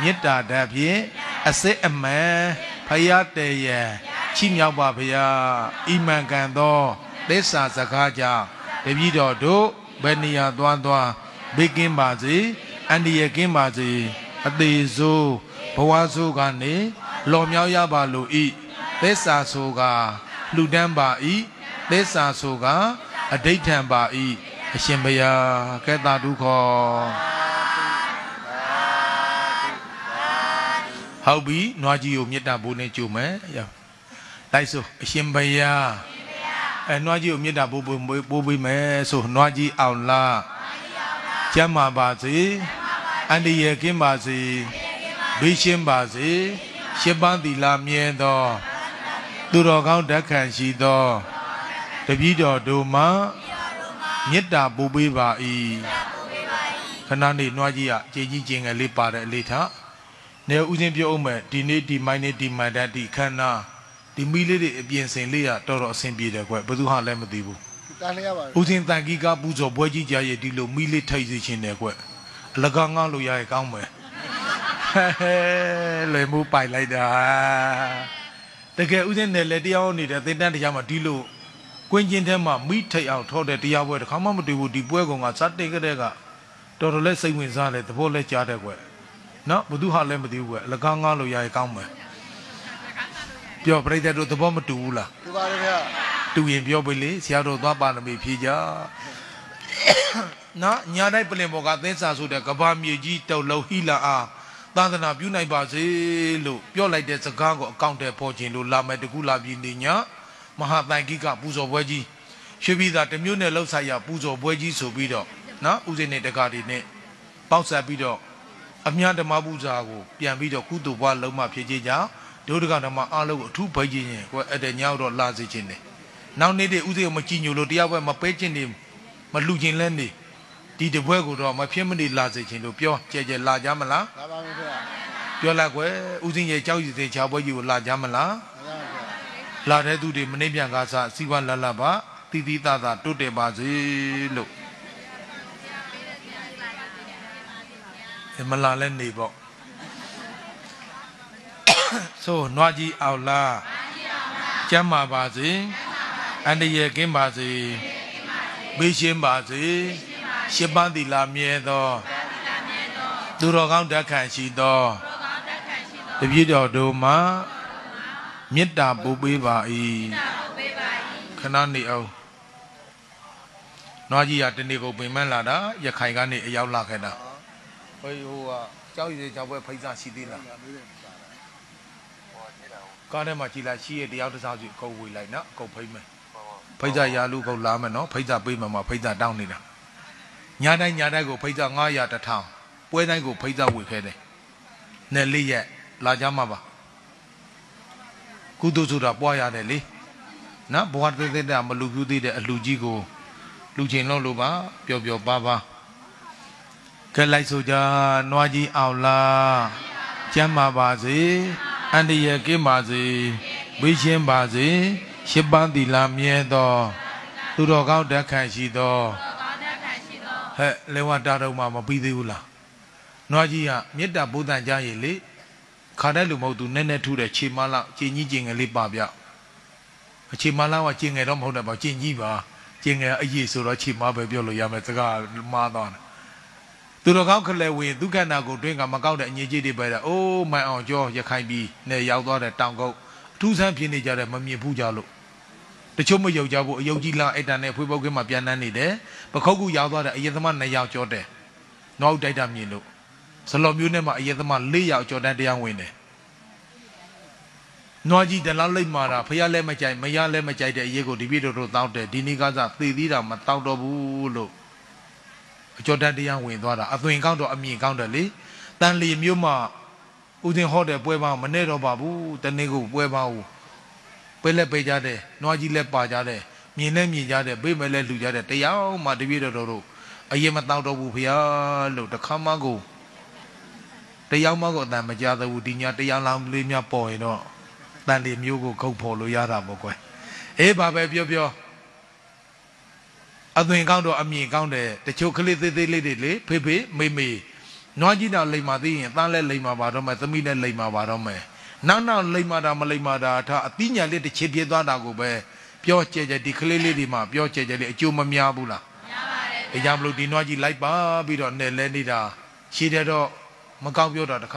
မေတ္တာဓာတ်ဖြင့်အစစ်အမှန်ဖရာတေယချီးမြှောက်ပါဗျာဤမှန်ကန်သောသစ္စာစကားကြောင့်တပည့်တော်တို့ဘယ်နေရာသွားသွားဘေးကင်းပါစေအန္တရာယ်ကင်းပါစေ အသေးဆိုးဘဝဆိုးကနေလော်မြောက်ရပါလို့ဤသစ္စာဆိုးကလှူဒန်းပါဤသစ္စာဆိုးကအဋိဋ္ဌံပါဤအရှင်ဘုရားကဲတာတုခောဟုတ်ပြီနွားကြီးကိုမေတ္တာပို့နဲ့ကြိုမယ်ရောက်လိုက်ဆိုအရှင်ဘုရားအဲနွားကြီးကိုမေတ္တာပို့ပို့ပို့ပေးမယ်ဆိုနွားကြီးအောင်လားကျမ်းမာပါစေအန္တရာယ်ကင်းပါစေဘေးရှင်းပါစေရှစ်ပန်းသီလမြဲသောသူတော်ကောင်းဓခံရှိသောတပည့်တော်တို့မှမေတ္တာပို့ပေးပါ၏ခဏနေနွားကြီးကအကြီးကြီးကျင်ငယ်လေးပါတဲ့အလေးထားနေဦးချင်းပြောအောင်မယ်ဒီနေ့ဒီမိုင်းနဲ့ဒီမန်တန်ဒီခန္ဓာဒီမိလေးတွေအပြင်စင်လေးရတော်တော်အဆင်ပြေတယ်ကွဘယ်သူဟာလည်းမသိဘူးတန်လျာပါဦးချင်းတန်ကြီးကပူဇော်ပွဲကြီးကြရဲ့ဒီလိုမိလေးထိုက်စီခြင်းတယ်ကွအလကားငါလို့ရရဲ့ကောင်းမယ်လေမူပိုက်လိုက်တာတကယ်ဦးချင်းနယ်လေတရားအောင်နေတဲ့သင်တန်းတရားမှာဒီလိုကွင်းချင်းထဲမှာမိထိုက်အောင်ထောတဲ့တရားပွဲတစ်ခါမှမတွေ့ဘူးဒီပွဲကောင်ကစတဲ့ကြတဲ့ကတော်တော်လေးစိတ်ဝင်စားတယ်သဘောလေးကြားတယ်ကွနော်ဘသူဟာလည်းမသိဘူးကွယ်အလကားငားလို့ရရင်ကောင်းမယ်ပြောပြိတ္တတို့သဘောမတူဘူးလားတူပါတယ်ဗျာတူရင်ပြောပေးလေဆရာတော်သွားပါနမီဖြေကြနော်ညာတိုင်းပြင်ပေါ်ကသင်းစာဆိုတဲ့ကဘာမြေကြီးတုတ်လုံးဟီလာအားသာသနာပြုနိုင်ပါစေလို့ပြောလိုက်တဲ့စကားကိုအကောင့်ထဲပေါ်ခြင်းလို့လာမယ်တကူလာပြီနေညာမဟာတန်ကိကပူဇော်ပွဲကြီးရွှေပြည်သာတမျိုးနဲ့လှုပ်ဆိုင်ရပူဇော်ပွဲကြီးဆိုပြီးတော့နော်ဥစဉ်နဲ့တကားတွေနဲ့ပေါက်ဆက်ပြီးတော့အမြဓမ္မပူဇာကိုပြန်ပြီးတော့ကုသိုလ်ဘဝလုံးမဖြစ်ကြကြဒုဒကဓမ္မအားလုံးကိုအထူးဗိုက်ခြင်းရင်ကိုအဲ့တဲ့ညောက်တော့လာစေခြင်းနဲ့နောက်နေ့တည်းဥစဉ်မကြည်ညိုလို့တရားပွဲမပဲခြင်းနေမလှူခြင်းလဲနေဒီတပွဲကိုတော့မဖြစ်မနေလာစေခြင်းလို့ပြောကြဲကြဲလာကြမလားလာပါဘူးခင်ဗျာပြောလိုက်ကွယ်ဥစဉ်ရဲ့ကြောက်ရည်စေချာပွဲကြီးကိုလာကြမလားလာတဲ့သူတွေမနှိမ့်ပြန်ကားစားစီဝါလာလာပါတိတိတသာတိုးတက်ပါစေလို့မလာလဲနေပေါ့ဆိုနွားကြီးအောင်လားကျမ်းမာပါစေအန္တရာယ်ကင်းပါစေဘေးရှင်းပါစေရှစ်ပန်းသီလာမြဲသောသူတော်ကောင်းဓာတ်ခံရှိသောတပြည့်တော်တို့မှာမေတ္တာပို့ပေးပါ၏ခဏနေအောင်နွားကြီးကတနေ့ကိုပင်မလာတာရခိုင်ကနေအရောက်လာခဲ့တာဟိုဟိုကကြောက်ရည်ကြောက်ပွဲဖိစားရှိသေးလားကားထဲမှာကြည်လိုက်ရှိရတရားတစ်စားစီအကုန်ဝေလိုက်နော်အကုန်ဖိမယ်ဖိစားရာလူကုန်လာမယ်နော်ဖိစားပေးမယ်မှာဖိစားတောင်းနေတာညာတိုင်းညာတိုင်းကိုဖိစား900တထောင် ပွဲတိုင်းကိုဖိစားဝေခဲတယ်နဲ့လေးရက်လာကြမှာပါကုသိုလ်ဆိုတာပွားရတယ်လေနော်ဘဝတည်တည်တာမလူပြူးသေးတဲ့အလူကြီးကိုလူချင်းလုံးလို့ပါပျော်ပျော်ပါပါကဲလိုက်ဆိုကြနွားကြီးအောင်လားကျမ်းပါပါစေအန္တရာယ်ကင်းပါစေဘေးရှင်းပါစေရှစ်ပန်းသီလမြဲသောသူတော်ကောင်းဓာတ်ခံရှိသောဟဲ့လေဝတာတော်မှာမပြီးသေးဘူးလားနွားကြီးကမေတ္တာဘုဒ္ဓံကြားရည်လေခါတဲ့လူမဟုတ်သူနဲ့နဲ့ထူးတဲ့ခြေမလောက်ခြေကြီးခြေငယ်လေးပါပြအခြေမလောက်ကခြေငယ်တော့မဟုတ်တော့ပါခြေကြီးပါခြေငယ်အရေးဆိုတော့ခြေမပဲပြောလို့ရမယ်စကားမှားသွားတယ်သူတော်ကောင်းခလဲဝင်ဒုက္ခနာကိုတွင်းကမကောက်တဲ့အငြိကြီးတွေပဲတာအိုးမိုင်အောင်ကျော်ရခိုင်ပြည်နဲ့ရောက်သွားတဲ့တောင်ကုတ်အထူးဆန်းဖြစ်နေကြတဲ့မမြင်ဘူးကြလို့တချို့မယုံကြဘူးအယုံကြီးလားအဲ့တန်နဲ့ဖွေးပုတ်ကင်းမှာပြန်နှမ်းနေတယ်ပခုတ်ကူရောက်သွားတဲ့အယသမ၂ယောက်ကျော်တယ်နောက်တိုက်တာမြင်လို့ဇလော်မျိုးနဲ့မှအယသမ၄ယောက်ကျော်တန်းတရားဝင်တယ်နွားကြီးတလားလိတ်မာတာဖះလည်းမကြိုက်မရလည်းမကြိုက်တဲ့အရေးကိုဒီပြည့်တို့တို့တောင်းတယ်ဒီနေ့ကစားသေသေးတာမတောင်းတော့ဘူးလို့အကျော်တတ်တရားဝင်သွားတာအသွင်ကောင်းတော့အမြင်ကောင်းတယ်လေတန်လီမြို့မှာဦးတင်ဟောတဲ့ပွဲပေါင်းမနဲ့တော့ပါဘူးတနေ့ကပွဲပေါင်းပဲလက်ပေးကြတယ်နွားကြီးလက်ပါကြတယ်မြင်နဲ့မြင်ကြတယ်ပေးမဲ့လက်လှူကြတယ်တရားမှတပြည့်တော်တို့အရင်မတော့တော့ဘူးဖုရားလို့တခါမှကိုတရားမှကိုအတန်မကြသဘူးဒီညတရားလောင်းလေးများပေါ်ရင်တော့တန်လီမျိုးကိုခုတ်ဖို့လို့ရတာပေါ့ကွယ်အေးပါပဲပြောပြောအသွင်ကောင်းတော့အမြင်ကောင်းတယ်တချို့ကလေးသေးသေးလေးတွေလေဖေဖေမေမေနွားကြီးတော့လိမ္မာသေးရင်သားလည်းလိမ္မာပါတော့မယ်သမီးလည်းလိမ္မာပါတော့မယ်နောက်နောက်လိမ္မာတာမလိမ္မာတာထားအတိညာလေးတစ်ချစ်ပြေးသွားတာကိုပဲပြောကြဲကြဲဒီကလေးလေးတွေမှာပြောကြဲကြဲလေးအကျိုးမများဘူးလားမများပါဘူးအဲကြောင့်မလို့ဒီနွားကြီးလိုက်ပါပြီးတော့နဲ့လဲနေတာရှည်တယ်တော့မကောင်းပြောတာတခါ